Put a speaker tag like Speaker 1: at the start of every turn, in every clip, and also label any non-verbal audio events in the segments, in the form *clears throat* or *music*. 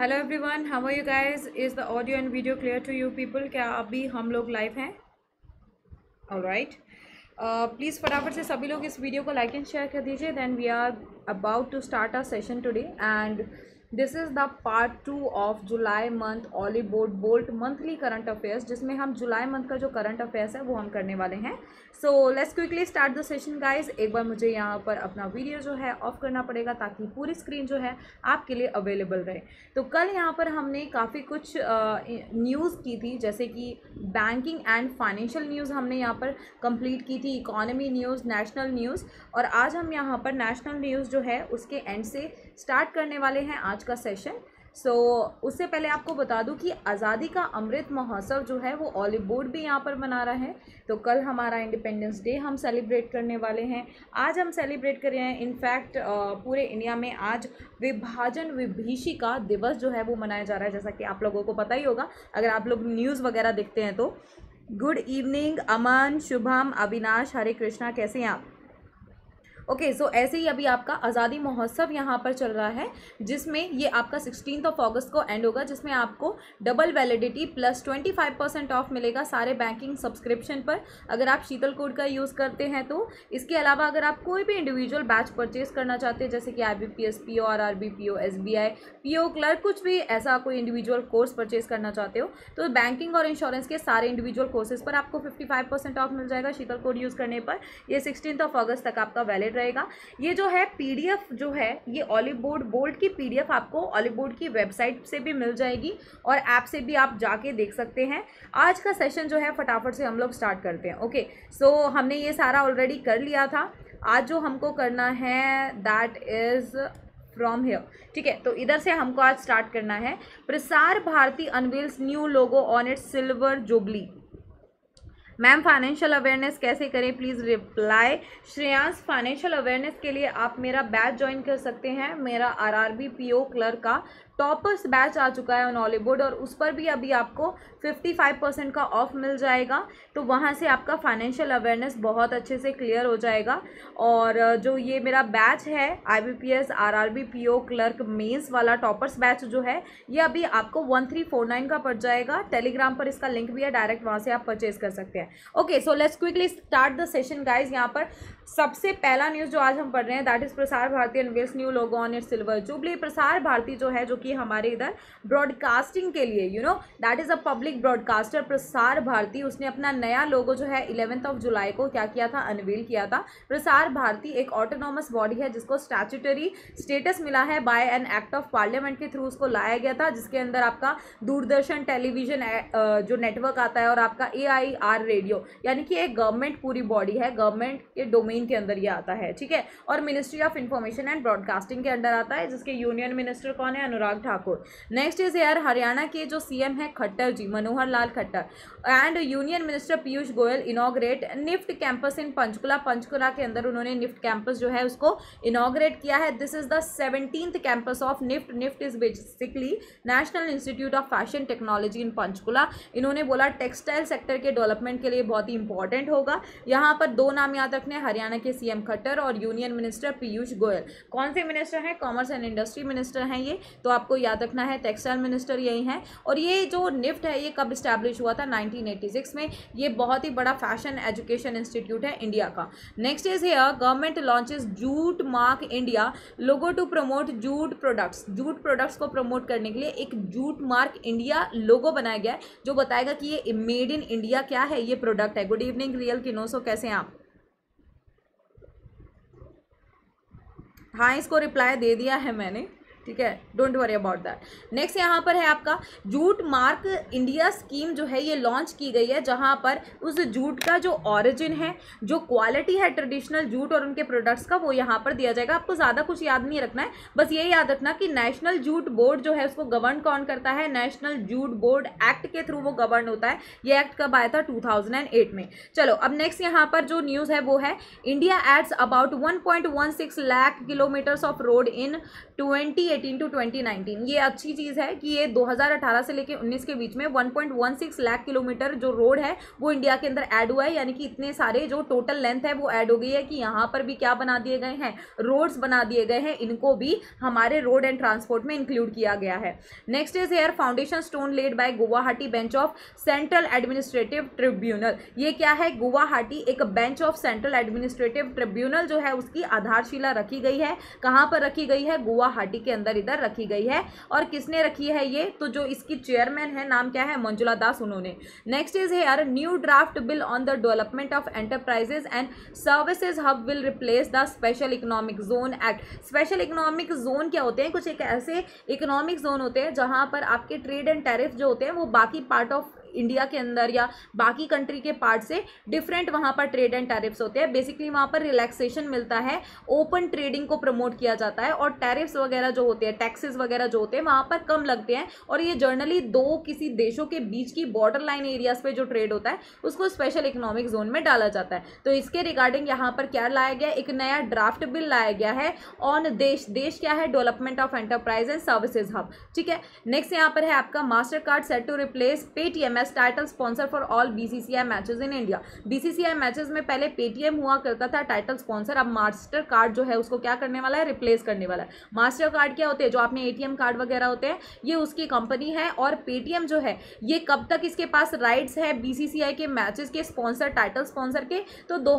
Speaker 1: Hello everyone how are you guys is the audio and video clear to you people क्या अभी हम लोग live हैं right please uh, फटाफट से सभी लोग इस वीडियो को लाइक एंड शेयर कर दीजिए then we are about to start our session today and this is the part two of July month Oliveboard bolt monthly current affairs जिसमें हम जुलाई मंथ का जो करंट अफेयर्स है वो हम करने वाले हैं so let's quickly start the session guys एक बार मुझे यहाँ पर अपना वीडियो जो है ऑफ करना पड़ेगा ताकि पूरी स्क्रीन जो है आपके लिए अवेलेबल रहे तो कल यहाँ पर हमने काफ़ी कुछ न्यूज़ की थी जैसे कि बैंकिंग एंड फाइनेंशियल न्यूज़ हमने यहाँ पर कंप्लीट की थी इकोनॉमी न्यूज़ नेशनल न्यूज़ और आज हम यहाँ पर नेशनल न्यूज़ जो है उसके एंड से स्टार्ट करने वाले हैं आज का सेशन सो so, उससे पहले आपको बता दूं कि आज़ादी का अमृत महोत्सव जो है वो बोर्ड भी यहाँ पर मना रहा है तो कल हमारा इंडिपेंडेंस डे हम सेलिब्रेट करने वाले हैं आज हम सेलिब्रेट कर रहे हैं इनफैक्ट पूरे इंडिया में आज विभाजन विभीषिका दिवस जो है वो मनाया जा रहा है जैसा कि आप लोगों को पता ही होगा अगर आप लोग न्यूज़ वगैरह देखते हैं तो गुड इवनिंग अमन शुभम अविनाश हरे कृष्णा कैसे हैं आप ओके सो ऐसे ही अभी आपका आज़ादी महोत्सव यहाँ पर चल रहा है जिसमें ये आपका सिक्सटीन ऑफ अगस्त को एंड होगा जिसमें आपको double validity plus twenty five percent off मिलेगा सारे बैंकिंग सब्सक्रिप्शन पर अगर आप शीतल कोड का यूज़ करते हैं तो इसके अलावा अगर आप कोई भी इंडिविजुअल बैच परचेज करना चाहते हैं जैसे कि I B P S P O R R B P O S B I P O clerk कुछ भी ऐसा कोई इंडिविजुअल कोर्स परचेज करना चाहते हो तो बैंकिंग और इंश्योरेंस के सारे इंडिविजुअल कोर्सेज पर आपको फिफ्टी फाइव परसेंट ऑफ मिल जाएगा शीतल कोड यूज़ करने पर यह सिक्सटीन ऑफ अगस्त तक आपका वैलिड रहेगा ये जो है पीडीएफ जो है ये ऑलिव बोर्ड बोल्ट की पीडीएफ आपको ऑलिव बोर्ड की वेबसाइट से भी मिल जाएगी और ऐप से भी आप जाके देख सकते हैं आज का सेशन जो है फटाफट से हम लोग स्टार्ट करते हैं ओके सो so, हमने ये सारा ऑलरेडी कर लिया था आज जो हमको करना है दैट इज़ फ्रॉम हेयर ठीक है तो इधर से हमको आज स्टार्ट करना है Prasar Bharati unveils new logo on its silver jubilee ma'am financial awareness कैसे करें please reply Shreyansh financial awareness के लिए आप मेरा बैच ज्वाइन कर सकते हैं मेरा आरआरबी पीओ क्लर्क का टॉपर्स बैच आ चुका है ऑन ऑलीवुड और उस पर भी अभी आपको 55 परसेंट का ऑफ मिल जाएगा तो वहाँ से आपका फाइनेंशियल अवेयरनेस बहुत अच्छे से क्लियर हो जाएगा और जो ये मेरा बैच है I B P S R R B P O clerk mains वाला टॉपर्स बैच जो है ये अभी आपको वन थ्री फोर नाइन का पड़ जाएगा टेलीग्राम पर इसका लिंक भी है डायरेक्ट वहाँ से आप परचेज कर सकते हैं okay so let's quickly start the session guys यहाँ पर सबसे पहला न्यूज़ जो आज हम पढ़ रहे हैं that is Prasar Bharati unveils new logo on it silver jubilee Prasar Bharati जो है जो कि कि हमारे इधर ब्रॉडकास्टिंग के लिए you know that is a public broadcaster Prasar Bharati उसने अपना नया लोगो जो है इलेवेंथ ऑफ जुलाई को क्या किया था अनवील किया था प्रसार भारती एक ऑटोनॉमस बॉडी है जिसको स्टैचुटरी स्टेटस मिला है by an act of parliament के थ्रू उसको लाया गया था जिसके अंदर आपका दूरदर्शन टेलीविजन जो नेटवर्क आता है और आपका ए रेडियो यानी कि एक गवर्नमेंट पूरी बॉडी है गवर्नमेंट के डोमेन के अंदर ये आता है ठीक है और ministry of information and broadcasting के अंडर आता है जिसके यूनियन मिनिस्टर कौन है Anurag Anurag Thakur next is here Haryana के जो सीएम है Khattar ji Manohar Lal Khattar and union minister Piyush Goyal inaugurate NIFT campus in Panchkula Panchkula के अंदर उन्होंने निफ्ट कैंपस जो है उसको इनाग्रेट किया है this is the seventeen campus of NIFT NIFT is basically national institute of fashion technology in Panchkula इन्होंने बोला टेक्सटाइल सेक्टर के डेवलपमेंट के लिए बहुत ही इंपॉर्टेंट होगा यहाँ पर दो नाम याद रखने हरियाणा के सीएम खट्टर और यूनियन मिनिस्टर पीयूष गोयल कौन से मिनिस्टर हैं कॉमर्स एंड इंडस्ट्री मिनिस्टर हैं ये तो आप आपको याद रखना है टेक्सटाइल मिनिस्टर यही हैं और ये जो निफ्ट है ये कब इस्टेब्लिश हुआ था 1986 में ये बहुत ही बड़ा फैशन एजुकेशन इंस्टीट्यूट है इंडिया का next is here government launches jute mark India logo to promote jute products jute products को प्रमोट करने के लिए एक जूट मार्क इंडिया लोगो बनाया गया है जो बताएगा कि ये मेड इन इंडिया क्या है ये प्रोडक्ट है गुड इवनिंग रियल किनोसो कैसे हैं आप हाँ इसको रिप्लाई दे दिया है मैंने ठीक है don't worry about that next यहाँ पर है आपका जूट मार्क इंडिया स्कीम जो है ये लॉन्च की गई है जहाँ पर उस जूट का जो ऑरिजिन है जो क्वालिटी है ट्रेडिशनल जूट और उनके प्रोडक्ट्स का वो यहाँ पर दिया जाएगा आपको ज़्यादा कुछ याद नहीं रखना है बस ये याद रखना कि नेशनल जूट बोर्ड जो है उसको गवर्न कौन करता है नेशनल जूट बोर्ड एक्ट के थ्रू वो गवर्न होता है ये एक्ट कब आया था टू में चलो अब नेक्स्ट यहाँ पर जो न्यूज़ है वो है India adds about one lakh kilometres of road in twenty eighteen to twenty nineteen ये अच्छी चीज़ है कि ये 2018 से लेकर 19 के बीच में 1.16 लाख किलोमीटर जो रोड है वो इंडिया के अंदर ऐड हुआ है यानी कि इतने सारे जो टोटल लेंथ है वो ऐड हो गई है कि यहाँ पर भी क्या बना दिए गए हैं रोड्स बना दिए गए हैं इनको भी हमारे रोड एंड ट्रांसपोर्ट में इंक्लूड किया गया है next is here foundation stone laid by Guwahati bench of central administrative tribunal ये क्या है गुवाहाटी एक bench of central administrative tribunal जो है उसकी आधारशिला रखी गई है कहाँ पर रखी गई है गुवाहाटी के अंदर अंदर इधर रखी गई है और किसने रखी है ये तो जो इसकी चेयरमैन है नाम क्या है मंजुला दास उन्होंने next is here new draft bill on the development of enterprises and services hub will replace the special economic zone act special economic zone क्या होते हैं कुछ एक ऐसे इकोनॉमिक जोन होते हैं जहाँ पर आपके ट्रेड एंड टेरिफ जो होते हैं वो बाकी पार्ट ऑफ इंडिया के अंदर या बाकी कंट्री के पार्ट से डिफरेंट वहाँ पर ट्रेड एंड टैरिफ्स होते हैं बेसिकली वहाँ पर रिलैक्सेशन मिलता है ओपन ट्रेडिंग को प्रमोट किया जाता है और टैरिफ्स वगैरह जो होते हैं टैक्सेस वगैरह जो होते हैं वहाँ पर कम लगते हैं और ये जर्नली दो किसी देशों के बीच की बॉर्डर लाइन एरियाज पर जो ट्रेड होता है उसको स्पेशल इकोनॉमिक जोन में डाला जाता है तो इसके रिगार्डिंग यहाँ पर क्या लाया गया एक नया ड्राफ्ट बिल लाया गया है ऑन देश देश क्या है development of enterprise and services hub ठीक है नेक्स्ट यहाँ पर है आपका Mastercard set to replace Paytm's best title sponsor for all BCCI matches in India BCCI matches में पहले पेटीएम हुआ करता था टाइटल स्पॉन्सर अब मास्टर कार्ड जो है उसको क्या करने वाला है रिप्लेस करने वाला है मास्टर कार्ड क्या होते हैं जो आपने एटीएम कार्ड वगैरह होते हैं ये उसकी कंपनी है और पेटीएम जो है ये कब तक इसके पास राइट्स है बीसीसीआई के मैचेस के स्पॉन्सर टाइटल स्पॉन्सर के तो दो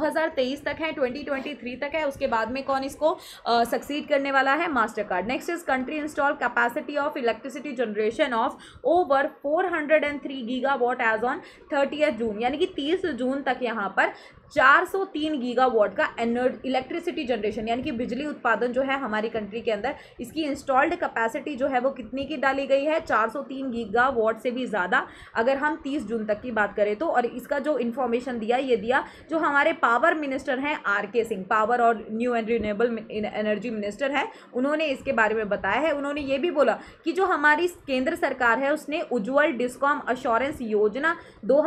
Speaker 1: तक है ट्वेंटी तक है उसके बाद में कौन इसको सक्सीड uh, करने वाला है Mastercard next is country install capacity of electricity generation of over 403 giga about as on thirty June यानी कि तीस जून तक यहाँ पर 403 गीगावाट का एनर्जी इलेक्ट्रिसिटी जनरेशन यानी कि बिजली उत्पादन जो है हमारी कंट्री के अंदर इसकी इंस्टॉल्ड कैपेसिटी जो है वो कितनी की डाली गई है 403 गीगावाट से भी ज़्यादा अगर हम 30 जून तक की बात करें तो और इसका जो इन्फॉर्मेशन दिया ये दिया जो हमारे पावर मिनिस्टर हैं आर के सिंह पावर और new and renewable energy minister हैं उन्होंने इसके बारे में बताया है उन्होंने ये भी बोला कि जो हमारी केंद्र सरकार है उसने उज्ज्वल डिस्कॉम अश्योरेंस योजना दो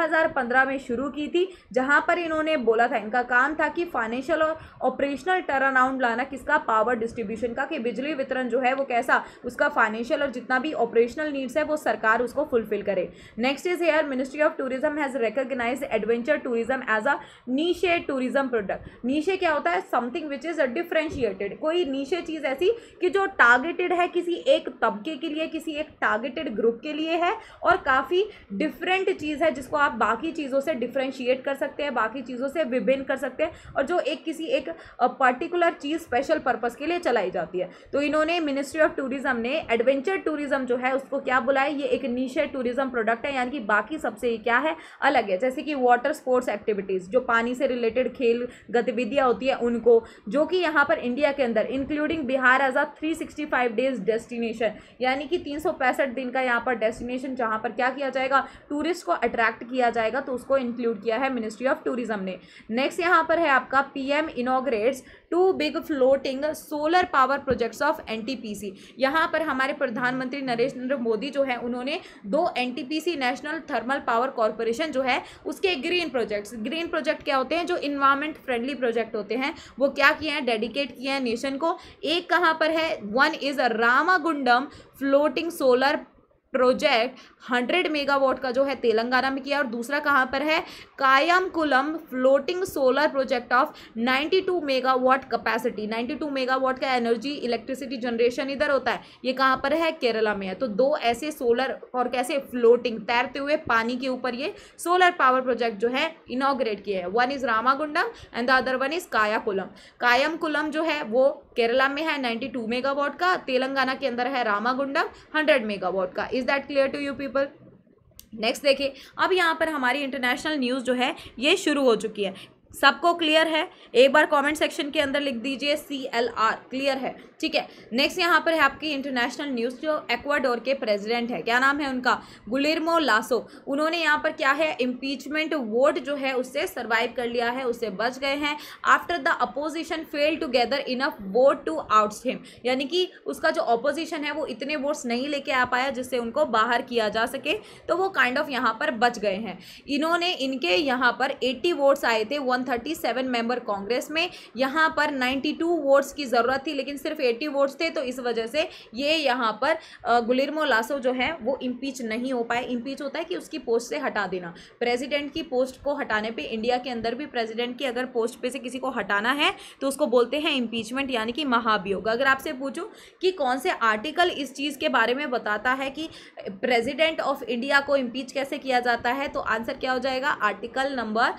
Speaker 1: में शुरू की थी जहाँ पर इन्होंने बोला था इनका काम था कि फाइनेंशियल और ऑपरेशनल टर्न अराउंड लाना किसका पावर डिस्ट्रीब्यूशन का कि बिजली वितरण जो है वो कैसा उसका फाइनेंशियल और जितना भी ऑपरेशनल नीड्स है वो सरकार उसको फुलफिल करे next is here ministry of tourism has recognise adventure tourism as a niche tourism product niche क्या होता है something which is a differentiated कोई नीशे चीज़ ऐसी कि जो टारगेटेड है किसी एक तबके के लिए किसी एक टारगेटेड ग्रुप के लिए है और काफ़ी डिफरेंट चीज़ है जिसको आप बाकी चीज़ों से डिफ्रेंशिएट कर सकते हैं बाकी चीज़ों से से विभिन्न कर सकते हैं और जो एक किसी एक पर्टिकुलर चीज़ स्पेशल पर्पज़ के लिए चलाई जाती है तो इन्होंने मिनिस्ट्री ऑफ टूरिज्म ने एडवेंचर टूरिज्म जो है उसको क्या बुलाया ये एक नीशे टूरिज्म प्रोडक्ट है यानी कि बाकी सबसे क्या है अलग है जैसे कि वाटर स्पोर्ट्स एक्टिविटीज़ जो पानी से रिलेटेड खेल गतिविधियाँ होती है उनको जो कि यहाँ पर इंडिया के अंदर including Bihar as a three sixty five days destination यानी कि तीन सौ पैंसठ दिन का यहाँ पर डेस्टिनेशन जहाँ पर क्या किया जाएगा टूरिस्ट को अट्रैक्ट किया जाएगा तो उसको इंक्लूड किया है मिनिस्ट्री ऑफ टूरिज्म ने नेक्स्ट यहाँ पर है आपका PM inaugurates two big floating solar power projects of NTPC यहाँ पर हमारे प्रधानमंत्री नरेंद्र मोदी जो है उन्होंने दो NTPC national thermal power corporation जो है उसके ग्रीन प्रोजेक्ट्स ग्रीन प्रोजेक्ट क्या होते हैं जो इन्वायरमेंट फ्रेंडली प्रोजेक्ट होते हैं वो क्या किए हैं डेडिकेट किए हैं नेशन को एक कहाँ पर है one is Ramagundam floating solar project 100 megawatt का जो है तेलंगाना में किया और दूसरा कहाँ पर है Kayamkulam floating solar project of 92 megawatt capacity 92 megawatt का एनर्जी इलेक्ट्रिसिटी जनरेशन इधर होता है ये कहाँ पर है केरला में है तो दो ऐसे सोलर और कैसे फ्लोटिंग तैरते हुए पानी के ऊपर ये सोलर पावर प्रोजेक्ट जो है इनाग्रेट किया है one is Ramagundam and the other one is Kayamkulam Kayamkulam जो है वो केरला में है नाइन्टी टू मेगावाट का तेलंगाना के अंदर है रामागुंडम हंड्रेड मेगावाट का is that clear to you people next देखिए अब यहाँ पर हमारी इंटरनेशनल न्यूज़ जो है ये शुरू हो चुकी है सबको क्लियर है एक बार कमेंट सेक्शन के अंदर लिख दीजिए सी एल आर क्लियर है ठीक है नेक्स्ट यहाँ पर है आपकी इंटरनेशनल न्यूज़ जो एक्वाडोर के प्रेसिडेंट है क्या नाम है उनका गुलिरमो लासो उन्होंने यहाँ पर क्या है इम्पीचमेंट वोट जो है उससे सर्वाइव कर लिया है उससे बच गए हैं after the opposition fail to gather enough vote to आउट्स हिम यानी कि उसका जो अपोजिशन है वो इतने वोट्स नहीं लेके आ पाया जिससे उनको बाहर किया जा सके तो वो काइंड ऑफ यहाँ पर बच गए हैं इन्होंने इनके यहाँ पर एट्टी वोट्स आए थे वन मेंबर कांग्रेस में यहाँ पर नाइन्टी वोट्स की ज़रूरत थी लेकिन सिर्फ एटी वोट्स थे तो इस वजह से ये यहाँ पर गुलिरमो लासो जो है वो इम्पीच नहीं हो पाए इम्पीच होता है कि उसकी पोस्ट से हटा देना प्रेसिडेंट की पोस्ट को हटाने पर इंडिया के अंदर भी प्रेसिडेंट की अगर पोस्ट पे से किसी को हटाना है तो उसको बोलते हैं इम्पीचमेंट यानी कि महाभियोग अगर आपसे पूछूँ कि कौन से आर्टिकल इस चीज़ के बारे में बताता है कि प्रेजिडेंट ऑफ इंडिया को इम्पीच कैसे किया जाता है तो आंसर क्या हो जाएगा आर्टिकल नंबर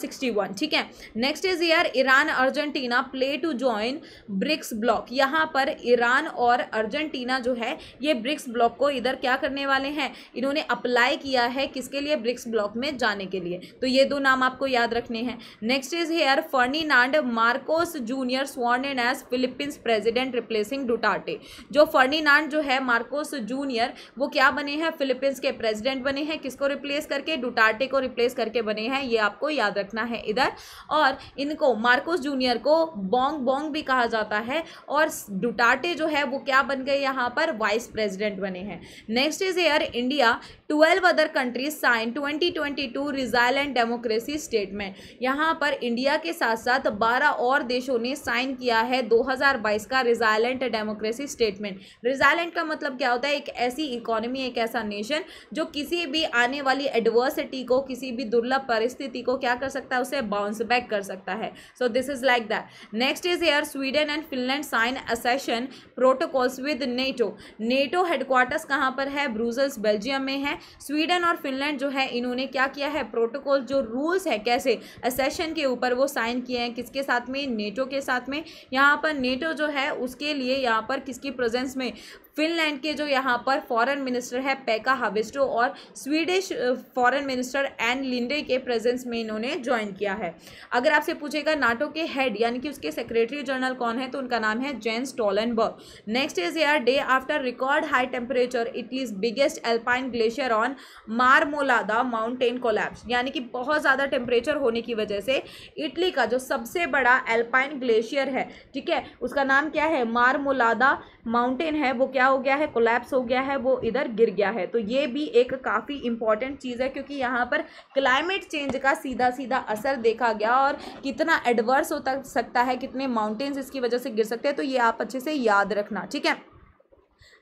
Speaker 1: सिक्सटी वन ठीक है next is here Iran Argentina play to join BRICS bloc यहाँ पर ईरान और अर्जेंटीना जो है ये ब्रिक्स ब्लॉक को इधर क्या करने वाले हैं इन्होंने अप्लाई किया है किसके लिए ब्रिक्स ब्लॉक में जाने के लिए तो ये दो नाम आपको याद रखने हैं next is here Ferdinand Marcos junior sworn and as Philippines president replacing Duterte जो फर्निनांड जो है मार्कोस जूनियर वो क्या बने हैं फिलिपींस के प्रेजिडेंट बने हैं किसको रिप्लेस करके डुटार्टे को रिप्लेस करके बने हैं ये आपको याद रखना है इधर और इनको मार्कोस जूनियर को बोंग बोंग भी कहा जाता है और डुटाटे जो है वो क्या बन गए यहाँ पर वाइस प्रेसिडेंट बने हैं next is here India twelve other countries sign twenty twenty to resilient democracy statement यहाँ पर इंडिया के साथ साथ बारह और देशों ने साइन किया है 2022 का resilient democracy statement resilient का मतलब क्या होता है एक ऐसी इकोनॉमी एक ऐसा नेशन जो किसी भी आने वाली एडवर्सिटी को किसी भी दुर्लभ परिस्थिति को क्या कर सकता है उसे बाउंस बैक कर सकता है so this is like that next is here Sweden and Finland sign accession protocols with NATO NATO headquarters कहाँ पर है ब्रूजल्स बेल्जियम में है स्वीडन और फिनलैंड जो है इन्होंने क्या किया है प्रोटोकॉल जो रूल्स है कैसे असेशन के ऊपर वो साइन किए हैं किसके साथ में नेटो के साथ में यहाँ पर नेटो जो है उसके लिए यहाँ पर किसकी प्रेजेंस में फिनलैंड के जो यहाँ पर फॉरेन मिनिस्टर है पैका हाविस्टो और Swedish foreign minister Ann Linde के प्रेजेंस में इन्होंने ज्वाइन किया है अगर आपसे पूछेगा नाटो के हेड यानी कि उसके सेक्रेटरी जनरल कौन है तो उनका नाम है Jens Stoltenberg next is here day after record high temperature Italy's biggest alpine glacier on Marmolada the mountain collapse यानी कि बहुत ज़्यादा टेम्परेचर होने की वजह से इटली का जो सबसे बड़ा एल्पाइन ग्लेशियर है ठीक है उसका नाम क्या है मारमोलादा माउंटेन है वो क्या क्या हो गया है कोलैप्स हो गया है वो इधर गिर गया है तो ये भी एक काफ़ी इंपॉर्टेंट चीज़ है क्योंकि यहाँ पर क्लाइमेट चेंज का सीधा सीधा असर देखा गया और कितना एडवर्स हो सकता है कितने माउंटेन्स इसकी वजह से गिर सकते हैं तो ये आप अच्छे से याद रखना ठीक है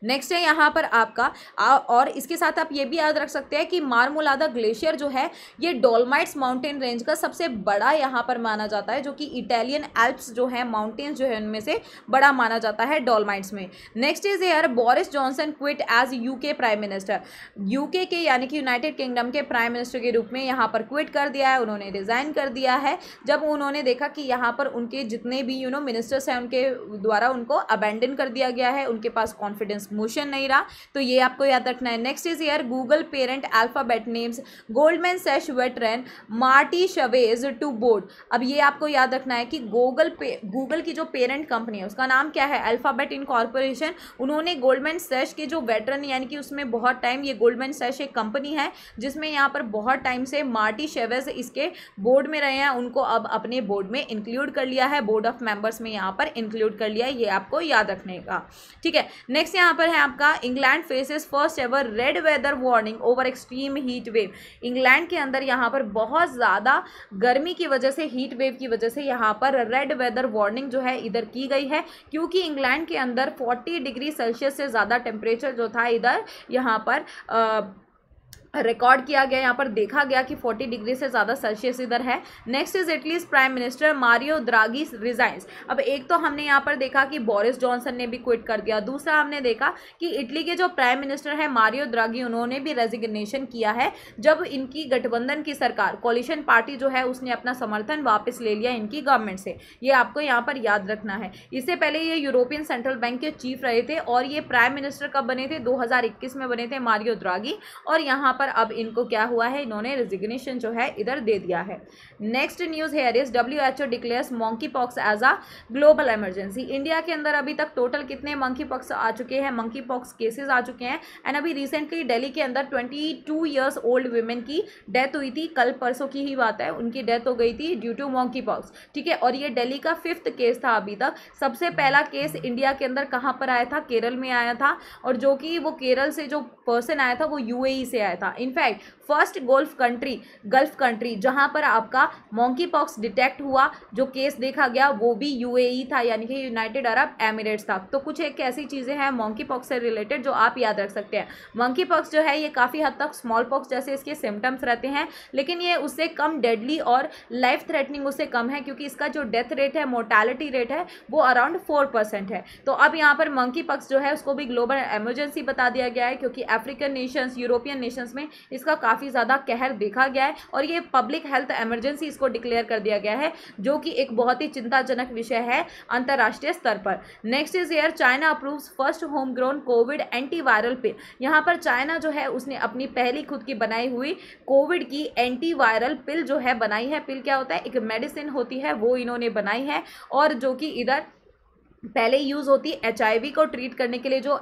Speaker 1: नेक्स्ट है यहाँ पर आपका आ, और इसके साथ आप ये भी याद रख सकते हैं कि मारमोलादा ग्लेशियर जो है ये डोलमाइट्स माउंटेन रेंज का सबसे बड़ा यहाँ पर माना जाता है जो कि इटालियन एल्प्स जो है माउंटेन्स जो है उनमें से बड़ा माना जाता है डोलमाइट्स में next is here Boris Johnson quit as U prime minister U K यानी कि यूनाइटेड किंगडम के प्राइम मिनिस्टर के रूप में यहाँ पर क्विट कर दिया है उन्होंने रिजाइन कर दिया है जब उन्होंने देखा कि यहाँ पर उनके जितने भी यू नो मिनिस्टर्स हैं उनके द्वारा उनको अबेंडन कर दिया गया है उनके पास कॉन्फिडेंस मोशन नहीं रहा तो ये आपको याद रखना है next is here Google parent Alphabet names Goldman Sachs veteran Marty Chavez to board अब ये आपको याद रखना है कि गूगल पे गूगल की जो पेरेंट कंपनी है उसका नाम क्या है अल्फ़ाबेट इनकॉर्पोरेशन उन्होंने गोल्डमैन सेश के जो वेटरन यानी कि उसमें बहुत टाइम ये गोल्डमैन सेश एक कंपनी है जिसमें यहाँ पर बहुत टाइम से मार्टी शेवेज इसके बोर्ड में रहे हैं उनको अब अपने बोर्ड में इंक्लूड कर लिया है बोर्ड ऑफ मेंबर्स में यहाँ पर इंक्लूड कर लिया है ये आपको याद रखने का ठीक है नेक्स्ट यहाँ पर पर है आपका England faces first ever red weather warning over extreme heat wave England के अंदर यहाँ पर बहुत ज़्यादा गर्मी की वजह से हीट वेव की वजह से यहाँ पर रेड वेदर वार्निंग जो है इधर की गई है क्योंकि इंग्लैंड के अंदर फोर्टी डिग्री सेल्सियस से ज़्यादा टेम्परेचर जो था इधर यहाँ पर आ, रिकॉर्ड किया गया यहाँ पर देखा गया कि 40 डिग्री से ज़्यादा सेल्सियस इधर है next is Italy prime minister Mario Draghi resigns अब एक तो हमने यहाँ पर देखा कि बोरिस जॉनसन ने भी क्विट कर दिया दूसरा हमने देखा कि इटली के जो प्राइम मिनिस्टर हैं मारियो द्रागी उन्होंने भी रेजिग्नेशन किया है जब इनकी गठबंधन की सरकार कॉलिशन पार्टी जो है उसने अपना समर्थन वापस ले लिया इनकी गवर्नमेंट से ये आपको यहाँ पर याद रखना है इससे पहले ये यूरोपियन सेंट्रल बैंक के चीफ रहे थे और ये प्राइम मिनिस्टर कब बने थे दो में बने थे मारियो द्रागी और यहाँ पर अब इनको क्या हुआ है इन्होंने रिजिग्नेशन जो है इधर दे दिया है next news here is W H O declares monkey pox as a global emergency India के अंदर अभी तक टोटल कितने मंकी पॉक्स आ चुके हैं मंकी पॉक्स केसेज आ चुके हैं एंड अभी रिसेंटली डेली के अंदर twenty two years old women की डेथ हुई थी कल परसों की ही बात है उनकी डेथ हो गई थी ड्यू टू मंकी पॉक्स ठीक है और ये डेली का फिफ्थ केस था अभी तक सबसे पहला केस इंडिया के अंदर कहाँ पर आया था केरल में आया था और जो कि वो केरल से जो पर्सन आया था वो यूएई e से आया था in fact first golf country gulf country जहाँ पर आपका मॉन्की पॉक्स डिटेक्ट हुआ जो केस देखा गया वो भी यूएई e था यानी कि यूनाइटेड अरब एमिरेट्स था तो कुछ एक ऐसी चीज़ें हैं मॉन्की पॉक्स से रिलेटेड जो आप याद रख सकते हैं मंकी पॉक्स जो है ये काफ़ी हद तक स्मॉल पॉक्स जैसे इसके सिम्टम्स रहते हैं लेकिन ये उससे कम डेडली और लाइफ थ्रेटनिंग उससे कम है क्योंकि इसका जो डेथ रेट है मोर्टैलिटी रेट है वो अराउंड फोर परसेंट है तो अब यहाँ पर मंकी पक्स जो है उसको भी ग्लोबल एमरजेंसी बता दिया गया है क्योंकि अफ्रीकन नेशंस यूरोपियन नेशंस में इसका काफ़ी काफ़ी ज़्यादा कहर देखा गया है और ये पब्लिक हेल्थ एमरजेंसी इसको डिक्लेयर कर दिया गया है जो कि एक बहुत ही चिंताजनक विषय है अंतर्राष्ट्रीय स्तर पर next is here China approve first home grown COVID antiviral pill यहाँ पर चाइना जो है उसने अपनी पहली खुद की बनाई हुई कोविड की एंटीवायरल पिल जो है बनाई है पिल क्या होता है एक मेडिसिन होती है वो इन्होंने बनाई है और जो कि इधर पहले यूज़ होती है एच को ट्रीट करने के लिए जो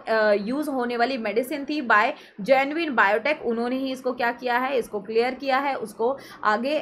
Speaker 1: यूज़ होने वाली मेडिसिन थी बाय जेनविन बायोटेक उन्होंने ही इसको क्या किया है इसको क्लियर किया है उसको आगे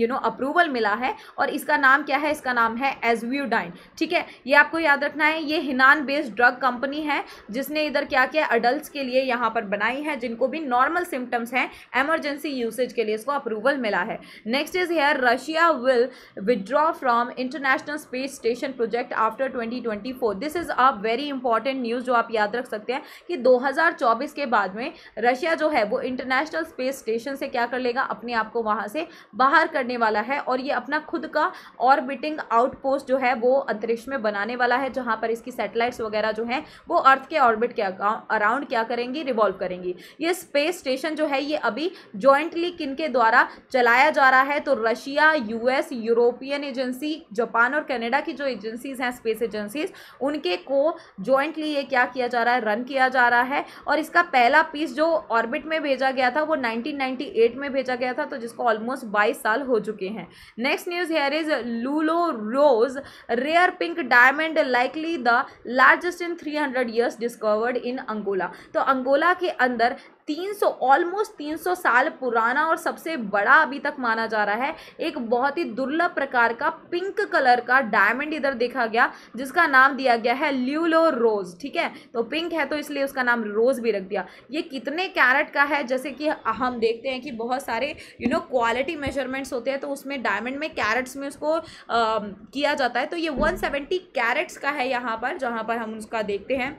Speaker 1: यू नो अप्रूवल मिला है और इसका नाम क्या है इसका नाम है एजव्यूडाइन ठीक है ये आपको याद रखना है ये हिनान बेस्ड ड्रग कंपनी है जिसने इधर क्या किया अडल्ट के लिए यहाँ पर बनाई है जिनको भी नॉर्मल सिम्टम्स हैं एमरजेंसी यूसेज के लिए इसको अप्रूवल मिला है next is here Russia will withdraw from international space station project after twenty 2024 this is a very important news जो आप याद रख सकते हैं कि 2024 के बाद में रशिया जो है वो इंटरनेशनल स्पेस स्टेशन से क्या कर लेगा अपने आप को वहाँ से बाहर करने वाला है और ये अपना खुद का ऑर्बिटिंग आउटपोस्ट जो है वो अंतरिक्ष में बनाने वाला है जहाँ पर इसकी सेटेलाइट्स वगैरह जो हैं वो अर्थ के ऑर्बिट के अराउंड क्या करेंगी रिवॉल्व करेंगी ये स्पेस स्टेशन जो है ये अभी जॉइंटली किन के द्वारा चलाया जा रहा है तो Russia US European agency Japan और कनाडा की जो एजेंसीज हैं स्पेस एजेंसी एजेंसीज उनके को जॉइंटली ये क्या किया जा रहा है रन किया जा रहा है और इसका पहला पीस जो ऑर्बिट में भेजा गया था वो 1998 में भेजा गया था तो जिसको ऑलमोस्ट 22 साल हो चुके हैं next news here is Lulo rose rare pink diamond likely the largest in three hundred years discovered in Angola तो अंगोला के अंदर 300 ऑलमोस्ट 300 साल पुराना और सबसे बड़ा अभी तक माना जा रहा है एक बहुत ही दुर्लभ प्रकार का पिंक कलर का डायमंड इधर देखा गया जिसका नाम दिया गया है ल्यूलो रोज ठीक है तो पिंक है तो इसलिए उसका नाम रोज भी रख दिया ये कितने कैरेट का है जैसे कि हम देखते हैं कि बहुत सारे यू नो क्वालिटी मेजरमेंट्स होते हैं तो उसमें डायमंड में कैरेट्स में उसको आ, किया जाता है तो ये वन कैरेट्स का है यहाँ पर जहाँ पर हम उसका देखते हैं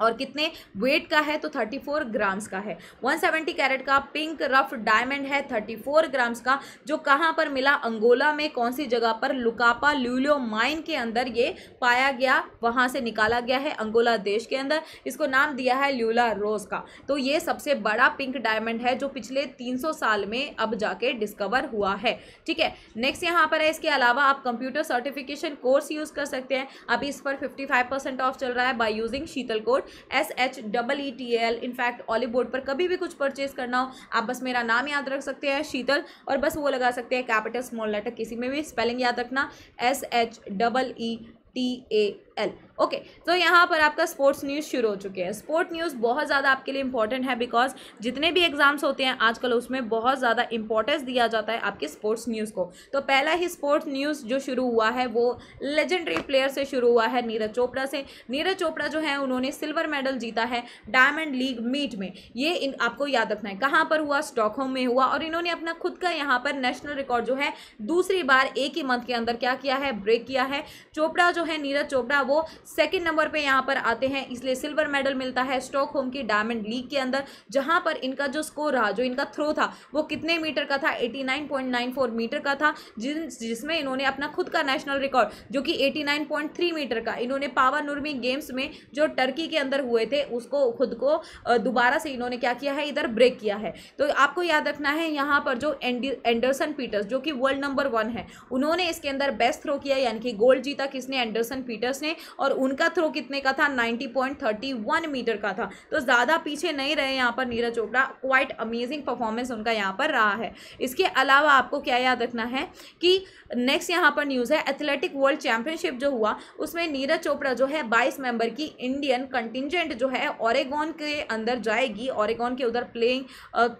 Speaker 1: और कितने वेट का है तो 34 ग्राम्स का है 170 कैरेट का पिंक रफ डायमंड है 34 ग्राम्स का जो कहाँ पर मिला अंगोला में कौन सी जगह पर लुकापा ल्यूलियो माइन के अंदर ये पाया गया वहाँ से निकाला गया है अंगोला देश के अंदर इसको नाम दिया है ल्यूला रोज का तो ये सबसे बड़ा पिंक डायमंड है जो पिछले 300 साल में अब जाके डिस्कवर हुआ है ठीक है नेक्स्ट यहाँ पर है इसके अलावा आप कंप्यूटर सर्टिफिकेशन कोर्स यूज़ कर सकते हैं अभी इस पर फिफ्टी परसेंट ऑफ चल रहा है by using Sheetal code S H double E T L in fact olive board पर कभी भी कुछ परचेज करना हो आप बस मेरा नाम याद रख सकते हैं शीतल और बस वो लगा सकते हैं कैपिटल स्मॉल लेटर किसी में भी स्पेलिंग याद रखना S H double E T A L okay तो यहाँ पर आपका स्पोर्ट्स न्यूज़ शुरू हो चुके हैं स्पोर्ट न्यूज़ बहुत ज़्यादा आपके लिए इंपॉर्टेंट है बिकॉज जितने भी एग्जाम्स होते हैं आजकल उसमें बहुत ज़्यादा इंपॉर्टेंस दिया जाता है आपके स्पोर्ट्स न्यूज़ को तो पहला ही स्पोर्ट्स न्यूज़ जो शुरू हुआ है वो लेजेंडरी प्लेयर से शुरू हुआ है नीरज चोपड़ा से नीरज चोपड़ा जो है उन्होंने सिल्वर मेडल जीता है डायमंड लीग मीट में ये इन आपको याद रखना है कहाँ पर हुआ स्टॉकहोम में हुआ और इन्होंने अपना खुद का यहाँ पर नेशनल रिकॉर्ड जो है दूसरी बार एक ही मंथ के अंदर क्या किया है ब्रेक किया है चोपड़ा जो है नीरज चोपड़ा वो सेकेंड नंबर पर यहाँ पर आते हैं इसलिए सिल्वर मेडल मिलता है स्टॉक होम की डायमंड लीग के अंदर जहाँ पर इनका जो स्कोर रहा जो इनका थ्रो था वो कितने मीटर का था 89.94 मीटर का था जिन जिसमें इन्होंने अपना खुद का नेशनल रिकॉर्ड जो कि 89.3 मीटर का इन्होंने पावा नुर्मी गेम्स में जो टर्की के अंदर हुए थे उसको खुद को दोबारा से इन्होंने क्या किया है इधर ब्रेक किया है तो आपको याद रखना है यहाँ पर जो एंडरसन पीटर्स जो कि वर्ल्ड नंबर वन है उन्होंने इसके अंदर बेस्ट थ्रो किया यानी कि गोल्ड जीता किसने एंडरसन पीटर्स ने और उनका थ्रो कितने का था ninety point thirty one meter का था तो ज़्यादा पीछे नहीं रहे यहाँ पर Neeraj Chopra quite amazing performance उनका यहाँ पर रहा है इसके अलावा आपको क्या याद रखना है कि नेक्स्ट यहाँ पर न्यूज़ है एथलेटिक वर्ल्ड चैंपियनशिप जो हुआ उसमें नीरज चोपड़ा जो है बाईस मेंबर की इंडियन कंटिजेंट जो है ओरेगॉन के अंदर जाएगी ओरेगॉन के उधर प्लेइंग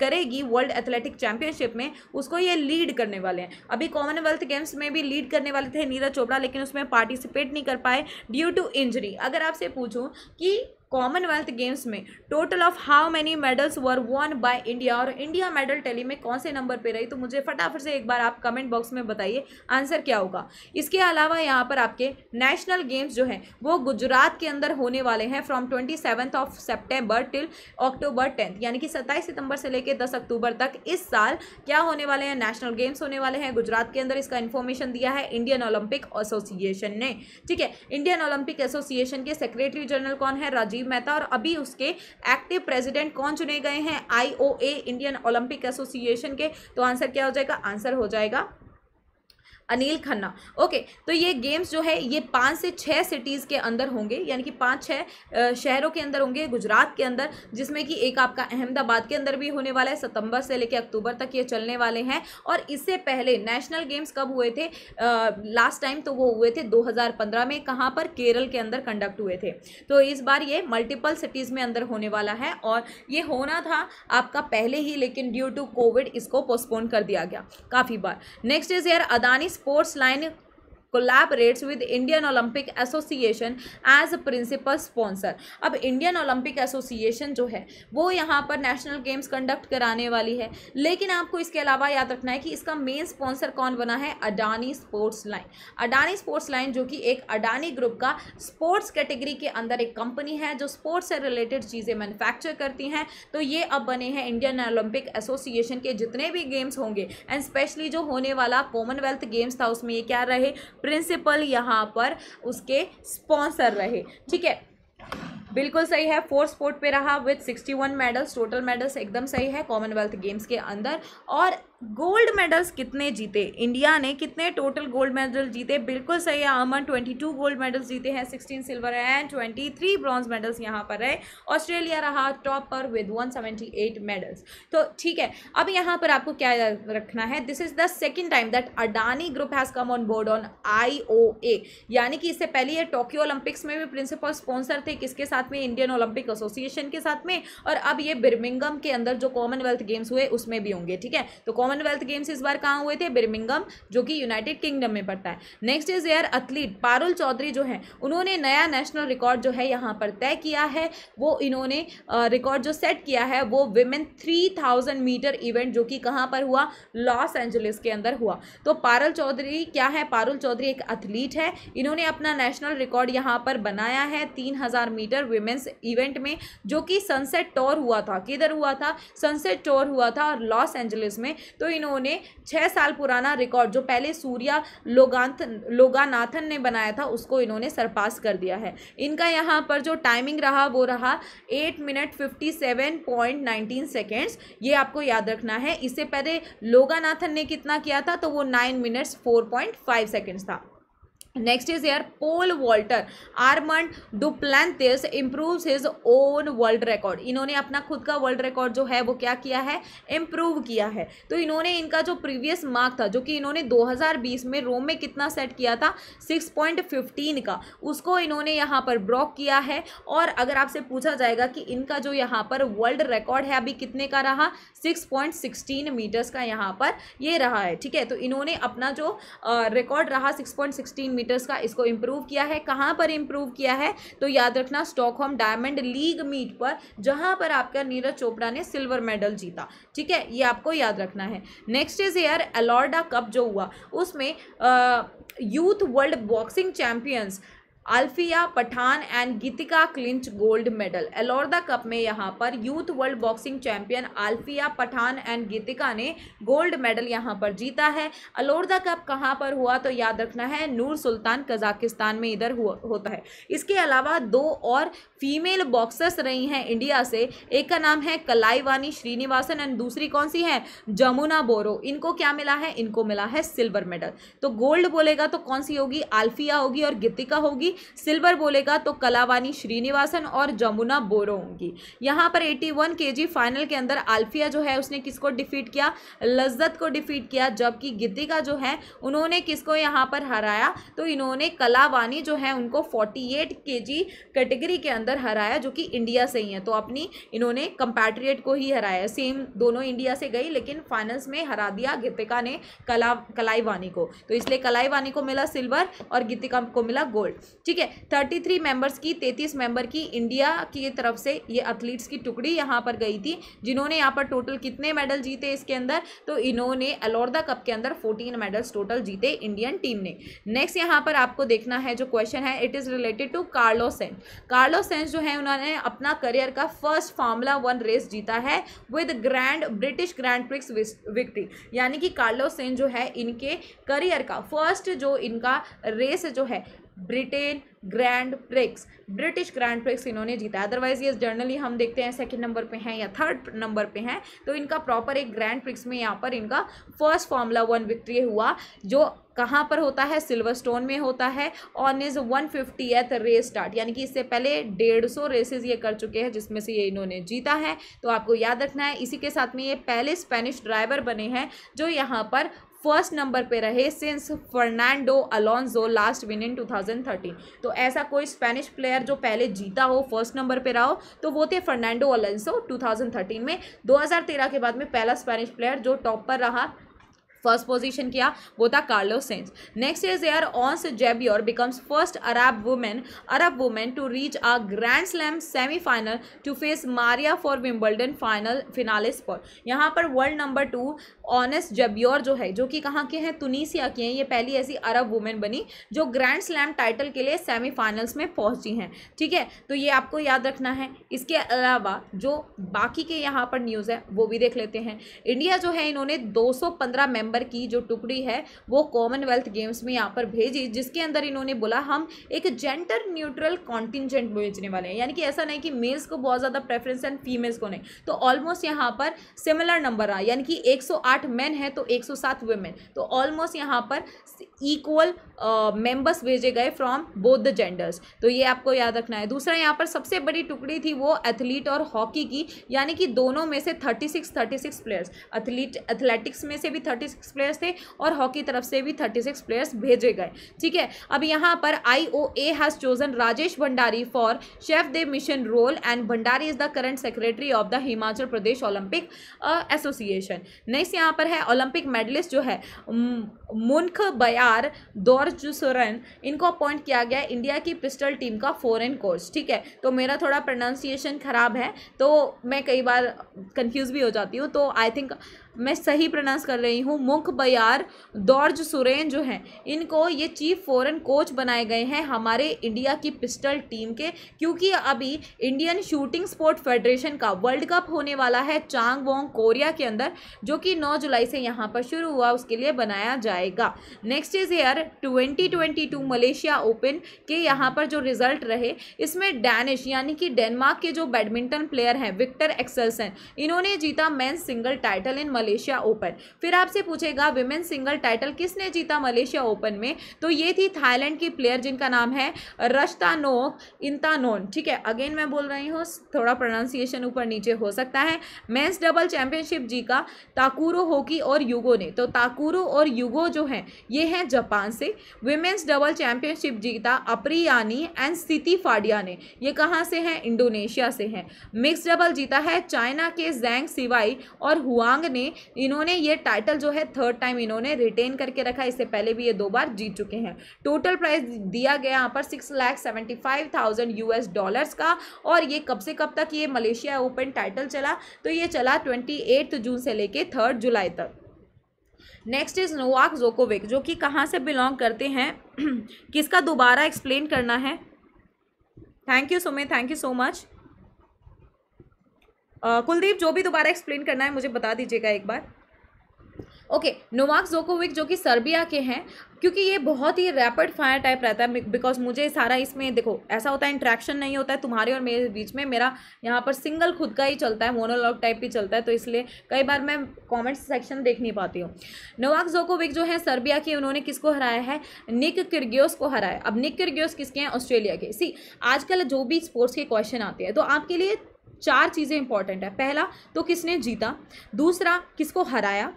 Speaker 1: करेगी वर्ल्ड एथलेटिक चैंपियनशिप में उसको ये लीड करने वाले हैं अभी कॉमनवेल्थ गेम्स में भी लीड करने वाले थे नीरज चोपड़ा लेकिन उसमें पार्टिसिपेट नहीं कर पाए ड्यू टू इंजरी अगर आपसे पूछूँ कि कॉमनवेल्थ गेम्स में total of how many medals were won by India और इंडिया मेडल टेली में कौन से नंबर पे रही तो मुझे फटाफट से एक बार आप कमेंट बॉक्स में बताइए आंसर क्या होगा इसके अलावा यहाँ पर आपके नेशनल गेम्स जो है वो गुजरात के अंदर होने वाले हैं from twenty of September till October tenth यानी कि सत्ताईस सितंबर से लेकर दस अक्टूबर तक इस साल क्या होने वाले हैं नेशनल गेम्स होने वाले हैं गुजरात के अंदर इसका इन्फॉर्मेशन दिया है इंडियन ओलंपिक एसोसिएशन ने ठीक है इंडियन ओलंपिक एसोसिएशन के सेक्रेटरी जनरल कौन है राजीव राजीव मेहता और अभी उसके एक्टिव प्रेसिडेंट कौन चुने गए हैं आईओए इंडियन ओलंपिक एसोसिएशन के तो आंसर क्या हो जाएगा आंसर हो जाएगा अनिल खन्ना ओके तो ये गेम्स जो है ये पाँच से छः सिटीज़ के अंदर होंगे यानी कि पाँच छः शहरों के अंदर होंगे गुजरात के अंदर जिसमें कि एक आपका अहमदाबाद के अंदर भी होने वाला है सितंबर से लेकर अक्टूबर तक ये चलने वाले हैं और इससे पहले नेशनल गेम्स कब हुए थे लास्ट टाइम तो वो हुए थे दो में कहाँ पर केरल के अंदर कंडक्ट हुए थे तो इस बार ये मल्टीपल सिटीज़ में अंदर होने वाला है और ये होना था आपका पहले ही लेकिन ड्यू टू कोविड इसको पोस्टपोन कर दिया गया काफ़ी बार नेक्स्ट इज़ यार Adani sports line collaborates with Indian Olympic association as a principal sponsor अब इंडियन ओलंपिक एसोसिएशन जो है वो यहाँ पर नेशनल गेम्स कंडक्ट कराने वाली है लेकिन आपको इसके अलावा याद रखना है कि इसका मेन स्पॉन्सर कौन बना है Adani sports line Adani sports line जो कि एक अडानी ग्रुप का स्पोर्ट्स कैटेगरी के अंदर एक कंपनी है जो स्पोर्ट्स से रिलेटेड चीज़ें मैन्युफैक्चर करती हैं तो ये अब बने हैं इंडियन ओलंपिक एसोसिएशन के जितने भी गेम्स होंगे एंड स्पेशली जो होने वाला कॉमनवेल्थ गेम्स था उसमें ये क्या रहे प्रिंसिपल यहाँ पर उसके स्पॉन्सर रहे ठीक है बिल्कुल सही है फोर्थ स्पोर्ट पे रहा with sixty one medals total medals एकदम सही है कॉमनवेल्थ गेम्स के अंदर और गोल्ड मेडल्स कितने जीते इंडिया ने कितने टोटल गोल्ड मेडल जीते बिल्कुल सही है अमन ट्वेंटी टू गोल्ड मेडल्स जीते हैं sixteen silver and twenty three bronze medals यहाँ पर रहे ऑस्ट्रेलिया रहा टॉप पर with one seventy eight medals तो ठीक है अब यहाँ पर आपको क्या रखना है this is the second time that Adani group has come on board on I यानी कि इससे पहले ये टोक्यो ओलंपिक्स में भी प्रिंसिपल स्पॉन्सर थे किसके साथ साथ में इंडियन ओलंपिक एसोसिएशन के साथ में और अब ये बिर्मिंगम के अंदर जो कॉमनवेल्थ गेम्स हुए उसमें भी होंगे ठीक है तो कॉमनवेल्थ गेम्स इस बार कहाँ हुए थे बिर्मिंगम जो कि यूनाइटेड किंगडम में पड़ता है next is here athlete Parul Chaudhary जो है उन्होंने नया नेशनल रिकॉर्ड जो है यहाँ पर तय किया है वो इन्होंने रिकॉर्ड जो सेट किया है वो विमेन थ्री मीटर इवेंट जो कि कहाँ पर हुआ लॉस एंजलिस के अंदर हुआ तो पारुल चौधरी क्या है पारुल चौधरी एक अथलीट है इन्होंने अपना नेशनल रिकॉर्ड यहाँ पर बनाया है तीन हजार मीटर वीमेंस इवेंट में जो कि सनसेट टोर हुआ था किधर हुआ था सनसेट टॉर हुआ था और लॉस एंजलिस में तो इन्होंने छः साल पुराना रिकॉर्ड जो पहले सूर्या लोगांथ लोगानाथन ने बनाया था उसको इन्होंने सरपास कर दिया है इनका यहाँ पर जो टाइमिंग रहा वो रहा eight minute fifty seven point nineteen seconds ये आपको याद रखना है इससे पहले लोगानाथन ने कितना किया था तो वो nine minutes four point five seconds था next is here pole vaulter Armand duplantis improve his own world record इन्होंने अपना खुद का वर्ल्ड रिकॉर्ड जो है वो क्या किया है इम्प्रूव किया है तो इन्होंने इनका जो प्रीवियस मार्क था जो कि इन्होंने 2020 में रोम में कितना सेट किया था 6.15 का उसको इन्होंने यहाँ पर ब्रॉक किया है और अगर आपसे पूछा जाएगा कि इनका जो यहाँ पर वर्ल्ड रिकॉर्ड है अभी कितने का रहा सिक्स मीटर्स का यहाँ पर ये यह रहा है ठीक है तो इन्होंने अपना जो रिकॉर्ड रहा सिक्स पॉइंट मीटर्स का इसको इम्प्रूव किया है कहाँ पर इम्प्रूव किया है तो याद रखना स्टॉकहोम डायमंड लीग मीट पर जहाँ पर आपका नीरज चोपड़ा ने सिल्वर मेडल जीता ठीक है ये आपको याद रखना है next is here Elorda cup जो हुआ उसमें youth world boxing champions Alfiya Pathan and Gitika clinch gold medal Elorda cup में यहाँ पर youth world boxing champion Alfiya Pathan and Gitika ने गोल्ड मेडल यहाँ पर जीता है अलोरदा कप कहाँ पर हुआ तो याद रखना है नूर सुल्तान कजाकिस्तान में इधर हुआ होता है इसके अलावा दो और फीमेल बॉक्सर्स रही हैं इंडिया से एक का नाम है कलाईवानी श्रीनिवासन एंड दूसरी कौन सी है जमुना बोरो इनको क्या मिला है इनको मिला है सिल्वर मेडल तो गोल्ड बोलेगा तो कौन सी होगी आल्फिया होगी और गितिका होगी सिल्वर बोलेगा तो कलावानी श्रीनिवासन और जमुना बोरो होंगी यहाँ पर एटी वन फाइनल के अंदर आल्फिया जो है उसने किसको डिफीट किया लज्जत को डिफीट किया जबकि गितिका जो है उन्होंने किसको यहाँ पर हराया तो इन्होंने कलावानी जो है उनको फोर्टी एट कैटेगरी के अंदर जाकर हराया जो कि इंडिया से ही है तो अपनी इन्होंने कंपैट्रिएट को ही हराया सेम दोनों इंडिया से गई लेकिन फाइनल्स में हरा दिया गीतिका ने कला कलाई वानी को तो इसलिए कलाई वानी को मिला सिल्वर और गीतिका को मिला गोल्ड ठीक है थर्टी थ्री मेम्बर्स की तैतीस मेंबर की इंडिया की तरफ से ये एथलीट्स की टुकड़ी यहाँ पर गई थी जिन्होंने यहाँ पर टोटल कितने मेडल जीते इसके अंदर तो इन्होंने अलोरदा कप के अंदर फोर्टीन मेडल्स टोटल जीते इंडियन टीम ने नेक्स्ट यहाँ पर आपको देखना है जो क्वेश्चन है it is related to Carlos Sainz Carlos Sainz Sainz जो है उन्होंने अपना करियर का फर्स्ट फार्मूला वन रेस जीता है with grand British grand prix victory यानी कि कार्लो सेंस जो है इनके करियर का फर्स्ट जो इनका रेस जो है Britain grand prix British grand prix इन्होंने जीता अदरवाइज ये जर्नली हम देखते हैं सेकंड नंबर पे हैं या थर्ड नंबर पे हैं तो इनका प्रॉपर एक ग्रैंड प्रिक्स में यहाँ पर इनका फर्स्ट फार्मूला वन विक्ट्री हुआ जो कहाँ पर होता है सिल्वर स्टोन में होता है on his one fifty eighth race start यानी कि इससे पहले डेढ़ सौ रेसेज ये कर चुके हैं जिसमें से ये इन्होंने जीता है तो आपको याद रखना है इसी के साथ में ये पहले स्पेनिश ड्राइवर बने हैं जो यहाँ पर फर्स्ट नंबर पे रहे since Fernando Alonso last win in 2013 तो ऐसा कोई स्पेनिश प्लेयर जो पहले जीता हो फर्स्ट नंबर पे रहा हो तो वो थे फर्नांडो अलोंसो 2013 में 2013 के बाद में पहला स्पेनिश प्लेयर जो टॉप पर रहा फर्स्ट पोजीशन किया वो था Carlo Sainz next is here Ons Jabeur becomes first Arab women Arab women to reach a grand slam semifinal to face Maria for Wimbledon final finalist पर यहाँ पर world number two Ons Jabeur जो है जो कि कहाँ के हैं तुनीसिया के हैं ये पहली ऐसी अरब वुमेन बनी जो ग्रैंड स्लैम टाइटल के लिए सेमीफाइनल्स में पहुंची हैं ठीक है तो ये आपको याद रखना है इसके अलावा जो बाकी के यहाँ पर न्यूज़ है वो भी देख लेते हैं इंडिया जो है इन्होंने 215 मेंबर मेंबर की जो टुकड़ी है वो कॉमनवेल्थ गेम्स में यहाँ पर भेजी जिसके अंदर इन्होंने बोला हम एक जेंडर न्यूट्रल कॉन्टिजेंट भेजने वाले हैं यानी कि ऐसा नहीं कि मेल्स को बहुत ज़्यादा प्रेफरेंस है फीमेल्स को नहीं तो ऑलमोस्ट यहाँ पर सिमिलर नंबर रहा यानी कि एक मेन है तो एक वुमेन तो ऑलमोस्ट यहाँ पर इक्वल मेंबर्स भेजे गए फ्रॉम बोथ द जेंडर्स तो ये आपको याद रखना है दूसरा यहाँ पर सबसे बड़ी टुकड़ी थी वो एथलीट और हॉकी की यानी कि दोनों में से 36 36 प्लेयर्स एथलीट एथलेटिक्स में से भी सिक्स प्लेयर्स थे और हॉकी तरफ से भी थर्टी सिक्स प्लेयर्स भेजे गए ठीक है अब यहाँ पर I O A has chosen Rajesh Bhandari for chef de mission role and Bhandari is the current secretary of the Himachal Pradesh Olympic association next यहाँ पर है ओलंपिक मेडलिस्ट जो है मुनख बयार दौरजुसरन इनको अपॉइंट किया गया इंडिया की पिस्टल टीम का फॉरन कोच ठीक है तो मेरा थोड़ा प्रोनाउंसिएशन ख़राब है तो मैं कई बार कंफ्यूज भी हो जाती हूँ तो आई थिंक मैं सही प्रनाउंस कर रही हूँ मुख बयार दौर्ज सुरेन जो हैं इनको ये चीफ फॉरेन कोच बनाए गए हैं हमारे इंडिया की पिस्टल टीम के क्योंकि अभी इंडियन शूटिंग स्पोर्ट फेडरेशन का वर्ल्ड कप होने वाला है चांग वोंग कोरिया के अंदर जो कि नौ जुलाई से यहाँ पर शुरू हुआ उसके लिए बनाया जाएगा next is here twenty twenty two Malaysia open के यहाँ पर जो रिजल्ट रहे इसमें डैनिश यानी कि डेनमार्क के जो बैडमिंटन प्लेयर हैं विक्टर एक्सलसन इन्होंने जीता men single title in Malaysia open फिर आपसे पूछेगा विमेन सिंगल टाइटल किसने जीता मलेशिया ओपन में तो ये थी थाईलैंड की प्लेयर जिनका नाम है रश्तानोक इंतानोन ठीक है अगेन मैं बोल रही हूँ थोड़ा प्रोनाउंसिएशन ऊपर नीचे हो सकता है मेन्स डबल चैंपियनशिप का ताकुरो होकी और युगो ने तो ताकुरो और युगो जो है ये हैं जापान से विमेंस डबल चैंपियनशिप जीता अप्रियानी एंड स्थिति फाडिया ने ये कहाँ से हैं इंडोनेशिया से हैं मिक्स डबल जीता है चाइना के जैंग सिवाई और हुआंग ने इन्होंने ये टाइटल जो है थर्ड टाइम इन्होंने रिटेन करके रखा इससे पहले भी ये दो बार जीत चुके हैं टोटल प्राइस दिया गया यहाँ पर six lakh seventy five thousand US dollars का और ये कब से कब तक ये मलेशिया ओपन टाइटल चला तो ये चला ट्वेंटी जून से लेके थर्ड जुलाई तक नेक्स्ट इज़ नोवाक जोकोविक जो कि कहाँ से बिलोंग करते हैं *clears throat* किसका दोबारा एक्सप्लेन करना है थैंक यू सुमे thank you so much Kuldeep जो भी दोबारा एक्सप्लेन करना है मुझे बता दीजिएगा एक बार ओके नोवाक जोकोविक जो कि सर्बिया के हैं क्योंकि ये बहुत ही रैपिड फायर टाइप रहता है बिकॉज मुझे सारा इसमें देखो ऐसा होता है इंट्रैक्शन नहीं होता है तुम्हारे और मेरे बीच में मेरा यहाँ पर सिंगल खुद का ही चलता है मोनोलॉग टाइप ही चलता है तो इसलिए कई बार मैं कमेंट्स सेक्शन देख नहीं पाती हूँ नोवाक जोकोविक जो है सर्बिया के उन्होंने किसको हराया है निक किर्ग्योस को हराया अब निक किर्गियोस किसके हैं ऑस्ट्रेलिया के सी आजकल जो भी स्पोर्ट्स के क्वेश्चन आते हैं तो आपके लिए चार चीज़ें इंपॉर्टेंट है पहला तो किसने जीता दूसरा किसको हराया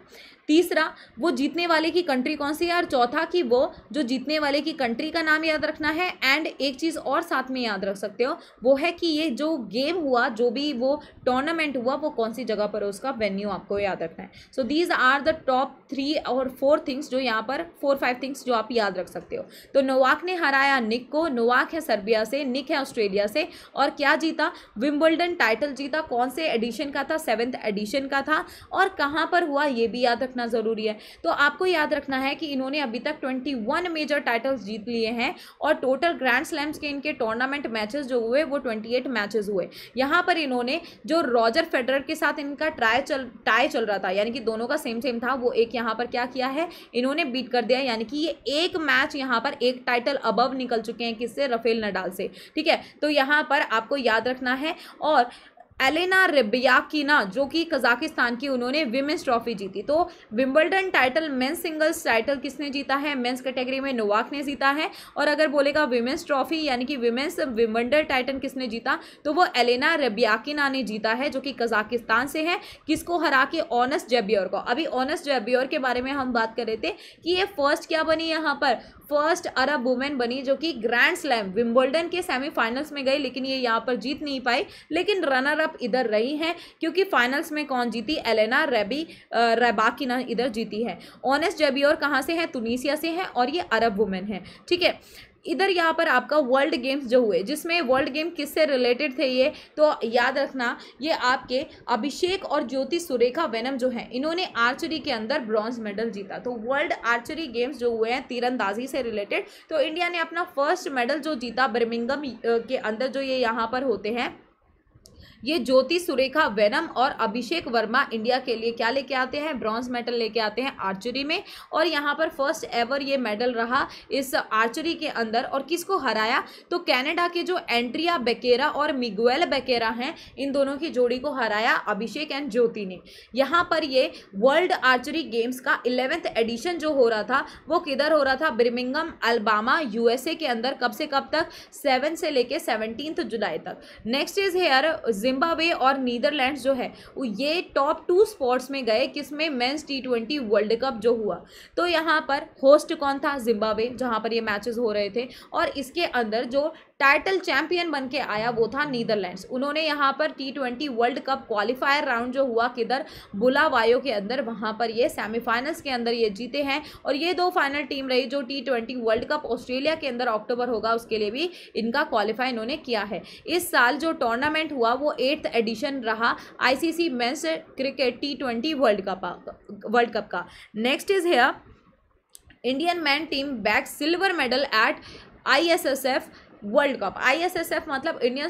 Speaker 1: तीसरा वो जीतने वाले की कंट्री कौन सी है और चौथा कि वो जो जीतने वाले की कंट्री का नाम याद रखना है एंड एक चीज़ और साथ में याद रख सकते हो वो है कि ये जो गेम हुआ जो भी वो टूर्नामेंट हुआ वो कौन सी जगह पर उसका वेन्यू आपको याद रखना है so these are the top three और फोर थिंग्स जो यहाँ पर फोर फाइव थिंग्स जो आप याद रख सकते हो तो नोवाक ने हराया निक को नोवाक है सर्बिया से निक है ऑस्ट्रेलिया से और क्या जीता विम्बल्डन टाइटल जीता कौन से एडिशन का था सेवेंथ एडिशन का था और कहाँ पर हुआ ये भी याद रखना रखना ज़रूरी है तो आपको याद रखना है कि इन्होंने अभी तक ट्वेंटी वन मेजर टाइटल्स जीत लिए हैं और टोटल ग्रैंड स्लैम्स के इनके टूर्नामेंट मैचेस जो हुए वो ट्वेंटी एट मैचेस हुए यहाँ पर इन्होंने जो रॉजर फेडरर के साथ इनका ट्राई चल टाई चल रहा था यानी कि दोनों का सेम सेम था वो एक यहाँ पर क्या किया है इन्होंने बीट कर दिया यानी कि ये एक मैच यहाँ पर एक टाइटल अबव निकल चुके हैं किससे रफेल नडाल से ठीक है तो यहाँ पर आपको याद रखना है और एलेना रेबियाकिना जो कि कजाकिस्तान की उन्होंने विमेंस ट्रॉफी जीती तो Wimbledon title men's singles title किसने जीता है मेंस कैटेगरी में नोवाक ने जीता है और अगर बोलेगा विमेंस ट्रॉफी यानी कि विमेंस विम्बल्डन टाइटल किसने जीता तो वो एलेना रेबियाकिना ने जीता है जो कि कजाकिस्तान से है किसको हरा के ऑनस जेबियोर को अभी ऑनस जेबियोर के बारे में हम बात कर रहे थे कि ये फर्स्ट क्या बनी यहाँ पर फर्स्ट अरब वुमेन बनी जो कि ग्रैंड स्लैम विम्बल्डन के सेमीफाइनल्स में गई लेकिन ये यहाँ पर जीत नहीं पाई लेकिन रनर आप इधर रही हैं क्योंकि फाइनल्स में कौन जीती एलेना रेबी रेबाकिना इधर जीती है ओनेस जेबियोर कहाँ से हैं तुनिसिया से हैं और ये अरब वुमेन है ठीक है इधर यहाँ पर आपका वर्ल्ड गेम्स जो हुए जिसमें वर्ल्ड गेम किससे रिलेटेड थे ये तो याद रखना ये आपके अभिषेक और ज्योति सुरेखा वेनम जो हैं इन्होंने आर्चरी के अंदर ब्रॉन्ज मेडल जीता तो वर्ल्ड आर्चरी गेम्स जो हुए हैं तीरंदाजी से रिलेटेड तो इंडिया ने अपना फर्स्ट मेडल जो जीता बर्मिंगम के अंदर जो ये यहाँ पर होते हैं ये ज्योति सुरेखा वेनम और अभिषेक वर्मा इंडिया के लिए क्या लेके आते हैं ब्रॉन्ज मेडल लेके आते हैं आर्चरी में और यहाँ पर फर्स्ट एवर ये मेडल रहा इस आर्चरी के अंदर और किसको हराया तो कैनेडा के जो एंट्रिया बेकेरा और मिगुएल बेकेरा हैं इन दोनों की जोड़ी को हराया अभिषेक एंड ज्योति ने यहाँ पर ये वर्ल्ड आर्चरी गेम्स का इलेवेंथ एडिशन जो हो रहा था वो किधर हो रहा था ब्रिमिंगम अल्बामा यूएसए के अंदर कब से कब तक सेवन से लेके सेवनटीन जुलाई तक next is here Zim Zimbabwe और नीदरलैंड्स जो है ये टॉप टू स्पॉट्स में गए किसमें men's T twenty world cup जो हुआ तो यहाँ पर होस्ट कौन था जिम्बावे जहाँ पर ये मैचेस हो रहे थे और इसके अंदर जो टाइटल चैंपियन बन के आया वो था नीदरलैंड्स उन्होंने यहाँ पर T twenty world cup qualifier round जो हुआ किधर बुलावायो के अंदर वहाँ पर ये सेमीफाइनल्स के अंदर ये जीते हैं और ये दो फाइनल टीम रही जो T twenty world cup Australia के अंदर अक्टूबर होगा उसके लिए भी इनका क्वालिफाई इन्होंने किया है इस साल जो टूर्नामेंट हुआ वो एट्थ एडिशन रहा ICC men's cricket T twenty world cup world cup का next is here Indian men team bag silver medal at I S S F world cup I मतलब Indian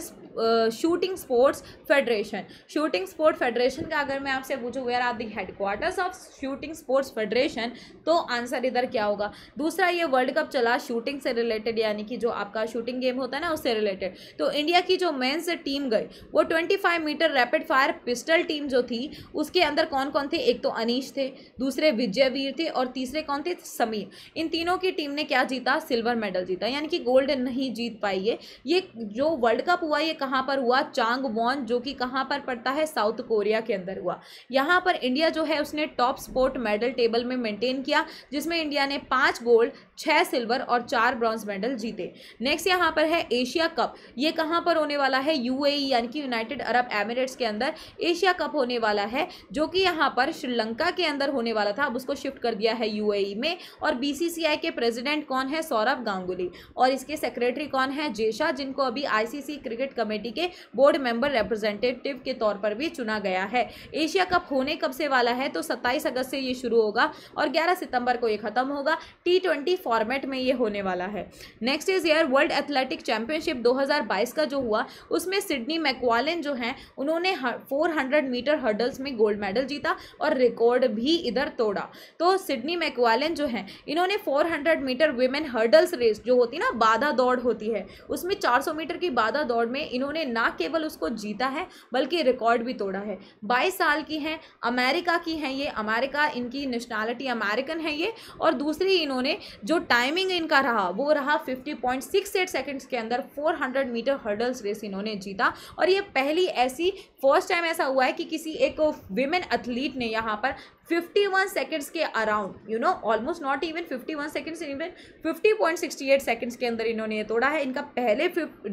Speaker 1: shooting sports federation shooting sport federation का अगर मैं आपसे पूछूँ where are the headquarters of shooting sports federation तो answer इधर क्या होगा दूसरा ये वर्ल्ड कप चला शूटिंग से रिलेटेड यानी कि जो आपका शूटिंग गेम होता है ना उससे रिलेटेड तो इंडिया की जो मेन्स टीम गई वो twenty five meter rapid fire pistol team जो थी उसके अंदर कौन कौन थे एक तो अनिश थे दूसरे विजय वीर थे और तीसरे कौन थे समीर इन तीनों की टीम ने क्या जीता सिल्वर मेडल जीता यानी कि गोल्ड नहीं जीत पाई है ये जो वर्ल्ड कप हुआ ये कहाँ पर हुआ चांग वॉन जो कि कहाँ पर पड़ता है साउथ कोरिया के अंदर हुआ यहाँ पर इंडिया जो है उसने टॉप स्पोर्ट मेडल टेबल में मेंटेन किया जिसमें इंडिया ने पाँच गोल्ड छः सिल्वर और चार ब्रॉन्ज मेडल जीते नेक्स्ट यहाँ पर है एशिया कप ये कहाँ पर होने वाला है यूएई e यानी कि यूनाइटेड अरब एमिरेट्स के अंदर एशिया कप होने वाला है जो कि यहाँ पर श्रीलंका के अंदर होने वाला था अब उसको शिफ्ट कर दिया है यूएई e में और बीसीसीआई के प्रेसिडेंट कौन है सौरभ गांगुली और इसके सेक्रेटरी कौन है जेशा जिनको अभी आई क्रिकेट कमेटी के बोर्ड मेंबर रिप्रेजेंटेटिव के तौर पर भी चुना गया है एशिया कप होने कब से वाला है तो सत्ताईस अगस्त से ये शुरू होगा और ग्यारह सितंबर को ये खत्म होगा टी ट्वेंटी फॉर्मेट में ये होने वाला है next is here world athletic championship 2022 का जो हुआ उसमें सिडनी मैकवालन जो हैं उन्होंने 400 मीटर हर्डल्स में गोल्ड मेडल जीता और रिकॉर्ड भी इधर तोड़ा तो सिडनी मैकवालिन जो हैं इन्होंने 400 मीटर वेमेन हर्डल्स रेस जो होती ना बाधा दौड़ होती है उसमें चार मीटर की बाधा दौड़ में इन्होंने ना केवल उसको जीता है बल्कि रिकॉर्ड भी तोड़ा है बाईस साल की हैं अमेरिका की हैं ये अमेरिका इनकी नेशनैलिटी अमेरिकन है ये और दूसरी इन्होंने जो टाइमिंग इनका रहा वो रहा 50.68 सेकंड्स के अंदर 400 मीटर हर्डल्स रेस इन्होंने जीता और ये पहली ऐसी फर्स्ट टाइम ऐसा हुआ है कि किसी एक विमेन एथलीट ने यहाँ पर 51 सेकेंड्स के around you know almost not even 51 seconds even 50.68 seconds के अंदर इन्होंने ये तोड़ा है इनका पहले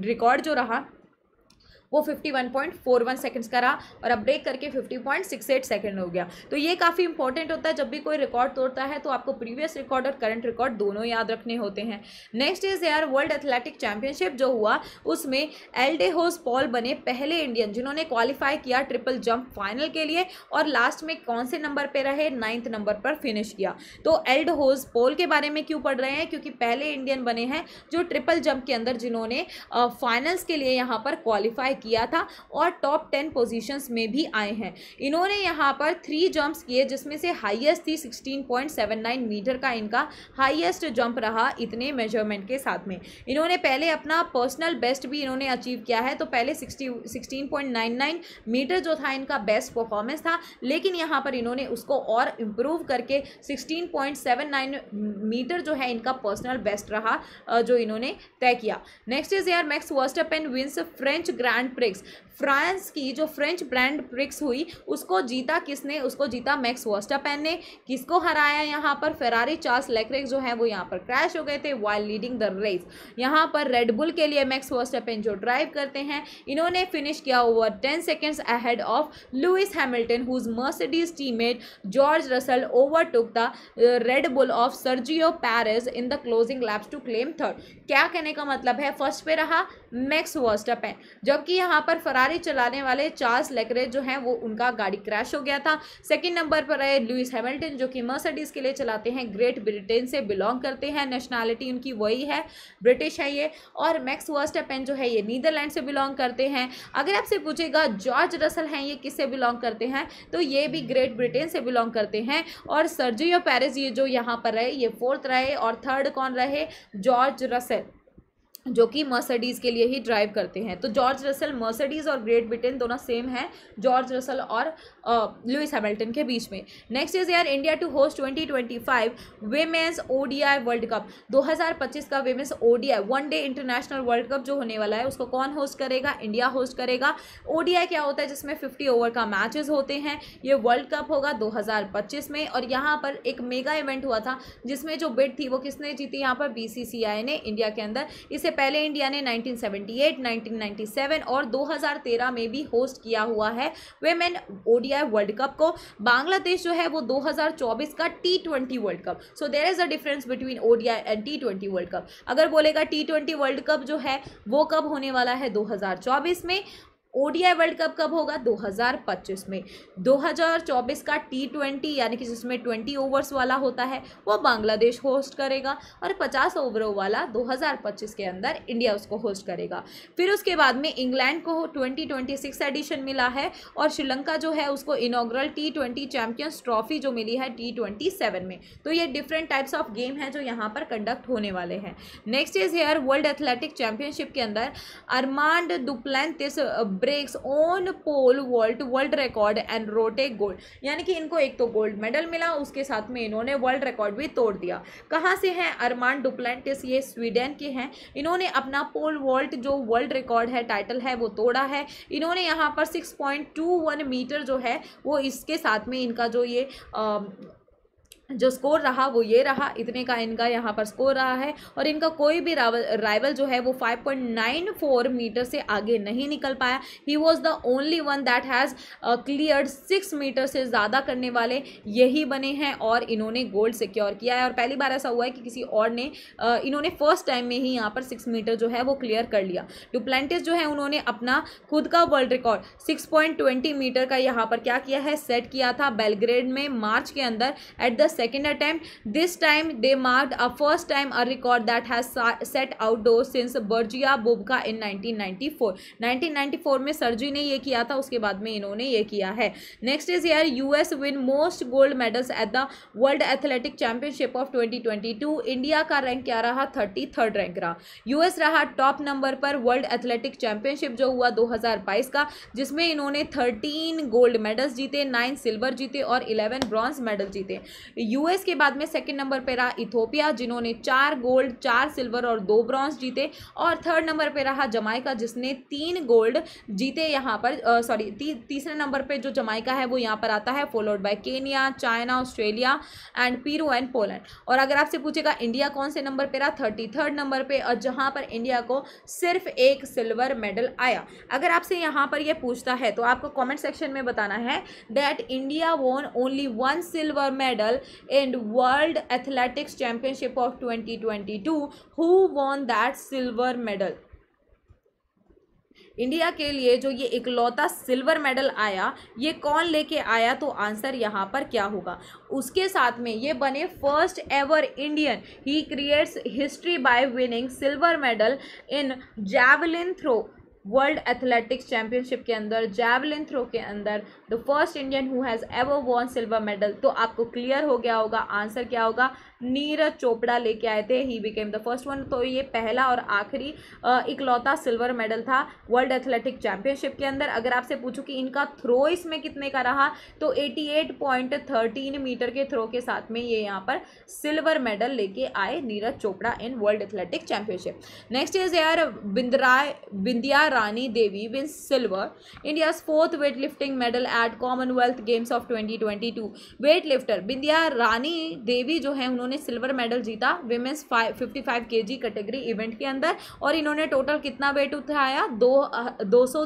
Speaker 1: रिकॉर्ड जो रहा वो 51.41 सेकंड्स का रहा और अब ब्रेक करके 50.68 सेकंड हो गया तो ये काफ़ी इंपॉर्टेंट होता है जब भी कोई रिकॉर्ड तोड़ता है तो आपको प्रीवियस रिकॉर्ड और करंट रिकॉर्ड दोनों याद रखने होते हैं next is here world athletic championship जो हुआ उसमें होस पॉल बने पहले इंडियन जिन्होंने क्वालिफाई किया ट्रिपल जंप फाइनल के लिए और लास्ट में कौन से नंबर पर रहे नाइन्थ नंबर पर फिनिश किया तो होज पॉल के बारे में क्यों पढ़ रहे हैं क्योंकि पहले इंडियन बने हैं जो ट्रिपल जंप के अंदर जिन्होंने फाइनल्स के लिए यहाँ पर क्वालिफाई किया था और टॉप टेन पोजीशंस में भी आए हैं इन्होंने यहाँ पर थ्री जंप्स किए जिसमें से हाईएस्ट थी 16.79 मीटर का इनका हाईएस्ट जंप रहा इतने मेजरमेंट के साथ में इन्होंने पहले अपना पर्सनल बेस्ट भी इन्होंने अचीव किया है तो पहले सिक्सटी मीटर जो था इनका बेस्ट परफॉर्मेंस था लेकिन यहाँ पर इन्होंने उसको और इम्प्रूव करके 16.79 मीटर जो है इनका पर्सनल बेस्ट रहा जो इन्होंने तय किया next is here Max Verstappen and wins French grand handbrakes France की जो फ्रेंच ब्रांड प्रिक्स हुई उसको जीता किसने उसको जीता मैक्स वॉस्टापेन ने किसको हराया यहाँ पर फेरारी चार्ल्स लेक्रेक जो है वो यहाँ पर क्रैश हो गए थे वाइल लीडिंग द रेस यहाँ पर रेडबुल के लिए मैक्स वॉस्टापैन जो ड्राइव करते हैं इन्होंने फिनिश किया over ten seconds ahead of Lewis Hamilton whose Mercedes teammate George Russell overtook the Red Bull of Sergio Perez in the closing laps to claim third क्या कहने का मतलब है फर्स्ट पे रहा मैक्स वॉस्टापेन जबकि यहाँ पर फरार फरारी चलाने वाले चार्ल्स लेकरेज जो हैं वो उनका गाड़ी क्रैश हो गया था सेकंड नंबर पर है लुइस हैमिल्टन जो कि मर्सडीज़ के लिए चलाते हैं ग्रेट ब्रिटेन से बिलोंग करते हैं नेशनैलिटी उनकी वही है ब्रिटिश है ये और मैक्स वर्स्टपेन जो है ये नीदरलैंड से बिलोंग करते हैं अगर आपसे पूछेगा जॉर्ज रसल हैं ये किससे बिलोंग करते हैं तो ये भी ग्रेट ब्रिटेन से बिलोंग करते हैं और सर्जियो पैरिस ये जो यहाँ पर रहे ये फोर्थ रहे और थर्ड कौन रहे जॉर्ज रसल जो कि मर्सडीज़ के लिए ही ड्राइव करते हैं तो जॉर्ज रसल मर्सडीज़ और ग्रेट ब्रिटेन दोनों सेम है जॉर्ज रसल और लुइस हैमिल्टन के बीच में next is here India to host 2025 women's ODI world cup 2025 का women's ODI one day international world cup जो होने वाला है उसको कौन होस्ट करेगा इंडिया होस्ट करेगा ओ क्या होता है जिसमें फिफ्टी ओवर का मैचेज होते हैं ये वर्ल्ड कप होगा दो में और यहाँ पर एक मेगा इवेंट हुआ था जिसमें जो बिट थी वो किसने जीती यहाँ पर बी ने इंडिया के अंदर इसे पहले इंडिया ने 1978, 1997 और 2013 में भी होस्ट किया हुआ है वेमेन ओडीआई वर्ल्ड कप को बांग्लादेश जो है वो 2024 का T twenty world cup so there is a difference between ODI and T twenty world cup अगर बोलेगा टी ट्वेंटी वर्ल्ड कप जो है वो कब होने वाला है दो में ओडीआई वर्ल्ड कप कब होगा 2025 में 2024 का टी ट्वेंटी यानी कि जिसमें 20 ओवर्स वाला होता है वो बांग्लादेश होस्ट करेगा और 50 ओवरों वाला 2025 के अंदर इंडिया उसको होस्ट करेगा फिर उसके बाद में इंग्लैंड को 2026 एडिशन मिला है और श्रीलंका जो है उसको inaugural T twenty champions trophy जो मिली है टी ट्वेंटी सेवन में तो ये डिफरेंट टाइप्स ऑफ गेम है जो यहाँ पर कंडक्ट होने वाले हैं next is here world athletic championship के अंदर अरमांड तिस breaks on pole world world record and रोटे गोल्ड यानी कि इनको एक तो गोल्ड मेडल मिला उसके साथ में इन्होंने वर्ल्ड रिकॉर्ड भी तोड़ दिया कहाँ से हैं अरमान डुप्लेंटिस ये स्वीडन के हैं इन्होंने अपना पोल वर्ल्ड जो वर्ल्ड रिकॉर्ड है टाइटल है वो तोड़ा है इन्होंने यहाँ पर six point two one meter जो है वो इसके साथ में इनका जो ये आ, जो स्कोर रहा वो ये रहा इतने का इनका यहाँ पर स्कोर रहा है और इनका कोई भी राइवल जो है वो 5.94 मीटर से आगे नहीं निकल पाया he was the only one that has clear six meter से ज़्यादा करने वाले यही बने हैं और इन्होंने गोल्ड सिक्योर किया है और पहली बार ऐसा हुआ है कि किसी और ने uh, इन्होंने फर्स्ट टाइम में ही यहाँ पर सिक्स मीटर जो है वो क्लियर कर लिया डुप्लेंटिस जो है उन्होंने अपना खुद का वर्ल्ड रिकॉर्ड सिक्स मीटर का यहाँ पर क्या किया है सेट किया था बेलग्रेड में मार्च के अंदर at the second attempt this time they mark a first time a record that has set outdoor since Sergey Bubka in 1994 1994 में सरजी ने ये किया था उसके बाद में इन्होंने ये किया है next is here US win most gold medals at the world athletic championship of 2022 India का रैंक क्या रहा थर्टी रैंक रहा यूएस रहा टॉप नंबर पर वर्ल्ड एथलेटिक चैंपियनशिप जो हुआ दो का जिसमें इन्होंने थर्टीन गोल्ड मेडल्स जीते नाइन सिल्वर जीते और इलेवन ब्रॉन्ज मेडल जीते यूएस के बाद में सेकेंड नंबर पर रहा इथोपिया जिन्होंने चार गोल्ड चार सिल्वर और दो ब्रॉन्ज जीते और थर्ड नंबर पर रहा जमाइका जिसने तीन गोल्ड जीते यहाँ पर सॉरी ती, तीसरे नंबर पर जो जमाइका है वो यहाँ पर आता है followed by Kenya China Australia and Peru and Poland और अगर आपसे पूछेगा इंडिया कौन से नंबर पर रहा थर्टी थर्ड नंबर पर और जहाँ पर इंडिया को सिर्फ एक सिल्वर मेडल आया अगर आपसे यहाँ पर यह पूछता है तो आपको कॉमेंट सेक्शन में बताना है that India won only one silver medal in World Athletics Championship of 2022 who won that silver medal India के लिए जो ये इकलौता सिल्वर मेडल आया ये कौन लेके आया तो आंसर यहाँ पर क्या होगा उसके साथ में ये बने first ever Indian he creates history by winning silver medal in javelin throw world athletics championship के अंदर जैवलिन थ्रो के अंदर the first Indian who has ever won silver medal तो आपको क्लियर हो गया होगा आंसर क्या होगा नीरज चोपड़ा लेके आए थे he became the first one तो ये पहला और आखिरी इकलौता सिल्वर मेडल था वर्ल्ड एथलेटिक चैंपियनशिप के अंदर अगर आपसे पूछूं कि इनका थ्रो इसमें कितने का रहा तो 88.13 मीटर के थ्रो के साथ में ये यहाँ पर सिल्वर मेडल लेके आए Neeraj Chopra in world athletic championship next is here बिंद्राय Bindyarani Devi win silver India's fourth weightlifting medal at commonwealth games of twenty weightlifter Bindyarani Devi जो है उन्होंने इन्होंने सिल्वर मेडल जीता women's five fifty category event के अंदर और इन्होंने टोटल कितना वेट उठाया दो दो सौ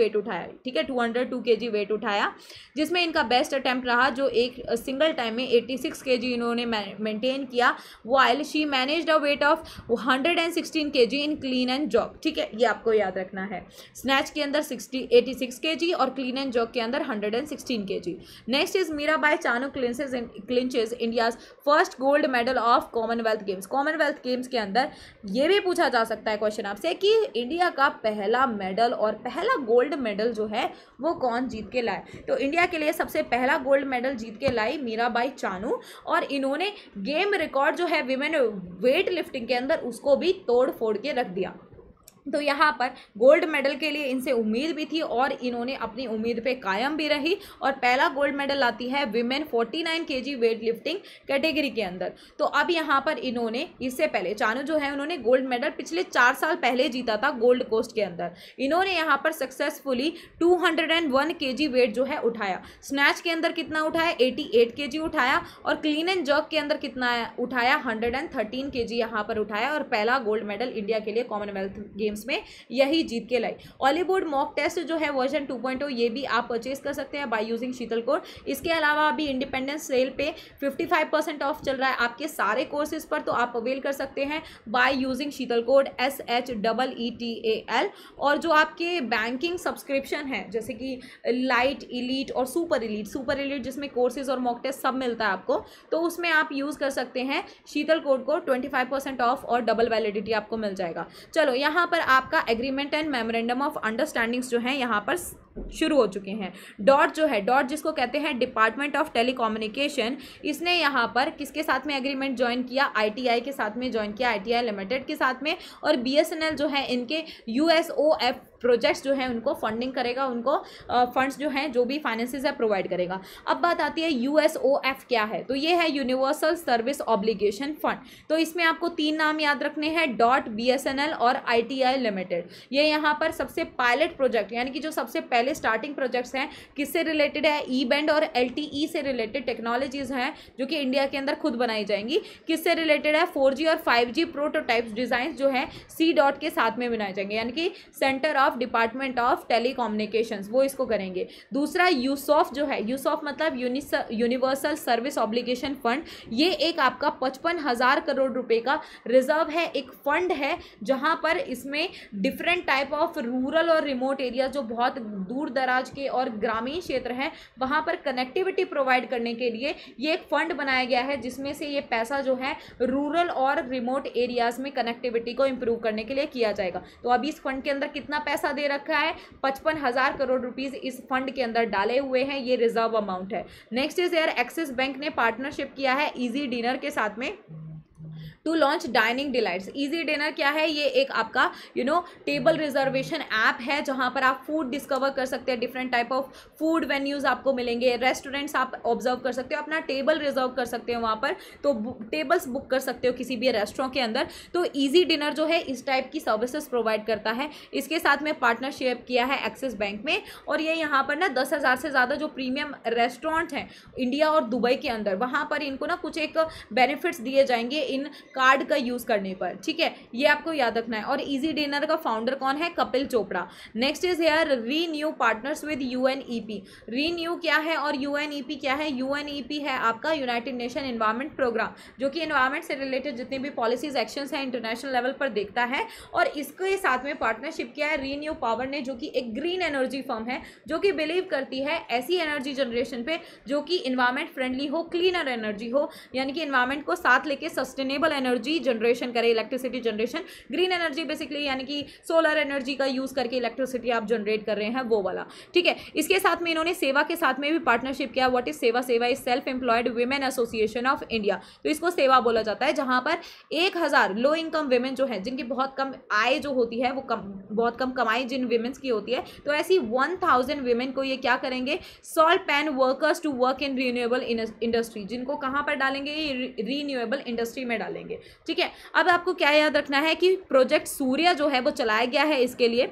Speaker 1: वेट उठाया ठीक है टू हंड्रेड वेट उठाया जिसमें इनका बेस्ट अटैम्प्ट रहा जो एक सिंगल टाइम में एट्टी सिक्स के जी इन्होंने मेंटेन किया while she manage a weight of hundred and sixteen K G in clean and jerk ठीक है ये आपको याद रखना है स्नैच के अंदर सिक्सटी एटी सिक्स के जी और क्लीन एंड जॉक के अंदर hundred and sixteen K G next is Mirabai Chanu clinches clinches India's first first gold medal of commonwealth games commonwealth games के अंदर ये भी पूछा जा सकता है क्वेश्चन आपसे कि इंडिया का पहला मेडल और पहला गोल्ड मेडल जो है वो कौन जीत के लाए तो इंडिया के लिए सबसे पहला गोल्ड मेडल जीत के लाई मीराबाई चानू और इन्होंने गेम रिकॉर्ड जो है विमेन वेट लिफ्टिंग के अंदर उसको भी तोड़ फोड़ के रख दिया तो यहाँ पर गोल्ड मेडल के लिए इनसे उम्मीद भी थी और इन्होंने अपनी उम्मीद पे कायम भी रही और पहला गोल्ड मेडल आती है women 49 KG weightlifting category के अंदर तो अब यहाँ पर इन्होंने इससे पहले चानू जो है उन्होंने गोल्ड मेडल पिछले चार साल पहले जीता था गोल्ड कोस्ट के अंदर इन्होंने यहाँ पर सक्सेसफुली टू हंड्रेड वेट जो है उठाया स्नैच के अंदर कितना उठाया एटी एट उठाया और क्लीन एंड जर्क के अंदर कितना उठाया हंड्रेड एंड यहाँ पर उठाया और पहला गोल्ड मेडल इंडिया के लिए कॉमनवेल्थ गेम गेम्स में यही जीत के लाई ऑलीवुड मॉक टेस्ट जो है वर्जन 2.0 ये भी आप परचेज कर सकते हैं बाय यूजिंग शीतल कोर इसके अलावा अभी इंडिपेंडेंस सेल पे 55 ऑफ चल रहा है आपके सारे कोर्सेज पर तो आप अवेल कर सकते हैं by using Sheetal code S H double E T A L और जो आपके बैंकिंग सब्सक्रिप्शन है जैसे कि लाइट इलीट और सुपर इलीट सुपर इलीट जिसमें कोर्सेज और मॉक टेस्ट सब मिलता है आपको तो उसमें आप यूज़ कर सकते हैं शीतल कोड को ट्वेंटी फाइव परसेंट ऑफ और डबल वैलिडिटी आपको मिल जाएगा चलो यहाँ पर पर आपका agreement and memorandum of understandings जो है यहाँ पर शुरू हो चुके हैं डॉट जो है डॉट जिसको कहते हैं डिपार्टमेंट ऑफ टेलीकम्युनिकेशन इसने यहाँ पर किसके साथ में एग्रीमेंट ज्वाइन किया आईटीआई के साथ में ज्वाइन किया आईटीआई लिमिटेड के साथ में और बीएसएनएल जो है इनके यूएसओएफ प्रोजेक्ट्स जो है उनको फंडिंग करेगा उनको फंड्स जो हैं जो भी फाइनेंसिस है प्रोवाइड करेगा अब बात आती है यू क्या है तो ये है यूनिवर्सल सर्विस ऑब्लिगेशन फंड तो इसमें आपको तीन नाम याद रखने हैं डॉट बी और आई लिमिटेड ये यहाँ पर सबसे पायलट प्रोजेक्ट यानी कि जो सबसे पहले पहले स्टार्टिंग प्रोजेक्ट्स हैं किससे रिलेटेड है ई बैंड और एल e से रिलेटेड टेक्नोलॉजीज़ हैं जो कि इंडिया के अंदर खुद बनाई जाएंगी किससे रिलेटेड है फोर और फाइव प्रोटोटाइप्स डिज़ाइन जो है सी डॉट के साथ में बनाए जाएंगे यानी कि centre of department of telecommunication वो इसको करेंगे दूसरा यूसॉफ जो है यूसॉफ मतलब यूनिवर्सल सर्विस ऑब्लिगेशन फंड ये एक आपका पचपन हज़ार करोड़ रुपए का रिजर्व है एक फंड है जहां पर इसमें डिफरेंट टाइप ऑफ रूरल और रिमोट एरिया जो बहुत दूर दराज के और ग्रामीण क्षेत्र हैं वहाँ पर कनेक्टिविटी प्रोवाइड करने के लिए ये एक फ़ंड बनाया गया है जिसमें से ये पैसा जो है रूरल और रिमोट एरियाज़ में कनेक्टिविटी को इम्प्रूव करने के लिए किया जाएगा तो अभी इस फंड के अंदर कितना पैसा दे रखा है पचपन हज़ार करोड़ रुपीज़ इस फंड के अंदर डाले हुए हैं ये रिजर्व अमाउंट है next is here Axis bank ने पार्टनरशिप किया है ईजी डिनर के साथ में to launch dining delights EazyDiner क्या है ये एक आपका you know table reservation app है जहाँ पर आप फूड डिस्कवर कर सकते हैं different type of food venues आपको मिलेंगे रेस्टोरेंट्स आप ऑब्जर्व कर सकते हो अपना टेबल रिजर्व कर सकते हो वहाँ पर तो टेबल्स बुक कर सकते हो किसी भी रेस्टोरेंट के अंदर तो ईजी डिनर जो है इस टाइप की सर्विसेज प्रोवाइड करता है इसके साथ में पार्टनरशिप किया है एक्सिस बैंक में और ये यहाँ पर ना दस हज़ार से ज़्यादा जो प्रीमियम रेस्टोरेंट हैं इंडिया और दुबई के अंदर वहाँ पर इनको ना कुछ एक बेनिफिट्स दिए जाएंगे इन कार्ड का यूज़ करने पर ठीक है ये आपको याद रखना है और ईजी डिनर का फाउंडर कौन है Kapil Chopra next is here ReNew partners with U N E P ReNew क्या है और यू एन ई पी क्या है यू एन ई पी है आपका यूनाइटेड नेशन इन्वायरमेंट प्रोग्राम जो कि इन्वायरमेंट से रिलेटेड जितने भी पॉलिसीज एक्शन है इंटरनेशनल लेवल पर देखता है और इसके साथ में पार्टनरशिप किया है रीन्यू पावर ने जो कि एक ग्रीन एनर्जी फर्म है जो कि बिलीव करती है ऐसी एनर्जी जनरेशन पे जो कि इन्वायरमेंट फ्रेंडली हो क्लीनर एनर्जी हो यानी कि इन्वायरमेंट को साथ लेके सस्टेनेबल एनर्जी जनरेशन करें electricity generation green energy basically यानी कि सोलर एनर्जी का यूज़ करके इलेक्ट्रिसिटी आप जनरेट कर रहे हैं वो वाला ठीक है इसके साथ में इन्होंने सेवा के साथ में भी पार्टनरशिप किया व्हाट इज सेवा सेवा is self employed women association of India तो इसको सेवा बोला जाता है जहाँ पर एक हज़ार लो इनकम वेमेन जो है जिनकी बहुत कम आय जो होती है वो कम बहुत कम कमाई जिन वेमेन्स की होती है तो ऐसी वन थाउजेंड वेमेन को ये क्या करेंगे salt pan workers to work in renewable industry जिनको कहाँ पर डालेंगे रीन्यूएबल इंडस्ट्री में डालेंगे जाएंगे ठीक है अब आपको क्या याद रखना है कि प्रोजेक्ट सूर्य जो है वो चलाया गया है इसके लिए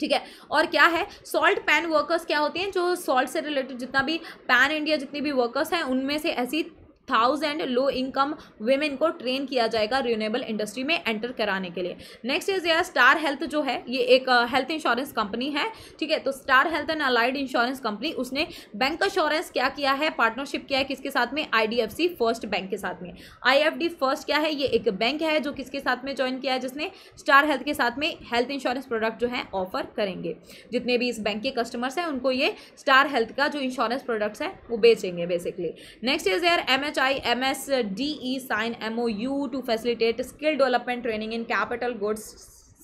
Speaker 1: ठीक है और क्या है सॉल्ट पैन वर्कर्स क्या होती हैं जो सॉल्ट से रिलेटेड जितना भी पैन इंडिया जितनी भी वर्कर्स हैं उनमें से ऐसी थाउजेंड लो इनकम वेमेन को ट्रेन किया जाएगा रिन्यूएबल इंडस्ट्री में एंटर कराने के लिए next is here star health जो है ये एक हेल्थ इंश्योरेंस कंपनी है ठीक है तो star health and allied insurance company उसने बैंक इंश्योरेंस क्या किया है पार्टनरशिप किया है किसके साथ में आई फर्स्ट बैंक के साथ में आई फर्स्ट क्या है ये एक बैंक है जो किसके साथ में ज्वाइन किया है जिसने स्टार हेल्थ के साथ में हेल्थ इंश्योरेंस प्रोडक्ट जो है ऑफर करेंगे जितने भी इस बैंक के कस्टमर्स हैं उनको ये स्टार हेल्थ का जो इंश्योरेंस प्रोडक्ट्स है वो बेचेंगे basically next is here M H I M S D E sign M O U to facilitate skill development training in capital goods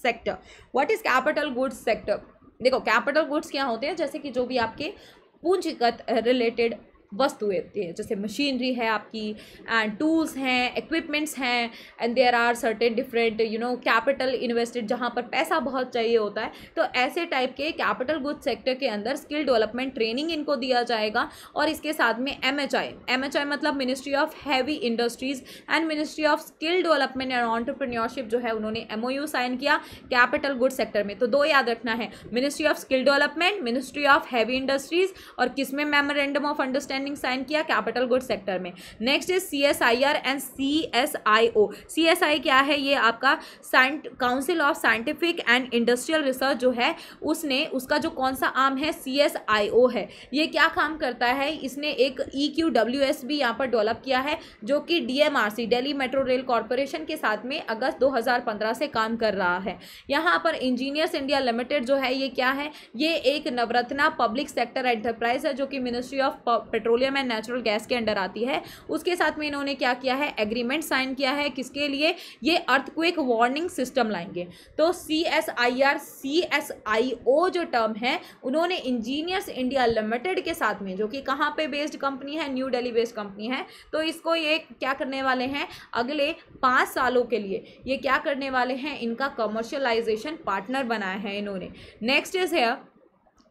Speaker 1: sector what is capital goods sector देखो capital goods क्या होते हैं जैसे कि जो भी आपके पूंजीगत रिलेटेड वस्तुएं जैसे मशीनरी है आपकी एंड टूल्स हैं इक्विपमेंट्स हैं and there are certain different you know capital invested जहाँ पर पैसा बहुत चाहिए होता है तो ऐसे टाइप के कैपिटल गुड सेक्टर के अंदर स्किल डेवलपमेंट ट्रेनिंग इनको दिया जाएगा और इसके साथ में M H I M H I मतलब ministry of heavy industries and ministry of skill development and entrepreneurship जो है उन्होंने एम ओ यू साइन किया कैपिटल गुड सेक्टर में तो दो याद रखना है ministry of skill development ministry of heavy industries और किस में memorandum of understand understanding sign किया कैपिटल गुड सेक्टर में next is C S I R and C S I O C S I क्या है ये आपका council of scientific and industrial research जो है उसने उसका जो कौन सा आम है सी एस आई ओ है ये क्या काम करता है इसने एक ई क्यू डब्ल्यू एस भी यहाँ पर डेवलप किया है जो कि D M R C Delhi metro rail corporation के साथ में अगस्त दो हज़ार पंद्रह से काम कर रहा है यहाँ पर इंजीनियर्स इंडिया लिमिटेड जो है ये क्या है ये एक नवरत्ना पब्लिक सेक्टर एंटरप्राइज है जो कि ministry of petrol petroleum and natural gas के अंडर आती है उसके साथ में इन्होंने क्या किया है एग्रीमेंट साइन किया है किसके लिए ये अर्थक्वेक वार्निंग सिस्टम लाएंगे तो C S I R C S I O जो टर्म है उन्होंने इंजीनियर्स इंडिया लिमिटेड के साथ में जो कि कहाँ पे बेस्ड कंपनी है न्यू डेली बेस्ड कंपनी है तो इसको ये क्या करने वाले हैं अगले पाँच सालों के लिए ये क्या करने वाले हैं इनका कमर्शलाइजेशन पार्टनर बनाया है इन्होंने नेक्स्ट इज है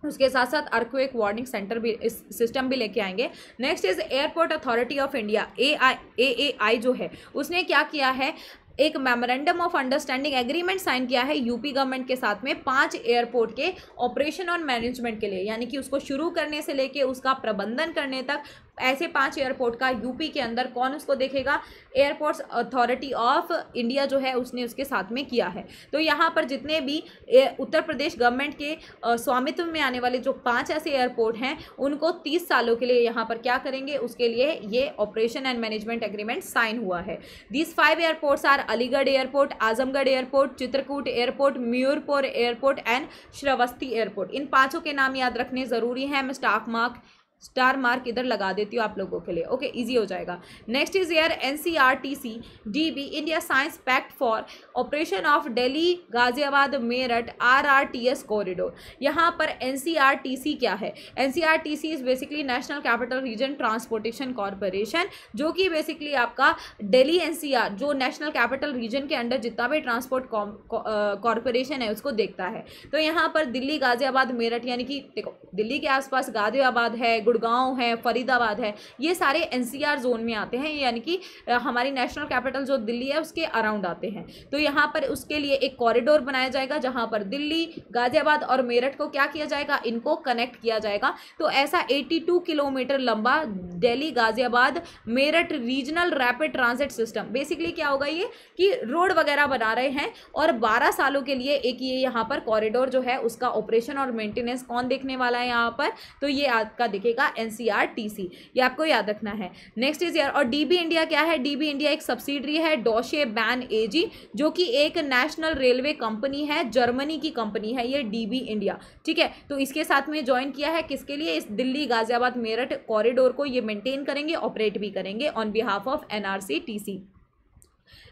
Speaker 1: उसके साथ साथ एक वार्निंग सेंटर भी इस सिस्टम भी लेके आएंगे next is airport authority of India A I A A I जो है उसने क्या किया है एक memorandum of understanding agreement sign किया है यूपी गवर्नमेंट के साथ में पांच एयरपोर्ट के ऑपरेशन और मैनेजमेंट के लिए यानी कि उसको शुरू करने से लेके उसका प्रबंधन करने तक ऐसे पांच एयरपोर्ट का यूपी के अंदर कौन उसको देखेगा एयरपोर्ट्स अथॉरिटी ऑफ इंडिया जो है उसने उसके साथ में किया है तो यहाँ पर जितने भी उत्तर प्रदेश गवर्नमेंट के स्वामित्व में आने वाले जो पाँच ऐसे एयरपोर्ट हैं उनको तीस सालों के लिए यहाँ पर क्या करेंगे उसके लिए ये operation and management agreement sign हुआ है these five airports are Aligarh airport Azamgarh airport Chitrakoot airport Myorpur airport and Shravasti airport इन पाँचों के नाम याद रखने ज़रूरी हैं स्टाफ मार्क स्टार मार्क इधर लगा देती हूँ आप लोगों के लिए ओके इजी हो जाएगा next is here N C R T C D B India signs pact for operation of Delhi Ghaziabad Meerut R R T S corridor यहाँ पर N C R T C क्या है N C R T C is basically national capital region transportation corporation जो कि basically आपका Delhi N C R जो national capital region के under जितना भी ट्रांसपोर्ट कॉरपोरेशन है उसको देखता है तो यहाँ पर दिल्ली गाजियाबाद मेरठ यानी कि देखो दिल्ली के आसपास गाजियाबाद है गुड़गांव है फरीदाबाद है ये सारे एन जोन में आते हैं यानी कि हमारी नेशनल कैपिटल जो दिल्ली है उसके अराउंड आते हैं तो यहाँ पर उसके लिए एक कॉरिडोर बनाया जाएगा जहाँ पर दिल्ली गाजियाबाद और मेरठ को क्या किया जाएगा इनको कनेक्ट किया जाएगा तो ऐसा 82 किलोमीटर लंबा Delhi Ghaziabad Meerut regional rapid transit system basically क्या होगा ये कि रोड वगैरह बना रहे हैं और 12 सालों के लिए एक ये यहाँ पर कॉरिडोर जो है उसका ऑपरेशन और मेंटेनेंस कौन देखने वाला है यहाँ पर तो ये आपका देखेगा रहेगा एनसीईआरटीसी e ये आपको याद रखना है नेक्स्ट इज यार और डीबी इंडिया क्या है डीबी इंडिया एक सब्सिडरी है डोशे बैन एजी जो कि एक नेशनल रेलवे कंपनी है जर्मनी की कंपनी है ये डीबी इंडिया ठीक है तो इसके साथ में ज्वाइन किया है किसके लिए इस दिल्ली गाजियाबाद मेरठ कॉरिडोर को ये मेंटेन करेंगे ऑपरेट भी करेंगे on behalf of NRC TC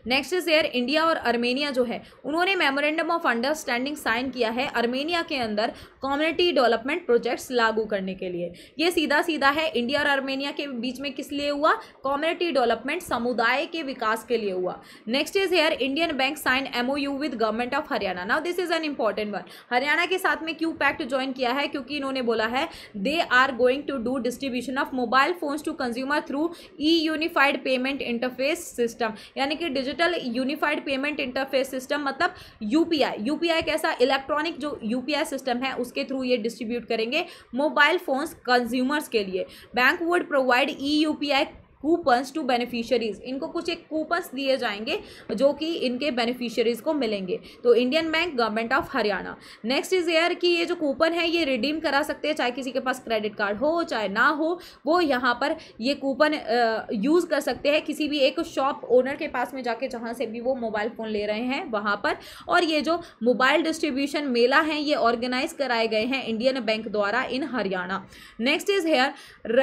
Speaker 1: next is here India और अर्मेनिया जो है उन्होंने मेमोरेंडम ऑफ अंडरस्टैंडिंग साइन किया है अर्मेनिया के अंदर कम्युनिटी डेवलपमेंट प्रोजेक्ट्स लागू करने के लिए ये सीधा सीधा है इंडिया और अर्मेनिया के बीच में किस लिए हुआ कम्युनिटी डेवलपमेंट समुदाय के विकास के लिए हुआ next is here Indian bank sign MOU with government of Haryana now this is an important one Haryana के साथ में क्यों पैक्ट ज्वाइन किया है क्योंकि इन्होंने बोला है they are going to do distribution of mobile phones to consumer through e unified payment interface system यानी कि digital digital unified payment interface system मतलब यूपीआई यूपीआई कैसा इलेक्ट्रॉनिक जो यूपीआई सिस्टम है उसके थ्रू ये डिस्ट्रीब्यूट करेंगे मोबाइल फोन्स कंज्यूमर्स के लिए bank would provide e UPI coupons to beneficiaries इनको कुछ एक कूपन्स दिए जाएंगे जो कि इनके बेनिफिशियरीज़ को मिलेंगे तो Indian bank government of Haryana next is here कि ये जो कूपन है ये रिडीम करा सकते हैं चाहे किसी के पास क्रेडिट कार्ड हो चाहे ना हो वो यहाँ पर ये कूपन यूज़ कर सकते हैं किसी भी एक शॉप ओनर के पास में जाके जहाँ से भी वो मोबाइल फ़ोन ले रहे हैं वहाँ पर और ये जो मोबाइल डिस्ट्रीब्यूशन मेला है ये ऑर्गेनाइज कराए गए हैं इंडियन बैंक द्वारा in Haryana next is here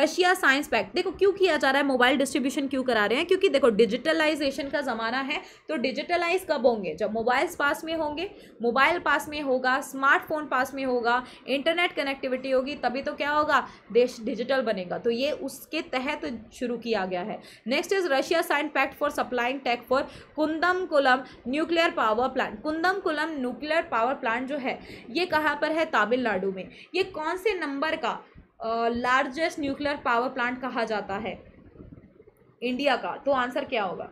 Speaker 1: Russia signs pact देखो क्यों किया जा रहा है मोबाइल मोबाइल डिस्ट्रीब्यूशन क्यों करा रहे हैं क्योंकि देखो डिजिटलाइजेशन का ज़माना है तो डिजिटलाइज कब होंगे जब मोबाइल्स पास में होंगे मोबाइल पास में होगा स्मार्टफोन पास में होगा इंटरनेट कनेक्टिविटी होगी तभी तो क्या होगा देश डिजिटल बनेगा तो ये उसके तहत तो शुरू किया गया है next is Russia sign pact for supplying tech for Kudankulam nuclear power plant Kudankulam nuclear power plant जो है ये कहाँ पर है तमिलनाडु में ये कौन से नंबर का लार्जेस्ट न्यूक्लियर पावर प्लांट कहा जाता है इंडिया का तो आंसर क्या होगा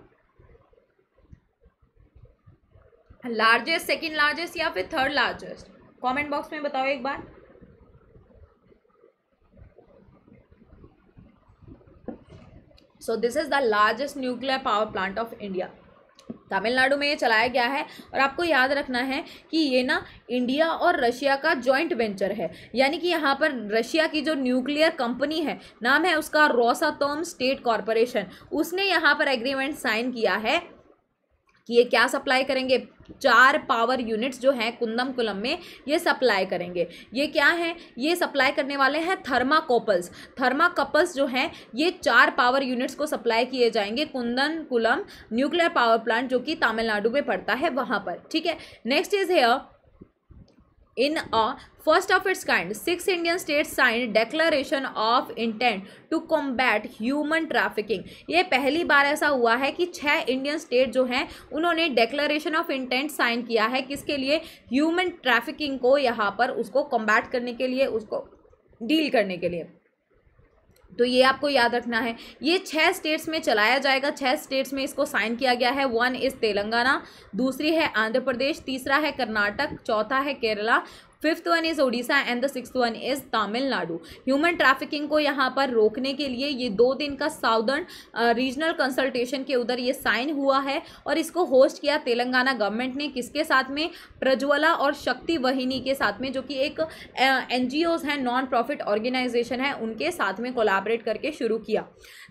Speaker 1: लार्जेस्ट सेकेंड लार्जेस्ट या फिर थर्ड लार्जेस्ट कमेंट बॉक्स में बताओ एक बार so this is the largest nuclear power plant of India Tamil Nadu में ये चलाया गया है और आपको याद रखना है कि ये ना इंडिया और रशिया का जॉइंट वेंचर है यानी कि यहाँ पर रशिया की जो न्यूक्लियर कंपनी है नाम है उसका रोसातोम स्टेट कॉरपोरेशन उसने यहाँ पर एग्रीमेंट साइन किया है कि ये क्या सप्लाई करेंगे चार पावर यूनिट्स जो हैं कुंदम कुलम में ये सप्लाई करेंगे ये क्या है ये सप्लाई करने वाले हैं थर्माकोपल्स थर्माकपल्स जो हैं ये चार पावर यूनिट्स को सप्लाई किए जाएंगे Kudankulam nuclear power plant जो कि तमिलनाडु में पड़ता है वहाँ पर ठीक है next is here in a first of its kind six Indian state sign declaration of intent to combat human trafficking ये पहली बार ऐसा हुआ है कि छः इंडियन स्टेट जो हैं उन्होंने डेक्लरेशन ऑफ इंटेंट साइन किया है किसके लिए ह्यूमन ट्रैफिकिंग को यहाँ पर उसको कॉम्बैट करने के लिए उसको डील करने के लिए तो ये आपको याद रखना है ये छः स्टेट्स में चलाया जाएगा छः स्टेट्स में इसको साइन किया गया है वन इज़ तेलंगाना दूसरी है आंध्र प्रदेश तीसरा है कर्नाटक चौथा है Kerala fifth one is Odisha and the six one is Tamil Nadu human trafficking को यहाँ पर रोकने के लिए ये दो दिन का साउदर्न रीजनल कंसल्टेशन के उधर ये साइन हुआ है और इसको होस्ट किया तेलंगाना गवर्नमेंट ने किसके साथ में प्रज्वला और शक्ति वहिनी के साथ में जो कि एक एन जी ओज हैं नॉन प्रॉफिट ऑर्गेनाइजेशन है उनके साथ में कोलाबरेट करके शुरू किया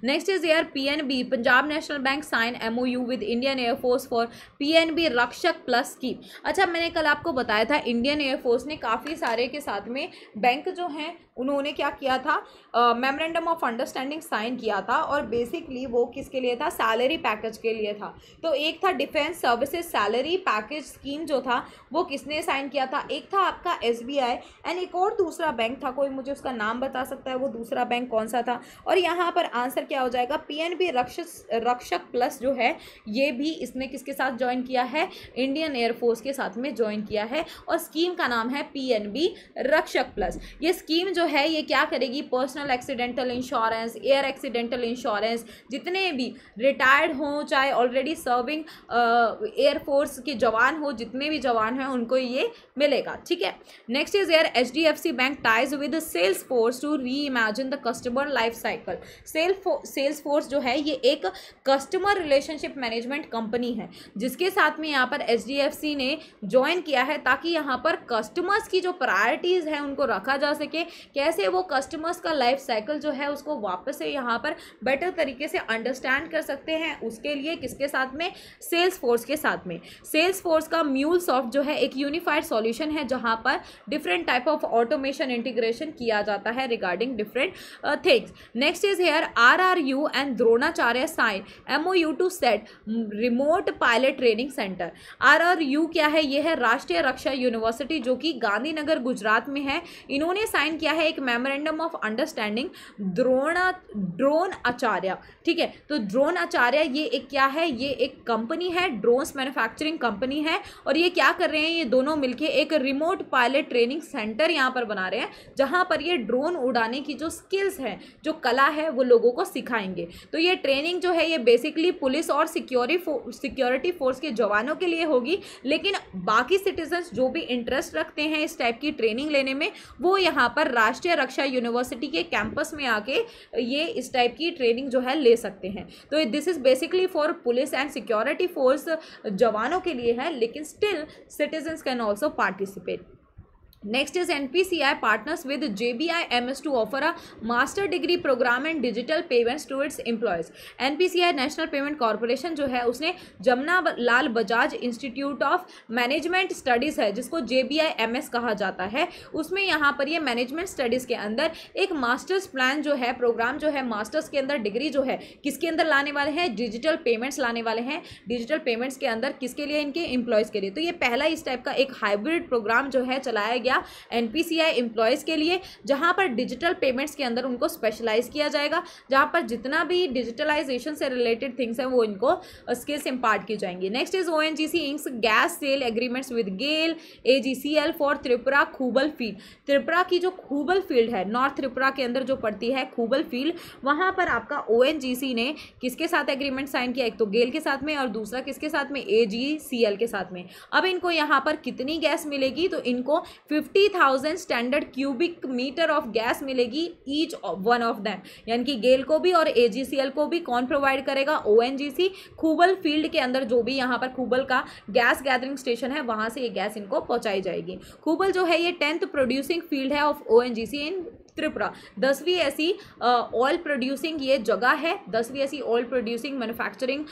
Speaker 1: next is here P N B Punjab national bank sign M O U with Indian air force for P N B Rakshak plus scheme अच्छा मैंने कल आपको बताया था इंडियन एयरफोर्स ने काफ़ी सारे के साथ में बैंक जो हैं उन्होंने क्या किया था मेमोरेंडम ऑफ अंडरस्टैंडिंग साइन किया था और बेसिकली वो किसके लिए था सैलरी पैकेज के लिए था तो एक था defence services salary package scheme जो था वो किसने साइन किया था एक था आपका एस एंड एक और दूसरा बैंक था कोई मुझे उसका नाम बता सकता है वो दूसरा बैंक कौन सा था और यहाँ पर आंसर क्या हो जाएगा पी रक्षक रक्षक प्लस जो है ये भी इसने किसके साथ ज्वाइन किया है इंडियन एयरफोर्स के साथ में ज्वाइन किया है और स्कीम का नाम है पीएनबी रक्षक प्लस ये स्कीम जो है ये क्या करेगी personal accidental insurance air accidental insurance जितने भी रिटायर्ड हो चाहे ऑलरेडी सर्विंग एयरफोर्स के जवान हो जितने भी जवान हैं उनको ये मिलेगा ठीक है next is here H D F C bank ties with Salesforce to reimagine the customer life cycle Salesforce जो है ये एक कस्टमर रिलेशनशिप मैनेजमेंट कंपनी है जिसके साथ में यहाँ पर एच डी एफ सी ने ज्वाइन किया है ताकि यहाँ पर कस्टमर कस्टमर्स की जो प्रायोरिटीज़ हैं उनको रखा जा सके कैसे वो कस्टमर्स का लाइफ साइकिल जो है उसको वापस से यहाँ पर बेटर तरीके से अंडरस्टैंड कर सकते हैं उसके लिए किसके साथ में सेल्स फोर्स के साथ में सेल्स फोर्स का म्यूल सॉफ्ट जो है एक यूनिफाइड सॉल्यूशन है जहाँ पर different type of automation integration किया जाता है regarding different things next is here R R U and Dronacharya sign M O U to set remote pilot training centre R R U क्या है यह है राष्ट्रीय रक्षा यूनिवर्सिटी जो कि गांधीनगर गुजरात में है इन्होंने साइन किया है एक memorandum of understanding Drona drone Acharya ठीक है तो ड्रोन आचार्य ये एक क्या है ये एक कंपनी है ड्रोन्स मैन्युफैक्चरिंग कंपनी है और ये क्या कर रहे हैं ये दोनों मिलकर एक रिमोट पायलट ट्रेनिंग सेंटर यहाँ पर बना रहे हैं जहाँ पर ये ड्रोन उड़ाने की जो स्किल्स है जो कला है वो लोगों को सिखाएंगे तो ये ट्रेनिंग जो है ये बेसिकली पुलिस और सिक्योरिटी सिक्योरिटी फोर्स के जवानों के लिए होगी लेकिन बाकी सिटीजन्स जो भी इंटरेस्ट रखते हैं हैं इस टाइप की ट्रेनिंग लेने में वो यहाँ पर राष्ट्रीय रक्षा यूनिवर्सिटी के कैंपस में आके ये इस टाइप की ट्रेनिंग जो है ले सकते हैं तो this is basically for police and security force जवानों के लिए है लेकिन still citizens can also participate next is N P C I partners B I M S to offer a master degree programme and digital payments to its employees N P C I national payment corporation जो है उसने Jamuna Lal Bajaj institute of management studies है जिसको J B I M S कहा जाता है उसमें यहाँ पर ये मैनेजमेंट स्टडीज़ के अंदर एक मास्टर्स प्लान जो है प्रोग्राम जो है मास्टर्स के अंदर डिग्री जो है किसके अंदर लाने वाले हैं डिजिटल पेमेंट्स लाने वाले हैं डिजिटल पेमेंट्स के अंदर किसके लिए इनके एम्प्लॉयज़ के लिए तो ये पहला इस टाइप का एक हाइब्रिड प्रोग्राम जो है चलाया गया आएगा एन पी एम्प्लॉयज़ के लिए जहाँ पर डिजिटल पेमेंट्स के अंदर उनको स्पेशलाइज किया जाएगा जहाँ पर जितना भी डिजिटलाइजेशन से रिलेटेड थिंग्स हैं वो इनको स्किल्स इम्पार्ट की जाएंगी next is O N G C inks gas sale agreements with GAIL A G C L for Tripura Khubal field Tripura की जो खूबल फील्ड है नॉर्थ त्रिपुरा के अंदर जो पड़ती है खूबल फील्ड वहाँ पर आपका ओ एन जी सी ने किसके साथ एग्रीमेंट साइन किया एक तो गेल के साथ में और दूसरा किसके साथ में ए जी सी एल के साथ में अब इनको यहाँ पर कितनी गैस मिलेगी तो इनको fifty thousand standard cubic metre of gas मिलेगी ईच वन ऑफ दैम यानी कि गेल को भी और ए को भी कौन प्रोवाइड करेगा ओ खूबल फील्ड के अंदर जो भी यहाँ पर खूबल का गैस गैदरिंग स्टेशन है वहाँ से ये गैस इनको पहुँचाई जाएगी खूबल जो है ये टेंथ प्रोड्यूसिंग फील्ड है ऑफ ओ इन त्रिपुरा दसवीं ऐसी ऑयल प्रोड्यूसिंग ये जगह है दसवीं ऐसी ऑयल प्रोड्यूसिंग मैन्युफैक्चरिंग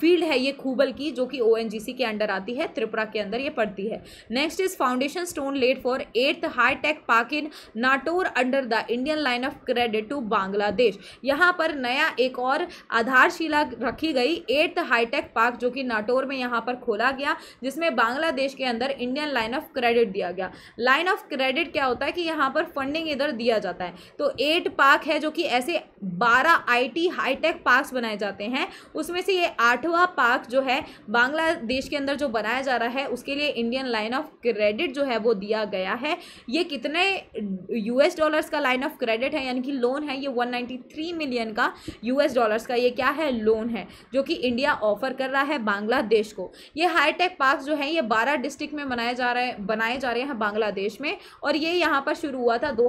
Speaker 1: फील्ड है ये खूबल की जो कि ओ के अंडर आती है त्रिपुरा के अंदर ये पड़ती है next is foundation stone laid for eighth high tech park in Natore under the Indian line of credit to Bangladesh यहाँ पर नया एक और आधारशिला रखी गई एट्थ हाईटेक पार्क जो कि नाटोर में यहाँ पर खोला गया जिसमें बांग्लादेश के अंदर इंडियन लाइन ऑफ क्रेडिट दिया गया लाइन ऑफ क्रेडिट क्या होता है कि यहाँ पर फंडिंग इधर दिया किया जाता है तो एट पार्क है जो कि ऐसे बारह आईटी हाईटेक पार्क्स बनाए जाते हैं उसमें से ये आठवां पार्क जो है बांग्लादेश के अंदर जो बनाया जा रहा है उसके लिए इंडियन लाइन ऑफ क्रेडिट जो है वो दिया गया है ये कितने यूएस डॉलर्स का लाइन ऑफ क्रेडिट है यानी कि लोन है ये 193 मिलियन का यूएस डॉलर्स का ये क्या है लोन है जो कि इंडिया ऑफर कर रहा है बांग्लादेश को ये हाईटेक पार्क जो है ये बारह डिस्ट्रिक्ट में बनाए जा रहे बनाए जा रहे हैं बांग्लादेश में और ये यहाँ पर शुरू हुआ था दो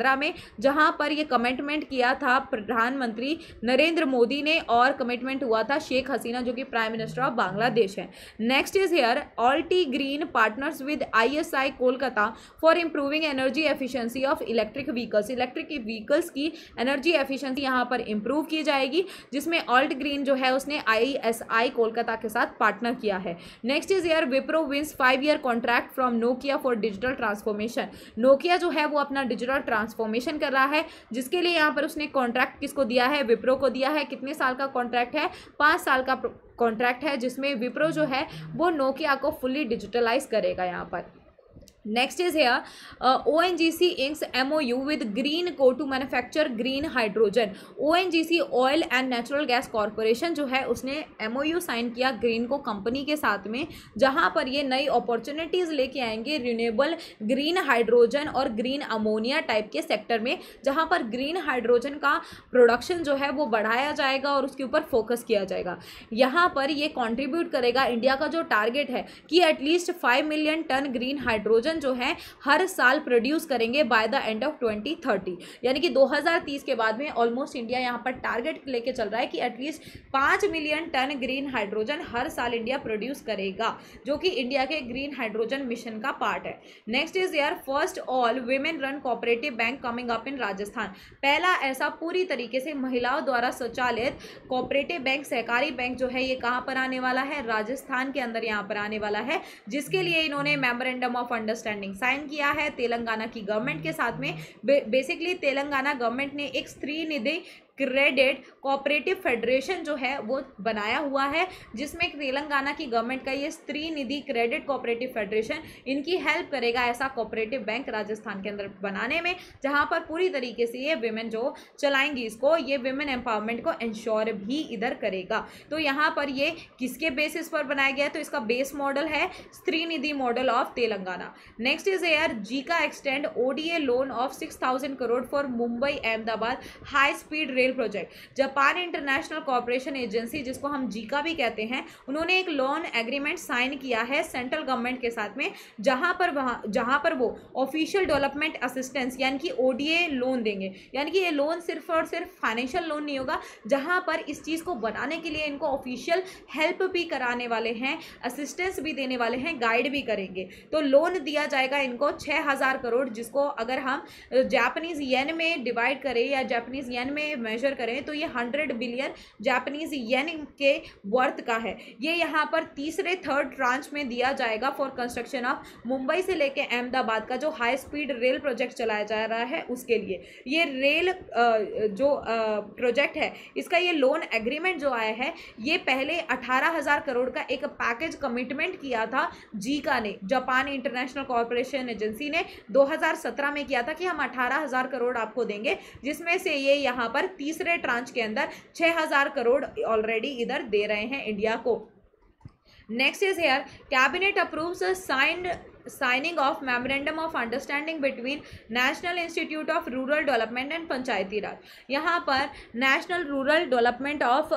Speaker 1: 2015 में जहां पर ये कमिटमेंट किया था प्रधानमंत्री नरेंद्र मोदी ने और कमिटमेंट हुआ था शेख हसीना जो कि प्राइम मिनिस्टर ऑफ बांग्लादेश है next is here Altigreen partners with I Kolkata for improving energy efficiency of electric vehicles electric vehicles की एनर्जी एफिशियंसी यहाँ पर इंप्रूव की जाएगी जिसमें ऑल्ट ग्रीन जो है उसने आई कोलकाता के साथ पार्टनर किया है next is here Wipro wins five year contract from Nokia for digital transformation Nokia जो है वो अपना डिजिटल ट्रांस ट्रांसफॉर्मेशन कर रहा है जिसके लिए यहाँ पर उसने कॉन्ट्रैक्ट किसको दिया है विप्रो को दिया है कितने साल का कॉन्ट्रैक्ट है पाँच साल का कॉन्ट्रैक्ट है जिसमें विप्रो जो है वो नोकिया को फुल्ली डिजिटलाइज करेगा यहाँ पर next is O N G C inks M O U with Greenko to manufacture green hydrogen O N G C oil and natural gas corporation जो है उसने एम ओ यू साइन किया Greenko company के साथ में जहाँ पर ये नई अपॉर्चुनिटीज़ लेके आएंगे रिन्यूएबल ग्रीन हाइड्रोजन और ग्रीन अमोनिया टाइप के सेक्टर में जहाँ पर ग्रीन हाइड्रोजन का प्रोडक्शन जो है वो बढ़ाया जाएगा और उसके ऊपर फोकस किया जाएगा यहाँ पर ये कॉन्ट्रीब्यूट करेगा इंडिया का जो टारगेट है कि at least five million tonne green hydrogen million जो है हर साल प्रोड्यूस करेंगे बाय द एंड ऑफ 2030 यानी कि 2030 के बाद में ऑलमोस्ट इंडिया यहाँ पर टारगेट लेके चल रहा है कि एटलीस्ट पाँच मिलियन टन ग्रीन हाइड्रोजन हर साल इंडिया प्रोड्यूस करेगा जो कि इंडिया के ग्रीन हाइड्रोजन मिशन का पार्ट है next is here first all women run cooperative bank coming up in Rajasthan पहला ऐसा पूरी तरीके से महिलाओं द्वारा स्वचालित कोऑपरेटिव बैंक सहकारी बैंक जो है ये कहाँ पर आने वाला है राजस्थान के अंदर यहाँ पर आने वाला है जिसके लिए इन्होंने memorandum of under understanding sign किया है तेलंगाना की गवर्नमेंट के साथ में बेसिकली तेलंगाना गवर्नमेंट ने एक स्त्री निधि क्रेडिट कोऑपरेटिव फेडरेशन जो है वो बनाया हुआ है जिसमें तेलंगाना की गवर्नमेंट का ये Stree Nidhi credit cooperative federation इनकी हेल्प करेगा ऐसा कोऑपरेटिव बैंक राजस्थान के अंदर बनाने में जहाँ पर पूरी तरीके से ये वेमेन जो चलाएंगी इसको ये वेमेन एम्पावरमेंट को इंश्योर भी इधर करेगा तो यहाँ पर ये किसके बेसिस पर बनाया गया तो इसका बेस मॉडल है Stree Nidhi model of Telangana next is here JICA extend ODA loan of six thousand crore for Mumbai Ahmedabad high speed rail rail project Japan international cooperation agency जिसको हम जीका भी कहते हैं उन्होंने एक लोन एग्रीमेंट साइन किया है सेंट्रल गवर्नमेंट के साथ में जहाँ पर वहाँ जहाँ पर वो ऑफिशियल डेवलपमेंट असिस्टेंस यानी कि ओ लोन देंगे यानी कि ये लोन सिर्फ और सिर्फ फाइनेंशियल लोन नहीं होगा जहाँ पर इस चीज़ को बनाने के लिए इनको ऑफिशियल हेल्प भी कराने वाले हैं असिस्टेंस भी देने वाले हैं गाइड भी करेंगे तो लोन दिया जाएगा इनको छः हज़ार करोड़ जिसको अगर हम जापानीज़ येन में डिवाइड करें या जापानीज़ येन में मेजर करें तो ये हंड्रेड बिलियन जापानीज येन के वर्थ का है ये यहाँ पर तीसरे थर्ड ट्रांच में दिया जाएगा फॉर कंस्ट्रक्शन ऑफ मुंबई से लेके अहमदाबाद का जो हाई स्पीड रेल प्रोजेक्ट चलाया जा रहा है उसके लिए ये रेल जो प्रोजेक्ट है इसका ये लोन एग्रीमेंट जो आया है ये पहले अठारह हज़ार करोड़ का एक पैकेज कमिटमेंट किया था जीका ने जापान इंटरनेशनल कॉरपोरेशन एजेंसी ने 2017 में किया था कि हम अठारह हज़ार करोड़ आपको देंगे जिसमें से ये यहाँ पर तीसरे ट्रांच के अंदर छः हज़ार करोड़ ऑलरेडी इधर दे रहे हैं इंडिया को next is here cabinet approves signed signing of memorandum of understanding between national institute of rural development and Panchayati Raj यहाँ पर national rural development of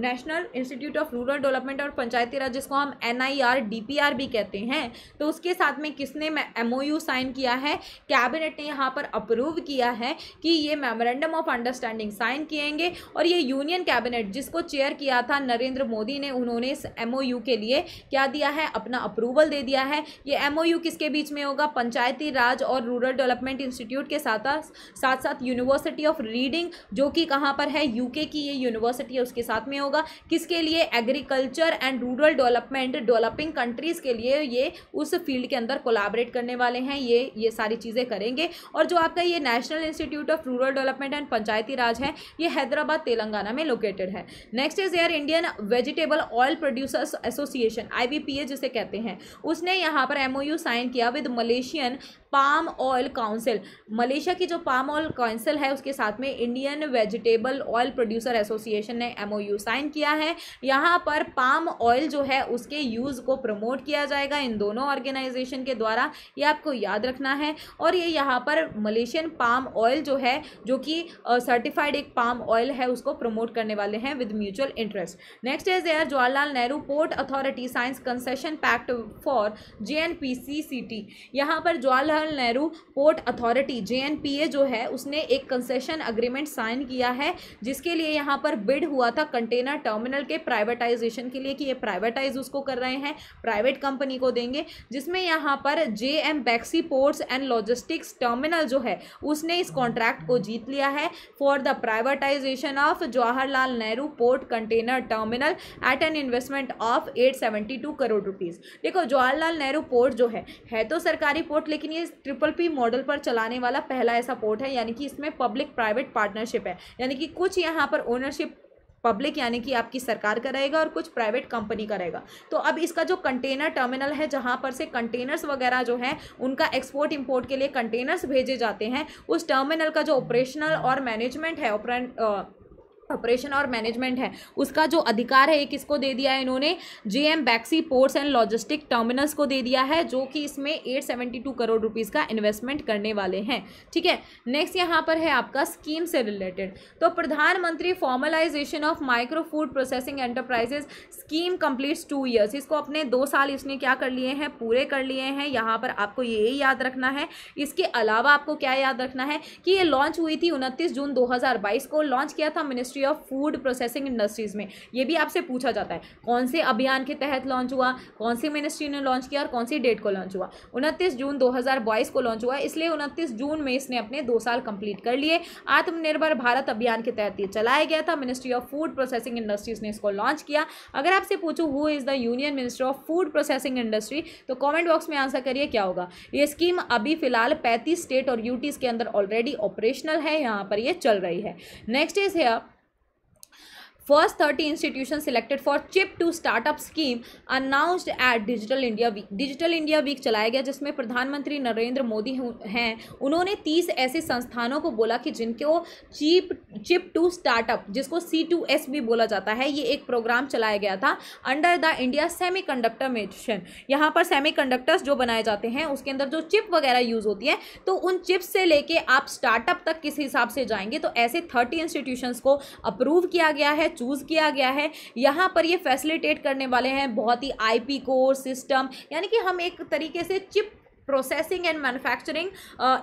Speaker 1: national institute of rural development और पंचायती राज जिसको हम N I R D P R भी कहते हैं तो उसके साथ में किसने एम ओ यू साइन किया है कैबिनेट ने यहाँ पर अप्रूव किया है कि ये मेमोरेंडम ऑफ अंडरस्टैंडिंग साइन किएंगे और ये यूनियन कैबिनेट जिसको चेयर किया था नरेंद्र मोदी ने उन्होंने इस एम ओ यू के लिए क्या दिया है अपना अप्रूवल दे दिया है ये एम ओ एमओयू किसके बीच में होगा पंचायती राज और रूरल डेवलपमेंट इंस्टीट्यूट के साथ साथ साथ यूनिवर्सिटी ऑफ रीडिंग जो कि कहाँ पर है यूके की ये यूनिवर्सिटी है उसके साथ में होगा किसके लिए agriculture and rural development developing countries के लिए ये उस फील्ड के अंदर कोलाबरेट करने वाले हैं ये ये सारी चीज़ें करेंगे और जो आपका ये national institute of rural development and Panchayati Raj है ये हैदराबाद तेलंगाना में लोकेटेड है next is here Indian vegetable oil producers association I जिसे कहते हैं उसने यहाँ पर एमओ एमओयू साइन किया with Malaysian palm oil council Malaysia की जो पाम ऑयल काउंसिल है उसके साथ में Indian vegetable oil producer association ने एमओयू साइन किया है यहाँ पर पाम ऑयल जो है उसके यूज़ को प्रमोट किया जाएगा इन दोनों ऑर्गेनाइजेशन के द्वारा ये आपको याद रखना है और ये यहाँ पर मलेशियन पाम ऑयल जो है जो कि सर्टिफाइड एक पाम ऑयल है उसको प्रमोट करने वाले हैं with mutual interest next is here Jawaharlal Nehru port authority signs concession pact for J N P C C T यहाँ पर Jawaharlal Jawaharlal Nehru port authority J जो है उसने एक कंसेशन अग्रीमेंट साइन किया है जिसके लिए यहाँ पर बिड हुआ था कंटेनर टर्मिनल के प्राइवेटाइजेशन के लिए कि ये प्राइवेटाइज उसको कर रहे हैं प्राइवेट कंपनी को देंगे जिसमें यहाँ पर J M Baxi ports and logistics terminal जो है उसने इस कॉन्ट्रैक्ट को जीत लिया है for the privatisation of Jawaharlal Nehru port container terminal at an investment of eight seventy two crore rupees देखो जवाहरलाल नेहरू पोर्ट जो है है तो सरकारी पोर्ट लेकिन ये इस ट्रिपल पी मॉडल पर चलाने वाला पहला ऐसा पोर्ट है यानी कि इसमें पब्लिक प्राइवेट पार्टनरशिप है यानी कि कुछ यहाँ पर ओनरशिप पब्लिक यानी कि आपकी सरकार का रहेगा और कुछ प्राइवेट कंपनी का रहेगा तो अब इसका जो कंटेनर टर्मिनल है जहाँ पर से कंटेनर्स वगैरह जो हैं उनका एक्सपोर्ट इंपोर्ट के लिए कंटेनर्स भेजे जाते हैं उस टर्मिनल का जो ऑपरेशनल और मैनेजमेंट है ऑपरेशन और मैनेजमेंट है उसका जो अधिकार है ये किसको दे दिया है इन्होंने GM Baxi ports and logistic terminals को दे दिया है जो कि इसमें 872 करोड़ रुपीस का इन्वेस्टमेंट करने वाले हैं ठीक है नेक्स्ट यहाँ पर है आपका स्कीम से रिलेटेड तो Pradhan Mantri formalisation of micro food processing enterprises scheme complete two years इसको अपने दो साल इसने क्या कर लिए हैं पूरे कर लिए हैं यहाँ पर आपको ये याद रखना है इसके अलावा आपको क्या याद रखना है कि ये लॉन्च हुई थी उनतीस जून दो को लॉन्च किया था ministry ministry of food processing industries में ये भी आपसे पूछा जाता है कौन से अभियान के तहत लॉन्च हुआ कौन सी मिनिस्ट्री ने लॉन्च किया और कौन सी डेट को लॉन्च हुआ उनतीस जून दो को लॉन्च हुआ इसलिए उनतीस जून में इसने अपने दो साल कंप्लीट कर लिए आत्मनिर्भर भारत अभियान के तहत ये चलाया गया था ministry of food processing industries ने इसको लॉन्च किया अगर आपसे पूछूँ who is the union minister of food processing industry तो कमेंट बॉक्स में आंसर करिए क्या होगा ये स्कीम अभी फिलहाल पैंतीस स्टेट और यूटीज़ के अंदर ऑलरेडी ऑपरेशनल है यहाँ पर ये चल रही है next is here first thirty institution selected for chip to startup scheme announced at digital India week digital India week चलाया गया जिसमें प्रधानमंत्री नरेंद्र मोदी हैं उन्होंने तीस ऐसे संस्थानों को बोला कि जिनको चिप चिप टू स्टार्टअप जिसको सी टू एस भी बोला जाता है ये एक प्रोग्राम चलाया गया था under the India semiconductor mission यहाँ पर सेमी कंडक्टर्स जो बनाए जाते हैं उसके अंदर जो चिप वगैरह यूज़ होती है तो उन चिप्स से लेके आप स्टार्टअप तक किस हिसाब से जाएंगे तो ऐसे थर्टी इंस्टीट्यूशन को अप्रूव किया गया है चूज़ किया गया है यहाँ पर ये फैसिलिटेट करने वाले हैं बहुत ही आईपी कोर सिस्टम यानी कि हम एक तरीके से chip processing and manufacturing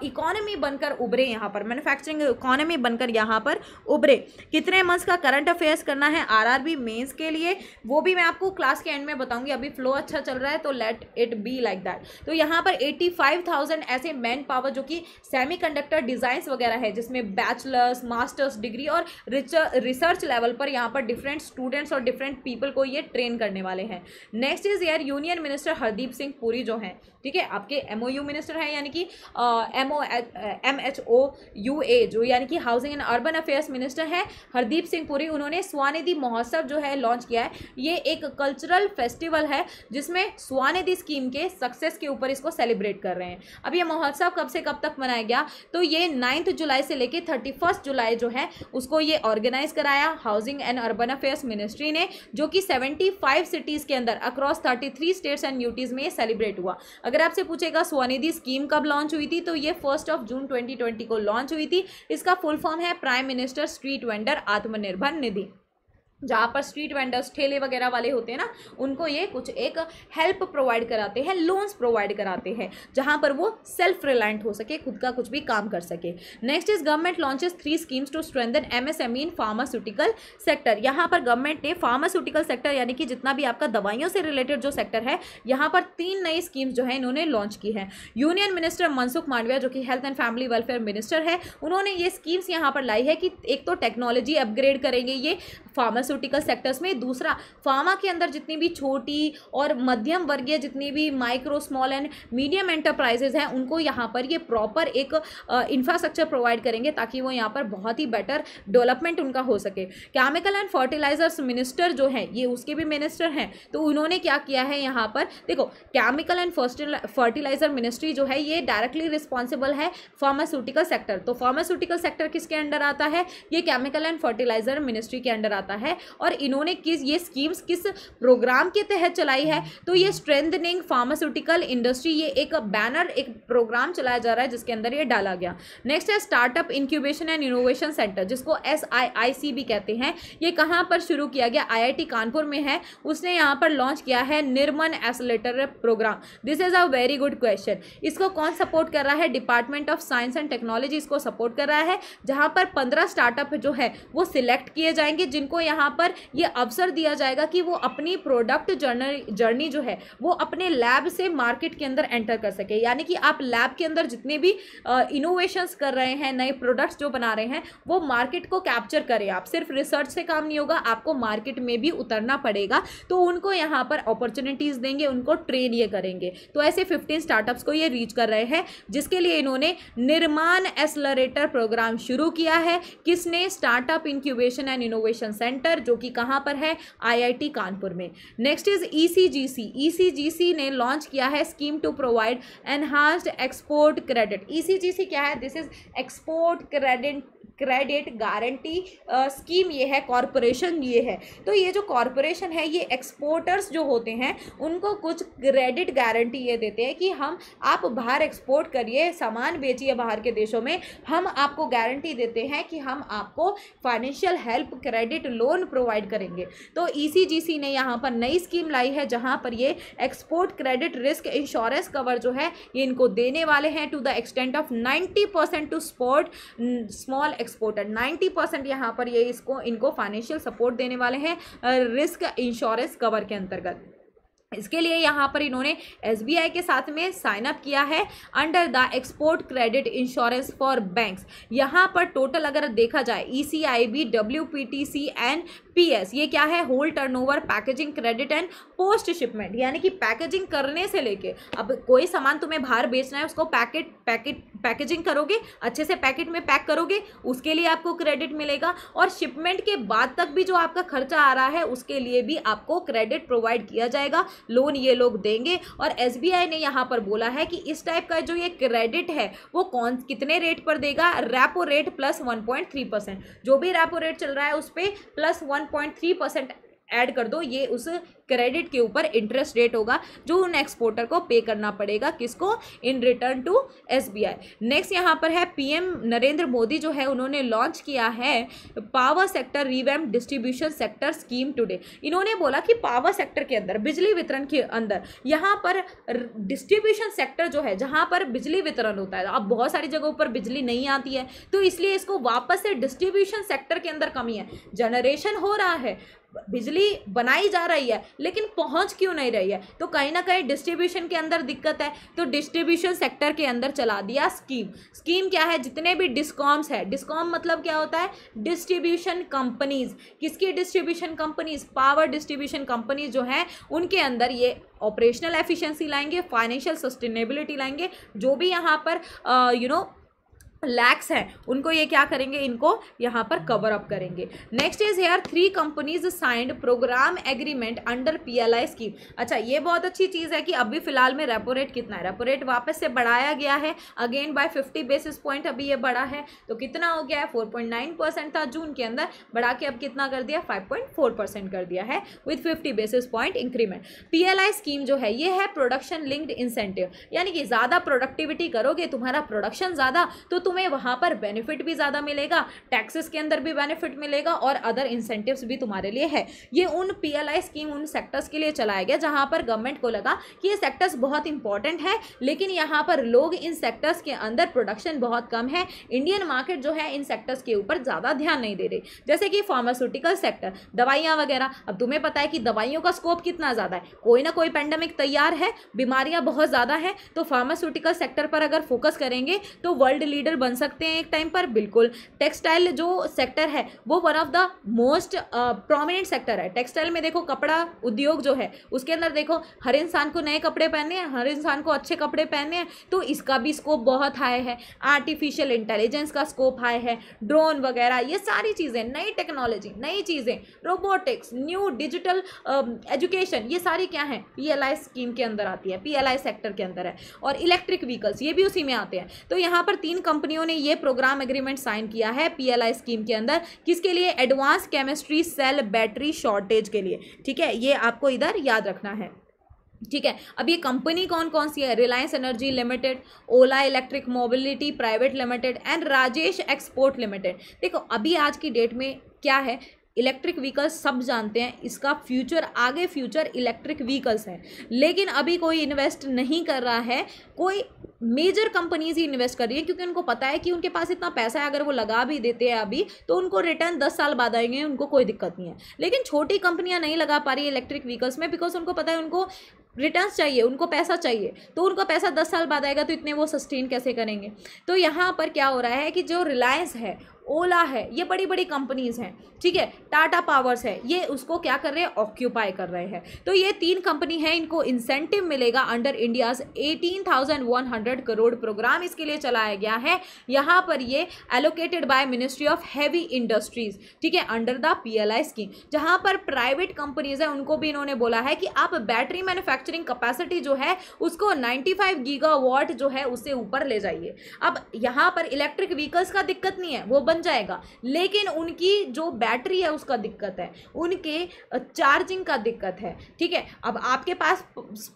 Speaker 1: economy बनकर उभरे यहाँ पर मैन्युफैक्चरिंग इकोनॉमी बनकर यहाँ पर उभरे कितने मंथ्स का करंट अफेयर्स करना है आरआरबी मेंस के लिए वो भी मैं आपको क्लास के एंड में बताऊंगी अभी फ्लो अच्छा चल रहा है तो let it be like that तो यहाँ पर एट्टी फाइव थाउजेंड ऐसे मैन पावर जो कि सेमी कंडक्टर डिज़ाइंस वगैरह है जिसमें बैचलर्स मास्टर्स डिग्री और रिसर्च लेवल पर यहाँ पर डिफरेंट स्टूडेंट्स और डिफरेंट पीपल को ये ट्रेन करने वाले हैं नेक्स्ट इज यार यूनियन मिनिस्टर हरदीप सिंह पुरी जो हैं ठीक है आपके एम ओ यू मिनिस्टर हैं यानी कि M O M H O U A जो यानी कि housing and urban affairs minister हैं हरदीप सिंह पुरी उन्होंने स्वानिधि महोत्सव जो है लॉन्च किया है ये एक कल्चरल फेस्टिवल है जिसमें स्वानिधि स्कीम के सक्सेस के ऊपर इसको सेलिब्रेट कर रहे हैं अब ये महोत्सव कब से कब तक मनाया गया तो ये नाइन्थ जुलाई से लेकर थर्टी जुलाई जो है उसको ये ऑर्गेनाइज कराया housing and urban affairs ministry ने जो कि सेवेंटी सिटीज़ के अंदर across thirty states and UTs में ये सेलिब्रेट हुआ अगर आपसे पूछेगा स्वनिधि स्कीम कब लॉन्च हुई थी तो ये फर्स्ट ऑफ जून ट्वेंटी को लॉन्च हुई थी इसका फुल फॉर्म है prime minister street vendor Atmanirbhar Nidhi जहाँ पर स्ट्रीट वेंडर्स ठेले वगैरह वाले होते हैं ना उनको ये कुछ एक हेल्प प्रोवाइड कराते हैं लोन्स प्रोवाइड कराते हैं जहाँ पर वो सेल्फ रिलायंट हो सके खुद का कुछ भी काम कर सके next is government launches three schemes to strengthen M S M in pharmaceutical sector यहाँ पर गवर्नमेंट ने फार्मास्यूटिकल सेक्टर यानी कि जितना भी आपका दवाइयों से रिलेटेड जो सेक्टर है यहाँ पर तीन नई स्कीम्स जो है इन्होंने लॉन्च की है यूनियन मिनिस्टर मनसुख मांडविया जो कि health and family welfare minister है उन्होंने ये स्कीम्स यहाँ पर लाई है कि एक तो टेक्नोलॉजी अपग्रेड करेंगे ये फार्मास्यू फार्मास्यूटिकल सेक्टर्स में दूसरा फार्मा के अंदर जितनी भी छोटी और मध्यम वर्गीय जितनी भी micro small and medium enterprises हैं उनको यहाँ पर ये प्रॉपर एक इंफ्रास्ट्रक्चर प्रोवाइड करेंगे ताकि वो यहाँ पर बहुत ही बेटर डेवलपमेंट उनका हो सके केमिकल एंड फर्टिलाइजर्स मिनिस्टर जो हैं ये उसके भी मिनिस्टर हैं तो उन्होंने क्या किया है यहाँ पर देखो केमिकल एंड फर्टिलाइजर मिनिस्ट्री जो है ये डायरेक्टली रिस्पॉन्सिबल है फार्मास्यूटिकल सेक्टर तो फार्मास्यूटिकल सेक्टर किसके अंडर आता है ये केमिकल एंड फर्टिलाइजर मिनिस्ट्री के अंडर आता है और इन्होंने किस ये स्कीम्स किस प्रोग्राम के तहत चलाई है तो ये स्ट्रेंथनिंग फार्मास्यूटिकल इंडस्ट्री ये एक बैनर एक प्रोग्राम चलाया जा रहा है जिसके अंदर ये डाला गया नेक्स्ट है startup incubation and innovation centre जिसको एस भी कहते हैं ये कहाँ पर शुरू किया गया आई कानपुर में है उसने यहाँ पर लॉन्च किया है Nirman accelerator programme this is a very good question इसको कौन सपोर्ट कर रहा है department of science and technology इसको सपोर्ट कर रहा है जहाँ पर पंद्रह स्टार्टअप जो है वो सिलेक्ट किए जाएंगे जिनको यहाँ यहाँ पर ये अवसर दिया जाएगा कि वो अपनी प्रोडक्ट जर्नर जर्नी जो है वो अपने लैब से मार्केट के अंदर एंटर कर सके यानी कि आप लैब के अंदर जितने भी इनोवेशंस कर रहे हैं नए प्रोडक्ट्स जो बना रहे हैं वो मार्केट को कैप्चर करें आप सिर्फ रिसर्च से काम नहीं होगा आपको मार्केट में भी उतरना पड़ेगा तो उनको यहाँ पर अपॉर्चुनिटीज़ देंगे उनको ट्रेन ये करेंगे तो ऐसे फिफ्टीन स्टार्टअप्स को ये रीच कर रहे हैं जिसके लिए इन्होंने निर्माण एसलरेटर प्रोग्राम शुरू किया है किसने startup incubation and innovation centre centre जो कि कहाँ पर है आईआईटी कानपुर में नेक्स्ट इज ईसीजीसी ईसीजीसी ने लॉन्च किया है scheme to provide enhanced export credit ECGC क्या है this is export credit credit guarantee scheme ये है कॉरपोरेशन ये है तो ये जो कॉरपोरेशन है ये एक्सपोर्टर्स जो होते हैं उनको कुछ क्रेडिट गारंटी ये देते हैं कि हम आप बाहर एक्सपोर्ट करिए सामान बेचिए बाहर के देशों में हम आपको गारंटी देते हैं कि हम आपको financial help credit loan loan provide करेंगे तो ईसीजीसी e ने यहाँ पर नई स्कीम लाई है जहाँ पर ये export credit risk insurance cover जो है ये इनको देने वाले हैं to the extent of ninety percent to support small exporter ninety percent यहाँ पर ये इसको इनको फाइनेंशियल सपोर्ट देने वाले हैं रिस्क इंश्योरेंस कवर के अंतर्गत इसके लिए यहाँ पर इन्होंने एसबीआई के साथ में साइन अप किया है under the export credit insurance for banks यहाँ पर टोटल अगर देखा जाए ईसीआईबी डब्ल्यूपीटीसी एंड पीएस ये क्या है whole turnover packaging credit and post shipment यानी कि पैकेजिंग करने से लेके अब कोई सामान तुम्हें बाहर बेचना है उसको पैकेट पैकेट पैकेजिंग करोगे अच्छे से पैकेट में पैक करोगे उसके लिए आपको क्रेडिट मिलेगा और शिपमेंट के बाद तक भी जो आपका खर्चा आ रहा है उसके लिए भी आपको क्रेडिट प्रोवाइड किया जाएगा लोन ये लोग देंगे और एस ने यहाँ पर बोला है कि इस टाइप का जो ये क्रेडिट है वो कौन कितने रेट पर देगा repo rate plus one point three percent जो भी रेपो रेट चल रहा है उस पर प्लस वन 1.3% ऐड कर दो ये उस क्रेडिट के ऊपर इंटरेस्ट रेट होगा जो उन एक्सपोर्टर को पे करना पड़ेगा किसको in return to SBI next यहाँ पर है पीएम नरेंद्र मोदी जो है उन्होंने लॉन्च किया है power sector revamp distribution sector scheme today इन्होंने बोला कि पावर सेक्टर के अंदर बिजली वितरण के अंदर यहाँ पर डिस्ट्रीब्यूशन सेक्टर जो है जहाँ पर बिजली वितरण होता है अब बहुत सारी जगहों पर बिजली नहीं आती है तो इसलिए इसको वापस से डिस्ट्रीब्यूशन सेक्टर के अंदर कमी है जनरेशन हो रहा है बिजली बनाई जा रही है लेकिन पहुंच क्यों नहीं रही है तो कहीं ना कहीं डिस्ट्रीब्यूशन के अंदर दिक्कत है तो डिस्ट्रीब्यूशन सेक्टर के अंदर चला दिया स्कीम स्कीम क्या है जितने भी डिस्कॉम्स है डिस्कॉम मतलब क्या होता है डिस्ट्रीब्यूशन कंपनीज किसकी distribution companies power distribution companies जो हैं उनके अंदर ये ऑपरेशनल एफिशिएंसी लाएंगे फाइनेंशियल सस्टेनेबिलिटी लाएंगे जो भी यहाँ पर you know you know, lacks हैं उनको ये क्या करेंगे इनको यहाँ पर कवर अप करेंगे next is here three companies signed programme agreement under PLI scheme अच्छा ये बहुत अच्छी चीज़ है कि अभी फिलहाल में रेपो रेट कितना है रेपो रेट वापस से बढ़ाया गया है again by fifty basis point अभी ये बढ़ा है तो कितना हो गया है फोर पॉइंट नाइन परसेंट था जून के अंदर बढ़ा के अब कितना कर दिया फाइव पॉइंट फोर परसेंट कर दिया है with fifty basis point increment P scheme जो है ये है प्रोडक्शन लिंक्ड इंसेंटिव यानी कि ज़्यादा प्रोडक्टिविटी करोगे तुम्हारा प्रोडक्शन ज़्यादा तो तुम तुम्हें वहाँ पर बेनिफिट भी ज़्यादा मिलेगा टैक्सेस के अंदर भी बेनिफिट मिलेगा और अदर इंसेंटिव्स भी तुम्हारे लिए है ये उन पी स्कीम उन सेक्टर्स के लिए चलाया गया जहाँ पर गवर्नमेंट को लगा कि ये सेक्टर्स बहुत इंपॉर्टेंट है लेकिन यहाँ पर लोग इन सेक्टर्स के अंदर प्रोडक्शन बहुत कम है इंडियन मार्केट जो है इन सेक्टर्स के ऊपर ज़्यादा ध्यान नहीं दे रही जैसे कि फार्मास्यूटिकल सेक्टर दवाइयाँ वगैरह अब तुम्हें पता है कि दवाइयों का स्कोप कितना ज़्यादा है कोई ना कोई पैंडमिक तैयार है बीमारियाँ बहुत ज़्यादा है तो फार्मास्यूटिकल सेक्टर पर अगर फोकस करेंगे तो वर्ल्ड लीडर बन सकते हैं एक टाइम पर बिल्कुल टेक्सटाइल जो सेक्टर है वो one of the most prominent sector है टेक्सटाइल में देखो कपड़ा उद्योग जो है उसके अंदर देखो हर इंसान को नए कपड़े पहने हैं हर इंसान को अच्छे कपड़े पहने हैं तो इसका भी स्कोप बहुत हाई है आर्टिफिशियल इंटेलिजेंस का स्कोप हाई है ड्रोन वगैरह ये सारी चीज़ें नई टेक्नोलॉजी नई चीज़ें रोबोटिक्स न्यू डिजिटल एजुकेशन ये सारी क्या हैं आई स्कीम के अंदर आती है आई सेक्टर के अंदर है और इलेक्ट्रिक व्हीकल्स ये भी उसी में आते हैं तो यहाँ पर तीन कंपनी कंपनियों ने ये प्रोग्राम एग्रीमेंट साइन किया है पीएलआई स्कीम के अंदर किसके लिए advance chemistry cell battery shortage के लिए ठीक है ये आपको इधर याद रखना है ठीक है अब ये कंपनी कौन कौन सी है Reliance energy limited Ola electric mobility private limited and Rajesh export limited देखो अभी आज की डेट में क्या है इलेक्ट्रिक व्हीकल्स सब जानते हैं इसका फ्यूचर आगे फ्यूचर इलेक्ट्रिक व्हीकल्स है लेकिन अभी कोई इन्वेस्ट नहीं कर रहा है कोई मेजर कंपनीज ही इन्वेस्ट कर रही है क्योंकि उनको पता है कि उनके पास इतना पैसा है अगर वो लगा भी देते हैं अभी तो उनको रिटर्न दस साल बाद आएंगे उनको कोई दिक्कत नहीं है लेकिन छोटी कंपनियां नहीं लगा पा रही इलेक्ट्रिक व्हीकल्स में बिकॉज उनको पता है उनको रिटर्न चाहिए उनको पैसा चाहिए तो उनका पैसा दस साल बाद आएगा तो इतने वो सस्टेन कैसे करेंगे तो यहाँ पर क्या हो रहा है कि जो रिलायंस है ओला है ये बड़ी बड़ी कंपनीज़ हैं ठीक है टाटा पावर्स है ये उसको क्या कर रहे हैं ऑक्यूपाई कर रहे हैं तो ये तीन कंपनी है इनको इंसेंटिव मिलेगा अंडर इंडियाज 18,100 करोड़ प्रोग्राम इसके लिए चलाया गया है यहाँ पर ये allocated by ministry of heavy industries ठीक है अंडर द आई स्कीम जहाँ पर प्राइवेट कंपनीज है उनको भी इन्होंने बोला है कि आप बैटरी मैन्युफैक्चरिंग कैपेसिटी जो है उसको गीगा वॉट जो है उससे ऊपर ले जाइए अब यहाँ पर इलेक्ट्रिक व्हीकल्स का दिक्कत नहीं है वो बन जाएगा लेकिन उनकी जो बैटरी है उसका दिक्कत है उनके चार्जिंग का दिक्कत है ठीक है अब आपके पास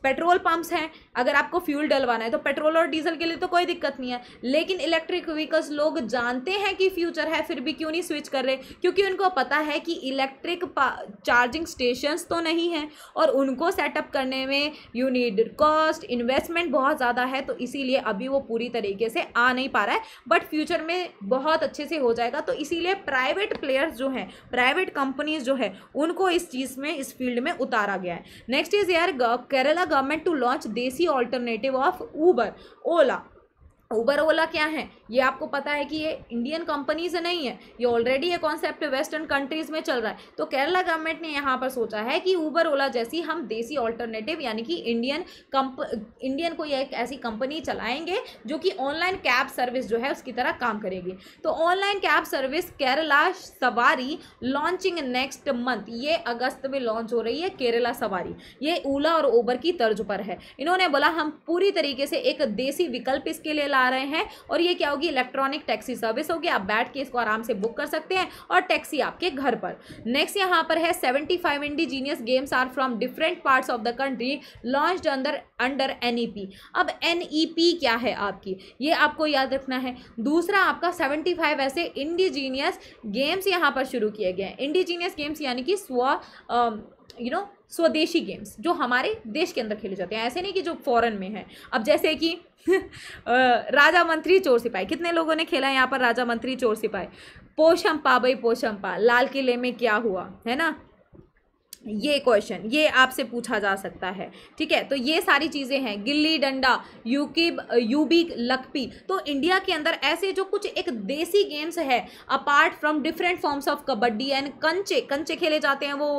Speaker 1: पेट्रोल पंप्स हैं अगर आपको फ्यूल डलवाना है तो पेट्रोल और डीजल के लिए तो कोई दिक्कत नहीं है लेकिन इलेक्ट्रिक व्हीकल्स लोग जानते हैं कि फ्यूचर है फिर भी क्यों नहीं स्विच कर रहे क्योंकि उनको पता है कि इलेक्ट्रिक चार्जिंग स्टेशंस तो नहीं है और उनको सेटअप करने में यू नीड कॉस्ट इन्वेस्टमेंट बहुत ज़्यादा है तो इसीलिए अभी वो पूरी तरीके से आ नहीं पा रहा है बट फ्यूचर में बहुत अच्छे से हो जाएगा तो इसीलिए प्राइवेट प्लेयर्स जो हैं प्राइवेट कंपनीज जो है उनको इस चीज़ में इस फील्ड में उतारा गया है नेक्स्ट इज यार Kerala government to launch desi alternative of Uber Ola Uber Ola क्या है ये आपको पता है कि ये इंडियन कंपनी से नहीं है ये ऑलरेडी ये कॉन्सेप्ट वेस्टर्न कंट्रीज़ में चल रहा है तो केरला गवर्नमेंट ने यहाँ पर सोचा है कि ऊबर ओला जैसी हम देसी ऑल्टरनेटिव यानी कि इंडियन कंप इंडियन कोई एक ऐसी कंपनी चलाएंगे जो कि ऑनलाइन कैब सर्विस जो है उसकी तरह काम करेगी तो ऑनलाइन कैब सर्विस केरला सवारी लॉन्चिंग नेक्स्ट मंथ ये अगस्त में लॉन्च हो रही है केरला सवारी ये ओला और ओबर की तर्ज पर है इन्होंने बोला हम पूरी तरीके से एक देसी विकल्प इसके लिए ला रहे हैं और ये क्या होगी इलेक्ट्रॉनिक टैक्सी सर्विस होगी आप बैठ के इसको आराम से बुक कर सकते हैं और टैक्सी आपके घर पर नेक्स्ट यहाँ पर है seventy five indigenous games are from different parts of the country launch under under N अब एन e क्या है आपकी ये आपको याद रखना है दूसरा आपका सेवेंटी फाइव ऐसे इंडिजीनियस गेम्स यहाँ पर शुरू किए गए हैं इंडिजीनियस गेम्स यानी कि स्व यू नो स्वदेशी गेम्स जो हमारे देश के अंदर खेले जाते हैं ऐसे नहीं कि जो फॉरेन में है अब जैसे कि *laughs* राजा मंत्री चोर सिपाही कितने लोगों ने खेला है यहाँ पर राजा मंत्री चोर सिपाही पोशम पा भाई पोशम पा लाल किले में क्या हुआ है ना ये क्वेश्चन ये आपसे पूछा जा सकता है ठीक है तो ये सारी चीज़ें हैं गिल्ली डंडा यूकिब यूबी लकपी तो इंडिया के अंदर ऐसे जो कुछ एक देसी गेम्स है apart from different forms of kabaddi and कंचे कंचे खेले जाते हैं वो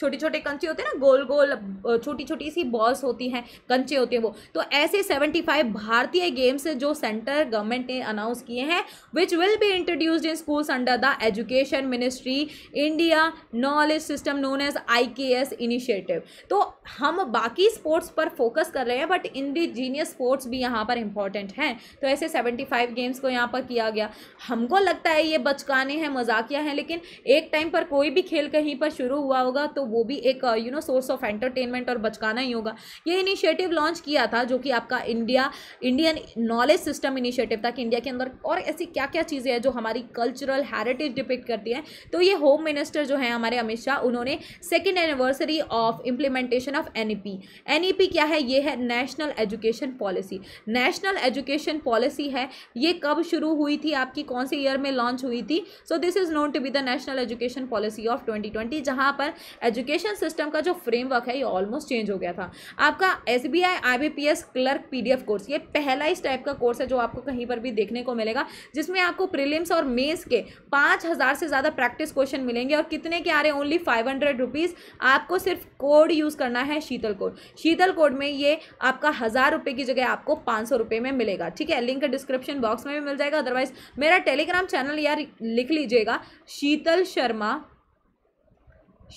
Speaker 1: छोटे छोटे कंचे होते हैं ना गोल गोल छोटी छोटी सी बॉल्स होती हैं कंचे होते हैं वो तो ऐसे सेवेंटी फाइव भारतीय गेम्स जो सेंटर गवर्नमेंट ने अनाउंस किए हैं which will be introduced in schools under the education ministry India knowledge system known as S initiative तो हम बाकी स्पोर्ट्स पर फोकस कर रहे हैं बट इंडिजीनियस स्पोर्ट्स भी यहाँ पर इंपॉर्टेंट हैं तो ऐसे सेवेंटी फाइव गेम्स को यहाँ पर किया गया हमको लगता है ये बचकाने हैं मजाकिया हैं लेकिन एक टाइम पर कोई भी खेल कहीं पर शुरू हुआ होगा तो वो भी एक you know source of entertainment और बचकाना ही होगा ये इनिशिएटिव लॉन्च किया था जो कि आपका India Indian knowledge system initiative था कि इंडिया के अंदर और ऐसी क्या क्या चीज़ें हैं जो हमारी कल्चरल हेरिटेज डिपिक्ट करती हैं तो ये होम मिनिस्टर जो हैं हमारे अमित शाह उन्होंने second anniversary of implementation of N E क्या है ये है national education policy national education policy है ये कब शुरू हुई थी आपकी कौन से ईयर में लॉन्च हुई थी so this is known to be the national education policy of 2020 जहां पर एजुकेशन सिस्टम का जो फ्रेमवर्क है ये ऑलमोस्ट चेंज हो गया था आपका S B I I B P S clerk P D F course ये पहला इस टाइप का कोर्स है जो आपको कहीं पर भी देखने को मिलेगा जिसमें आपको प्रिलिम्स और मेन्स के पाँच से ज़्यादा प्रैक्टिस क्वेश्चन मिलेंगे और कितने के आ रहे हैं ओनली फाइव हंड्रेड रुपीज़ आपको सिर्फ कोड यूज़ करना है शीतल कोड शीतल कोड में ये आपका हज़ार रुपये की जगह आपको पाँच सौ रुपये में मिलेगा ठीक है लिंक डिस्क्रिप्शन बॉक्स में भी मिल जाएगा अदरवाइज मेरा टेलीग्राम चैनल यार लिख लीजिएगा Sheetal Sharma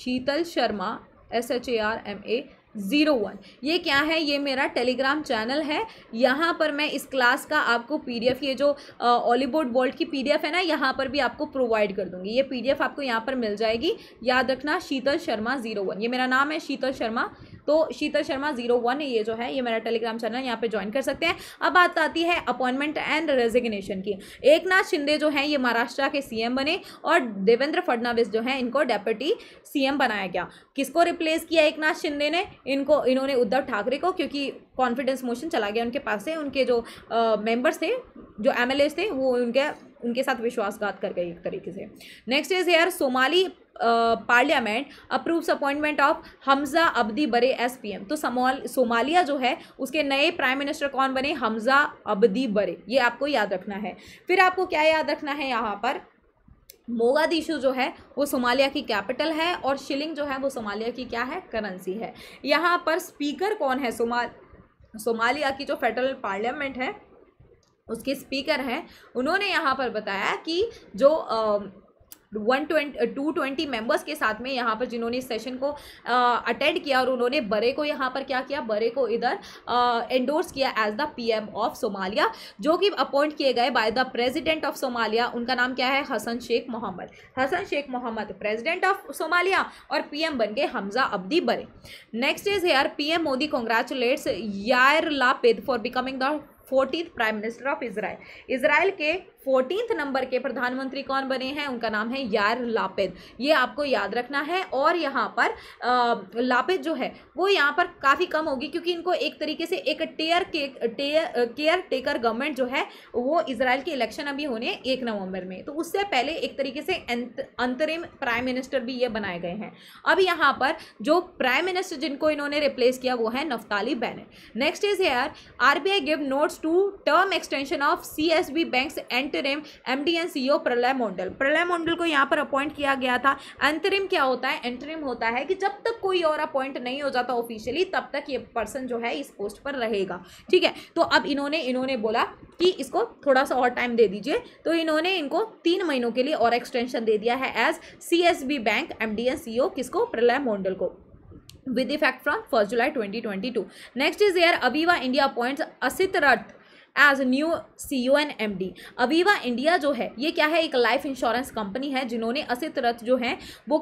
Speaker 1: Sheetal Sharma S H A R M A zero one ये क्या है ये मेरा टेलीग्राम चैनल है यहाँ पर मैं इस क्लास का आपको पीडीएफ ये जो ऑलीबोर्ड बोल्ट की पीडीएफ है ना यहाँ पर भी आपको प्रोवाइड कर दूंगी ये पीडीएफ आपको यहाँ पर मिल जाएगी याद रखना शीतल शर्मा ज़ीरो वन ये मेरा नाम है शीतल शर्मा तो शीतल शर्मा जीरो वन ये जो है ये मेरा टेलीग्राम चैनल यहाँ पर ज्वाइन कर सकते हैं अब बात आती है अपॉइंटमेंट एंड रेजिग्नेशन की एक नाथ शिंदे जो है ये महाराष्ट्र के सीएम बने और देवेंद्र फडणवीस जो है इनको डेप्यूटी सीएम बनाया गया किसको रिप्लेस किया एक नाथ शिंदे ने इनको इन्होंने उद्धव ठाकरे को क्योंकि कॉन्फिडेंस मोशन चला गया उनके पास से उनके जो मेंबर्स थे जो एमएलए थे वो उनके उनके साथ विश्वासघात कर गई एक तरीके से next is here Somali parliament approves appointment of Hamza Abdi Barre as P M तो सोमालिया जो है उसके नए प्राइम मिनिस्टर कौन बने हमजा अब्दी बरे ये आपको याद रखना है फिर आपको क्या याद रखना है यहाँ पर मोगादिशु जो है वो सोमालिया की कैपिटल है और शिलिंग जो है वो सोमालिया की क्या है करेंसी है यहाँ पर स्पीकर कौन है सोमा सोमालिया की जो फेडरल पार्लियामेंट है उसके स्पीकर हैं उन्होंने यहाँ पर बताया कि जो one twenty two twenty members के साथ में यहाँ पर जिन्होंने इस सेशन को अटेंड किया और उन्होंने बरे को यहाँ पर क्या किया बरे को इधर एंडोर्स किया as the PM of Somalia जो कि अपॉइंट किए गए by the president of Somalia उनका नाम क्या है Hassan Sheikh Mohamud Hassan Sheikh Mohamud president of Somalia और एम बन गए Hamza Abdi Barre next is here M Modi congratulates Yair Lapid for becoming the fortieth prime minister of Israel Israel के fourteen number के प्रधानमंत्री कौन बने हैं उनका नाम है यार लापिद ये आपको याद रखना है और यहाँ पर लापिद जो है वो यहाँ पर काफ़ी कम होगी क्योंकि इनको एक तरीके से एक टेयर के केयर टेकर गवर्नमेंट जो है वो इसराइल के इलेक्शन अभी होने एक नवंबर में तो उससे पहले एक तरीके से अंतरिम प्राइम मिनिस्टर भी ये बनाए गए हैं अब यहाँ पर जो प्राइम मिनिस्टर जिनको इन्होंने रिप्लेस किया वो है Naftali Bennett next is here R give nods to term extension of C S B bank and अंतरिम M D and C O Pralay Mandal प्रलय मंडल को यहाँ पर अपॉइंट किया गया था अंतरिम क्या होता है एंटरिम होता है कि जब तक कोई और अपॉइंट नहीं हो जाता ऑफिशियली तब तक ये पर्सन जो है इस पोस्ट पर रहेगा ठीक है तो अब इन्होंने इन्होंने बोला कि इसको थोड़ा सा और टाइम दे दीजिए तो इन्होंने इनको तीन महीनों के लिए और एक्सटेंशन दे दिया है as C S B bank M D and C O किसको प्रलय मंडल को with effect from 1st July 2022. Next is here Aviva India appoints Asit Rath as new C U and M D Aviva India जो है ये क्या है एक लाइफ इंश्योरेंस कंपनी है जिन्होंने असित रथ जो हैं वो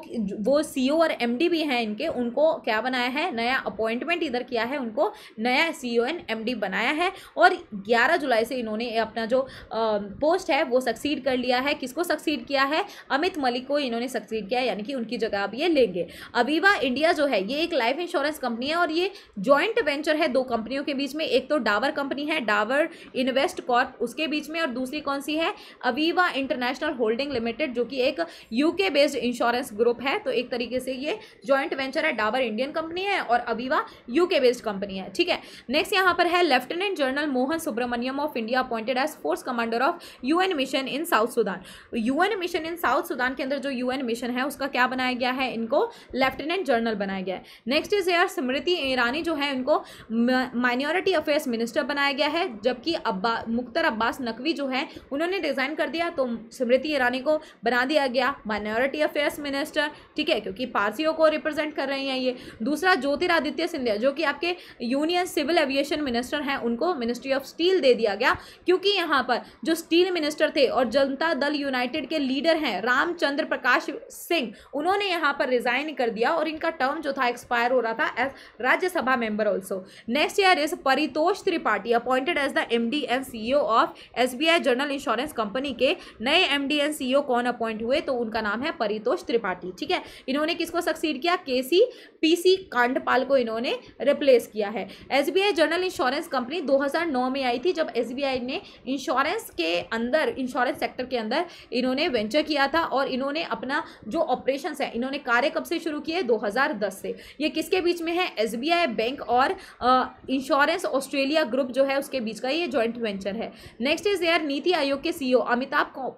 Speaker 1: वो सी ओ e और एम डी भी हैं इनके उनको क्या बनाया है नया अपॉइंटमेंट इधर किया है उनको नया C O and M D बनाया है और ग्यारह जुलाई से इन्होंने अपना जो पोस्ट है वो सक्सीड कर लिया है किसको सक्सीड किया है अमित मलिक को इन्होंने सक्सीड किया यानी कि उनकी जगह अब ये लेंगे अवीवा इंडिया जो है ये एक लाइफ इंश्योरेंस कंपनी है और ये जॉइंट वेंचर है दो कंपनियों के बीच में एक तो डावर कंपनी है डावर इन्वेस्ट कॉर्प उसके बीच में और दूसरी कौन सी है अवीवा इंटरनेशनल होल्डिंग लिमिटेड जो कि एक यूके बेस्ड इंश्योरेंस ग्रुप है तो एक तरीके से ये ज्वाइंट वेंचर है डाबर इंडियन कंपनी है और अवीवा यूके बेस्ड कंपनी है ठीक है नेक्स्ट यहाँ पर है lieutenant general Mohan Subramanyam of India appointed as force commander of U mission in South Sudan UN mission in South Sudan के अंदर जो यू मिशन है उसका क्या बनाया गया है इनको लेफ्टिनेंट जनरल बनाया गया है next is here Smriti Irani जो है इनको माइनॉरिटी अफेयर्स मिनिस्टर बनाया गया है जबकि अब्बा मुख्तर अब्बास नकवी जो है उन्होंने रिज़ाइन कर दिया तो स्मृति ईरानी को बना दिया गया माइनॉरिटी अफेयर्स मिनिस्टर ठीक है क्योंकि पारसियों को रिप्रेजेंट कर रही हैं ये दूसरा ज्योतिरादित्य सिंधिया जो कि आपके यूनियन सिविल एविएशन मिनिस्टर हैं उनको मिनिस्ट्री ऑफ स्टील दे दिया गया क्योंकि यहाँ पर जो स्टील मिनिस्टर थे और जनता दल यूनाइटेड के लीडर हैं रामचंद्र प्रकाश सिंह उन्होंने यहाँ पर रिज़ाइन कर दिया और इनका टर्म जो था एक्सपायर हो रहा था as Rajya Sabha member also next here is Paritosh Tripathi appointed as the M MD and CEO of SBI general insurance company के नए एमडी एंड सीईओ कौन अपॉइंट हुए तो उनका नाम है परितोष त्रिपाठी ठीक है इन्होंने किसको सक्सीड किया केसी पीसी कांडपाल को इन्होंने रिप्लेस किया है एसबीआई जनरल इंश्योरेंस कंपनी 2009 में आई थी जब एसबीआई ने इंश्योरेंस के अंदर इंश्योरेंस सेक्टर के अंदर इन्होंने वेंचर किया था और इन्होंने अपना जो ऑपरेशन है इन्होंने कार्य कब से शुरू किए 2010 से ये किसके बीच में है एसबीआई बैंक और इंश्योरेंस ऑस्ट्रेलिया ग्रुप जो है उसके बीच का ये ज्वाइंट वेंचर है next is there NITI Aayog के सीईओ अमिताभ e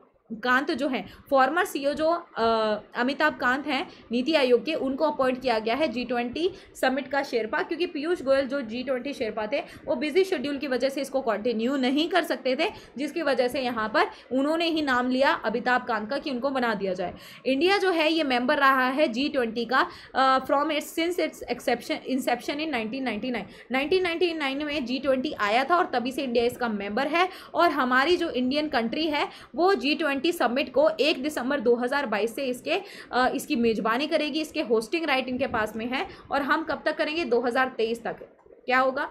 Speaker 1: कांत जो है फॉर्मर सीईओ e जो अमिताभ कांत हैं नीति आयोग के उनको अपॉइंट किया गया है जी ट्वेंटी समिट का शेरपा क्योंकि पीयूष गोयल जो जी ट्वेंटी शेरपा थे वो बिजी शेड्यूल की वजह से इसको कंटिन्यू नहीं कर सकते थे जिसकी वजह से यहाँ पर उन्होंने ही नाम लिया अमिताभ कांत का कि उनको बना दिया जाए इंडिया जो है ये मेम्बर रहा है जी ट्वेंटी का from its since its exception inception in nineteen ninety nine nine में जी ट्वेंटी आया था और तभी से इंडिया इसका मेम्बर है और हमारी जो इंडियन कंट्री है वो जी ट्वेंटी ट्वेंटी समिट को एक दिसंबर 2022 से इसके इसकी मेज़बानी करेगी इसके होस्टिंग राइट इनके पास में है और हम कब तक करेंगे 2023 तक क्या होगा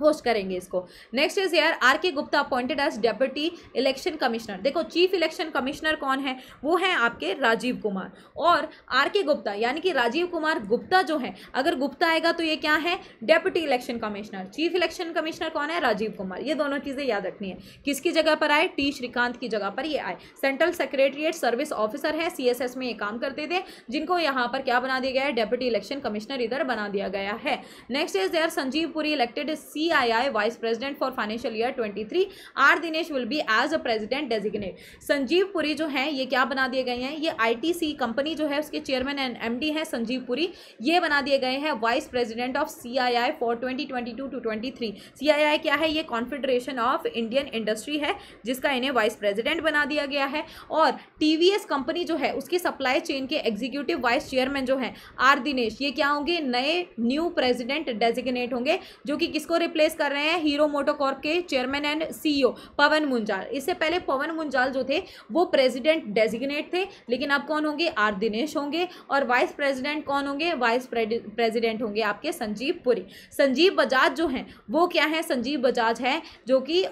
Speaker 1: होस्ट करेंगे इसको नेक्स्ट इज यार R K Gupta appointed as deputy election commissioner देखो चीफ इलेक्शन कमिश्नर कौन है वो है आपके राजीव कुमार और आर के गुप्ता यानी कि राजीव कुमार गुप्ता जो है अगर गुप्ता आएगा तो ये क्या है deputy election commissioner chief election commissioner कौन है राजीव कुमार ये दोनों चीज़ें याद रखनी है किसकी जगह पर आए टी श्रीकांत की जगह पर ये आए सेंट्रल सेक्रेटरीट सर्विस ऑफिसर है सी में ये काम करते थे जिनको यहाँ पर क्या बना दिया गया है डेप्यूटी इलेक्शन कमिश्नर इधर बना दिया गया है नेक्स्ट इज यार Sanjiv Puri elected C CII Vice President for Financial Year 23 R Dinesh will be as a president designate Sanjiv Puri जो है ये क्या बना दिए गए हैं ये आईटीसी कंपनी जो है उसके चेयरमैन एंड एम डी हैं संजीव पुरी ये बना दिए गए हैं vice president of CII for 2022 to 23 CII क्या है ये कॉन्फेडरेशन ऑफ इंडियन इंडस्ट्री है जिसका इन्हें वाइस प्रेजिडेंट बना दिया गया है और टीवीएस कंपनी जो है उसकी सप्लाई चेन के एग्जीक्यूटिव वाइस चेयरमैन जो हैं आर दिनेश ये क्या होंगे नए न्यू प्रेजिडेंट डेजिग्नेट होंगे जो कि किसको रिप्लेस कर रहे हैं हीरो मोटोकॉर्प के chairman and CEO Pawan Munjal इससे पहले पवन मुंजाल जो थे वो प्रेसिडेंट डेजिग्नेट थे लेकिन अब कौन होंगे आर दिनेश होंगे और वाइस प्रेसिडेंट कौन होंगे वाइस प्रेसिडेंट होंगे आपके संजीव पुरी संजीव बजाज जो हैं वो क्या है संजीव बजाज है जो कि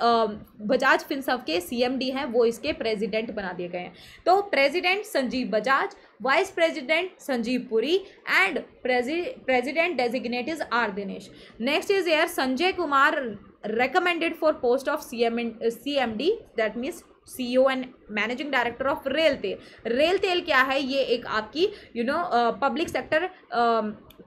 Speaker 1: बजाज फिनसफ के सीएमडी हैं वो इसके प्रेजिडेंट बना दिए गए हैं तो president Sanjiv Bajaj vice president Sanjiv Puri and president designate is R Dinesh next is here Sanjay Kumar recommended for post of C M C M D that means C O and managing director of RailTel RailTel क्या है ये एक आपकी you know public sector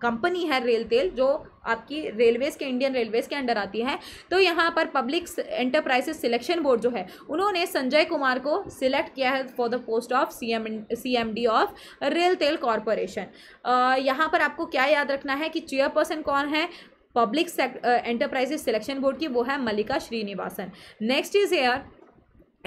Speaker 1: company है RailTel जो आपकी Railways के Indian Railways के अंडर आती है तो यहाँ पर पब्लिक एंटरप्राइजेस सिलेक्शन बोर्ड जो है उन्होंने संजय कुमार को सिलेक्ट किया है for the post of C M C M D of RailTel corporation यहाँ पर आपको क्या याद रखना है कि चेयरपर्सन कौन है पब्लिक एंटरप्राइजेस सिलेक्शन बोर्ड की वो है Mallika Srinivasan next is here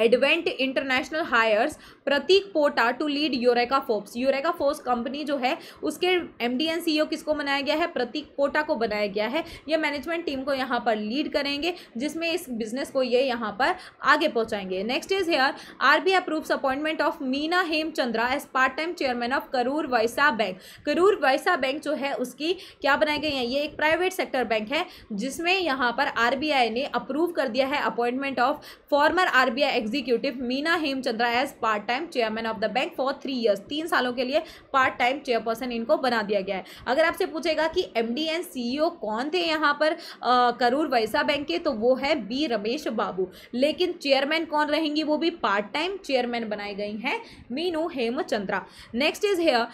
Speaker 1: Advent International hires Prateek Pota to lead Eureka Forbes Eureka Forbes company जो है उसके M D and C O किसको बनाया गया है प्रतीक पोटा को बनाया गया है ये मैनेजमेंट टीम को यहाँ पर लीड करेंगे जिसमें इस बिजनेस को ये यहाँ पर आगे पहुँचाएंगे next is here R B approves appointment of Meena Hemchandra as part time chairman of Karur Vysya bank Karur Vysya bank जो है उसकी क्या बनाई गई है ये एक प्राइवेट सेक्टर बैंक है जिसमें यहाँ पर आर बी आई ने अप्रूव कर दिया है appointment of former R executive Meena Hemchandra as part time time chairman of the bank for three years तीन सालों के लिए पार्ट टाइम चेयरपर्सन इनको बना दिया गया है अगर आपसे पूछेगा कि एम डी एंड ओ कौन थे यहाँ पर आ, करूर वैसा बैंक के तो वो है बी रमेश बाबू लेकिन चेयरमैन कौन रहेंगी वो भी पार्ट टाइम चेयरमैन बनाई गई हैं Meenu Hemchandra next is here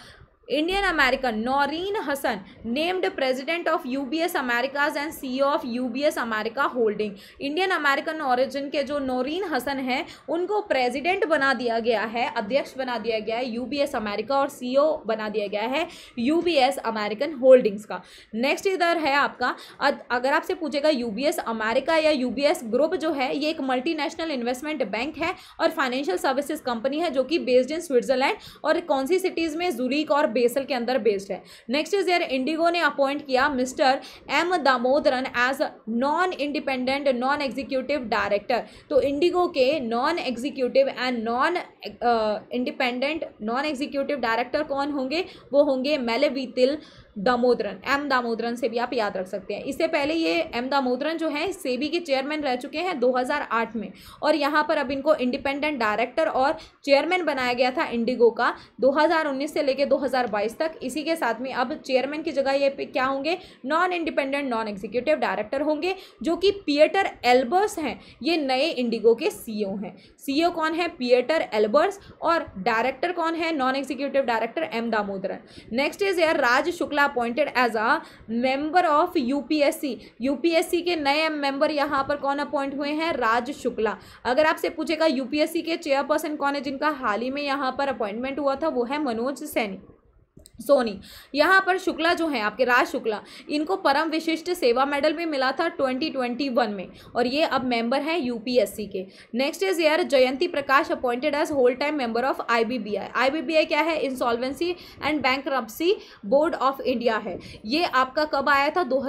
Speaker 1: Indian American Hassan Indian American Noreen Hassan named president of UBS Americas of U B S America holding Indian American origin के जो नौरीन हसन हैं उनको प्रेजिडेंट बना दिया गया है अध्यक्ष बना दिया गया है यू बी एस अमेरिका और सी ओ e बना दिया गया है U B S American holdings का नेक्स्ट इधर है आपका अगर आपसे पूछेगा यू बी एस अमेरिका या यू बी एस ग्रुप जो है ये एक मल्टी नेशनल इन्वेस्टमेंट बैंक है और फाइनेंशियल सर्विसेज कंपनी है जो कि बेस्ड इन स्विट्जरलैंड और कौन सी सिटीज़ में जुरीक और बेसल के अंदर बेस्ड है नेक्स्ट इज देयर इंडिगो ने अपॉइंट किया mister M Damodaran as non independent non executive director तो इंडिगो के non executive and non independent non executive director कौन होंगे वो होंगे मेलेवीतिल दामोदरन एम दामोदरन से भी आप याद रख सकते हैं इससे पहले ये एम दामोदरन जो है सेबी के चेयरमैन रह चुके हैं 2008 में और यहाँ पर अब इनको इंडिपेंडेंट डायरेक्टर और चेयरमैन बनाया गया था इंडिगो का 2019 से लेकर 2022 तक इसी के साथ में अब चेयरमैन की जगह ये क्या होंगे non independent non executive director होंगे जो कि पिएटर एल्बर्स हैं ये नए इंडिगो के सी e हैं सी e कौन है पिएटर एल्बर्स और डायरेक्टर कौन है non executive director M Damodaran next is here Raj Shukla appointed as a member of UPSC UPSC के नए मेंबर यहां पर कौन अपॉइंट हुए हैं राज शुक्ला अगर आपसे पूछेगा यूपीएससी के चेयरपर्सन कौन है जिनका हाल ही में यहां पर अपॉइंटमेंट हुआ था वो है मनोज सैनी सोनी यहाँ पर शुक्ला जो है आपके राज शुक्ला इनको परम विशिष्ट सेवा मेडल भी मिला था 2021 में और ये अब मेंबर हैं यूपीएससी के next is here Jayanti Prakash appointed as whole time member of IBBI IBBI क्या है insolvency and bank board of India है ये आपका कब आया था दो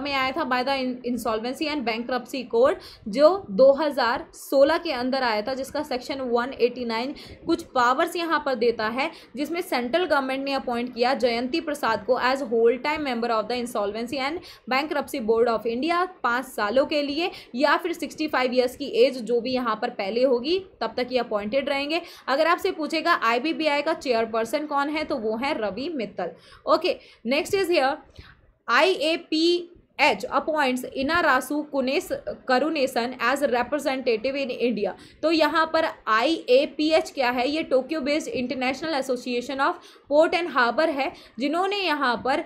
Speaker 1: में आया था by the insolvency and bank code जो दो के अंदर आया था जिसका सेक्शन वन कुछ पावर्स यहाँ पर देता है जिसमें सेंट्रल गवर्नमेंट ने अपॉइंट अपॉइंट किया जयंती प्रसाद को as whole time member of the insolvency and bank board of India पाँच सालों के लिए या फिर सिक्सटी फाइव ईयर्स की एज जो भी यहाँ पर पहले होगी तब तक ये अपॉइंटेड रहेंगे अगर आपसे पूछेगा आई का चेयरपर्सन कौन है तो वो है Ravi Mittal okay next is here I A P H appoints Inarasu Kunes Karunesan as representative in India तो यहाँ पर आई ए पी एच क्या है ये Tokyo based international association of port and harbour है जिन्होंने यहाँ पर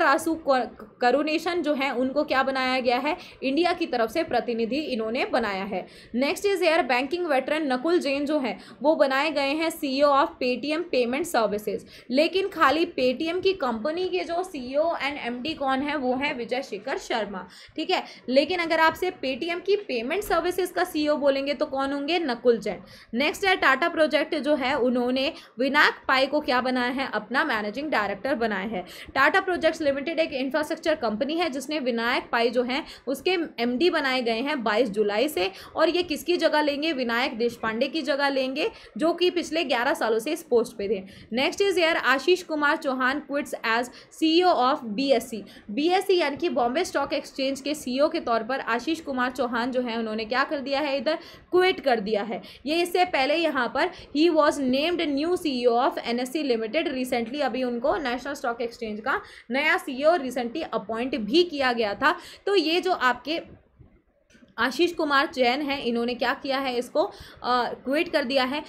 Speaker 1: रासू करुनेसन जो है उनको क्या बनाया गया है इंडिया की तरफ से प्रतिनिधि इन्होंने बनाया है next is here banking veteran Nakul Jain जो है वो बनाए गए हैं C of Paytm payment services लेकिन खाली पेटीएम की कंपनी के जो सी एंड एम कौन है वो है विजय शिख शेखर शर्मा ठीक है लेकिन अगर आपसे पेटीएम की पेमेंट सर्विसेज का सीईओ e बोलेंगे तो कौन होंगे नकुल जैन नेक्स्ट है टाटा प्रोजेक्ट जो है उन्होंने विनायक पाई को क्या बनाया है अपना मैनेजिंग डायरेक्टर बनाया है टाटा प्रोजेक्ट्स लिमिटेड एक इंफ्रास्ट्रक्चर कंपनी है जिसने विनायक पाई जो है उसके एम बनाए गए हैं बाईस जुलाई से और ये किसकी जगह लेंगे विनायक देशपांडे की जगह लेंगे जो कि पिछले ग्यारह सालों से इस पोस्ट पर थे next is here Ashish Kumar Chauhan quits as CEO of BSC BSC यानी कि बॉम्बे बॉम्बे स्टॉक एक्सचेंज के सीईओ के तौर पर आशीष कुमार चौहान जो है उन्होंने क्या कर दिया है इधर क्विट कर दिया है ये इससे पहले यहाँ पर ही was named new C of N limited recently अभी उनको नेशनल स्टॉक एक्सचेंज का नया सीईओ रिसेंटली अपॉइंट भी किया गया था तो ये जो आपके आशीष कुमार जैन है इन्होंने क्या किया है इसको क्विट कर दिया है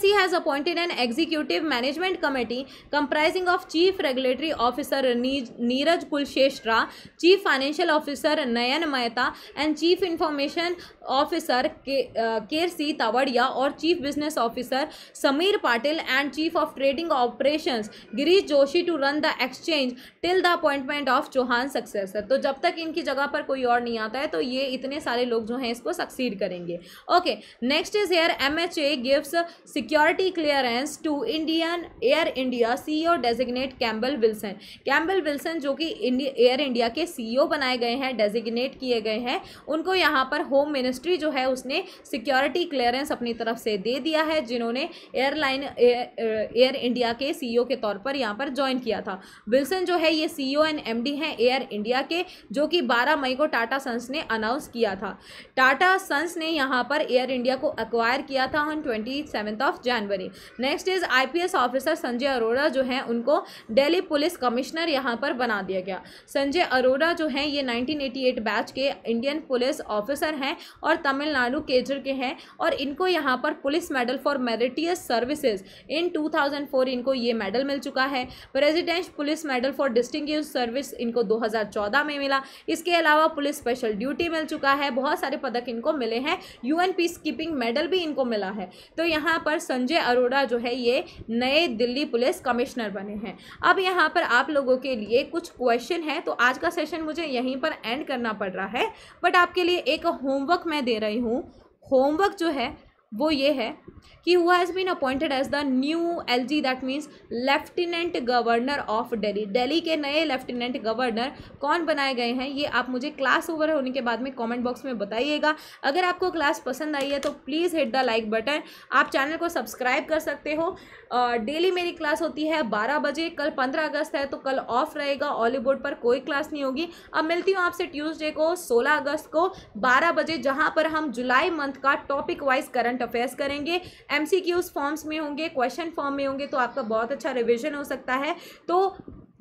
Speaker 1: C has appointed an executive management committee comprising of chief regulatory officer Neeraj Kulshreshtha chief financial officer Nayan Mehta and chief information officer Kersi Tavadia और chief business officer Sameer Patil and chief of trading operation Girish Joshi to run the exchange till the appointment of Chauhan successor तो जब तक इनकी जगह पर कोई और नहीं आता है तो ये इतने सारे सारे लोग जो हैं इसको सक्सीड करेंगे okay next is here M H A gives security clearance to Indian Air India C O designate Campbell Wilson Campbell Wilson जो कि एयर इंडिया के सी ओ e बनाए गए हैं डेजिग्नेट किए गए हैं उनको यहाँ पर होम मिनिस्ट्री जो है उसने सिक्योरिटी क्लियरेंस अपनी तरफ से दे दिया है जिन्होंने एयरलाइन एयर इंडिया के सीईओ e के तौर पर यहाँ पर ज्वाइन किया था विल्सन जो है ये सीईओ एंड एमडी हैं एयर इंडिया के जो कि 12 मई को टाटा सन्स ने अनाउंस किया था था टाटा सन्स ने यहाँ पर एयर इंडिया को एक्वायर किया था on twenty seventh of January next is IPS officer Sanjay Arora जो हैं उनको दिल्ली पुलिस कमिश्नर यहाँ पर बना दिया गया संजय अरोड़ा जो हैं ये 1988 बैच के इंडियन पुलिस ऑफिसर हैं और तमिलनाडु केजर के हैं और इनको यहाँ पर police medal for meritorious services in 2004 इनको ये मेडल मिल चुका है president police medal for distinguished service इनको 2014 में मिला इसके अलावा पुलिस स्पेशल ड्यूटी मिल चुका है बहुत बहुत सारे पदक इनको मिले हैं यूएन पीस कीपिंग मेडल भी इनको मिला है तो यहाँ पर संजय अरोड़ा जो है ये नए दिल्ली पुलिस कमिश्नर बने हैं अब यहाँ पर आप लोगों के लिए कुछ क्वेश्चन है तो आज का सेशन मुझे यहीं पर एंड करना पड़ रहा है बट आपके लिए एक होमवर्क मैं दे रही हूँ होमवर्क जो है वो ये है कि who has been appointed as the new L G that means lieutenant governor of Delhi Delhi के नए लेफ्टिनेंट गवर्नर कौन बनाए गए हैं ये आप मुझे क्लास ओवर होने के बाद में कमेंट बॉक्स में बताइएगा अगर आपको क्लास पसंद आई है तो please hit the like button आप चैनल को सब्सक्राइब कर सकते हो डेली मेरी क्लास होती है बारह बजे कल पंद्रह अगस्त है तो कल ऑफ रहेगा ऑलीवुड पर कोई क्लास नहीं होगी अब मिलती हूँ आपसे ट्यूजडे को सोलह अगस्त को बारह बजे जहाँ पर हम जुलाई मंथ का टॉपिक वाइज करंट अफेयर्स करेंगे एमसीक्यूज फॉर्म्स में होंगे क्वेश्चन फॉर्म में होंगे तो आपका बहुत अच्छा रिविजन हो सकता है तो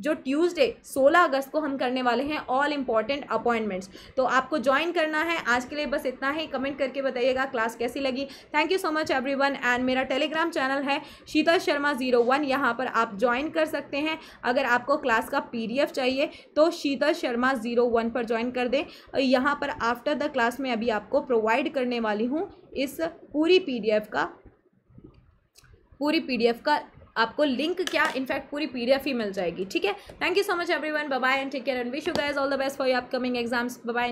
Speaker 1: जो ट्यूसडे 16 अगस्त को हम करने वाले हैं ऑल इम्पॉर्टेंट अपॉइंटमेंट्स तो आपको ज्वाइन करना है आज के लिए बस इतना ही कमेंट करके बताइएगा क्लास कैसी लगी thank you so much everyone and मेरा टेलीग्राम चैनल है शीतल शर्मा जीरो वन यहाँ पर आप ज्वाइन कर सकते हैं अगर आपको क्लास का पी चाहिए तो शीतल शर्मा जीरो वन पर ज्वाइन कर दें यहाँ पर आफ्टर द क्लास में अभी आपको प्रोवाइड करने वाली हूँ इस पूरी पी का पूरी एफ का आपको लिंक क्या इनफैक्ट पूरी पीडीएफ ही मिल जाएगी ठीक है thank you so much everyone bye and take care and wish you guys all the best for you upcoming exams bye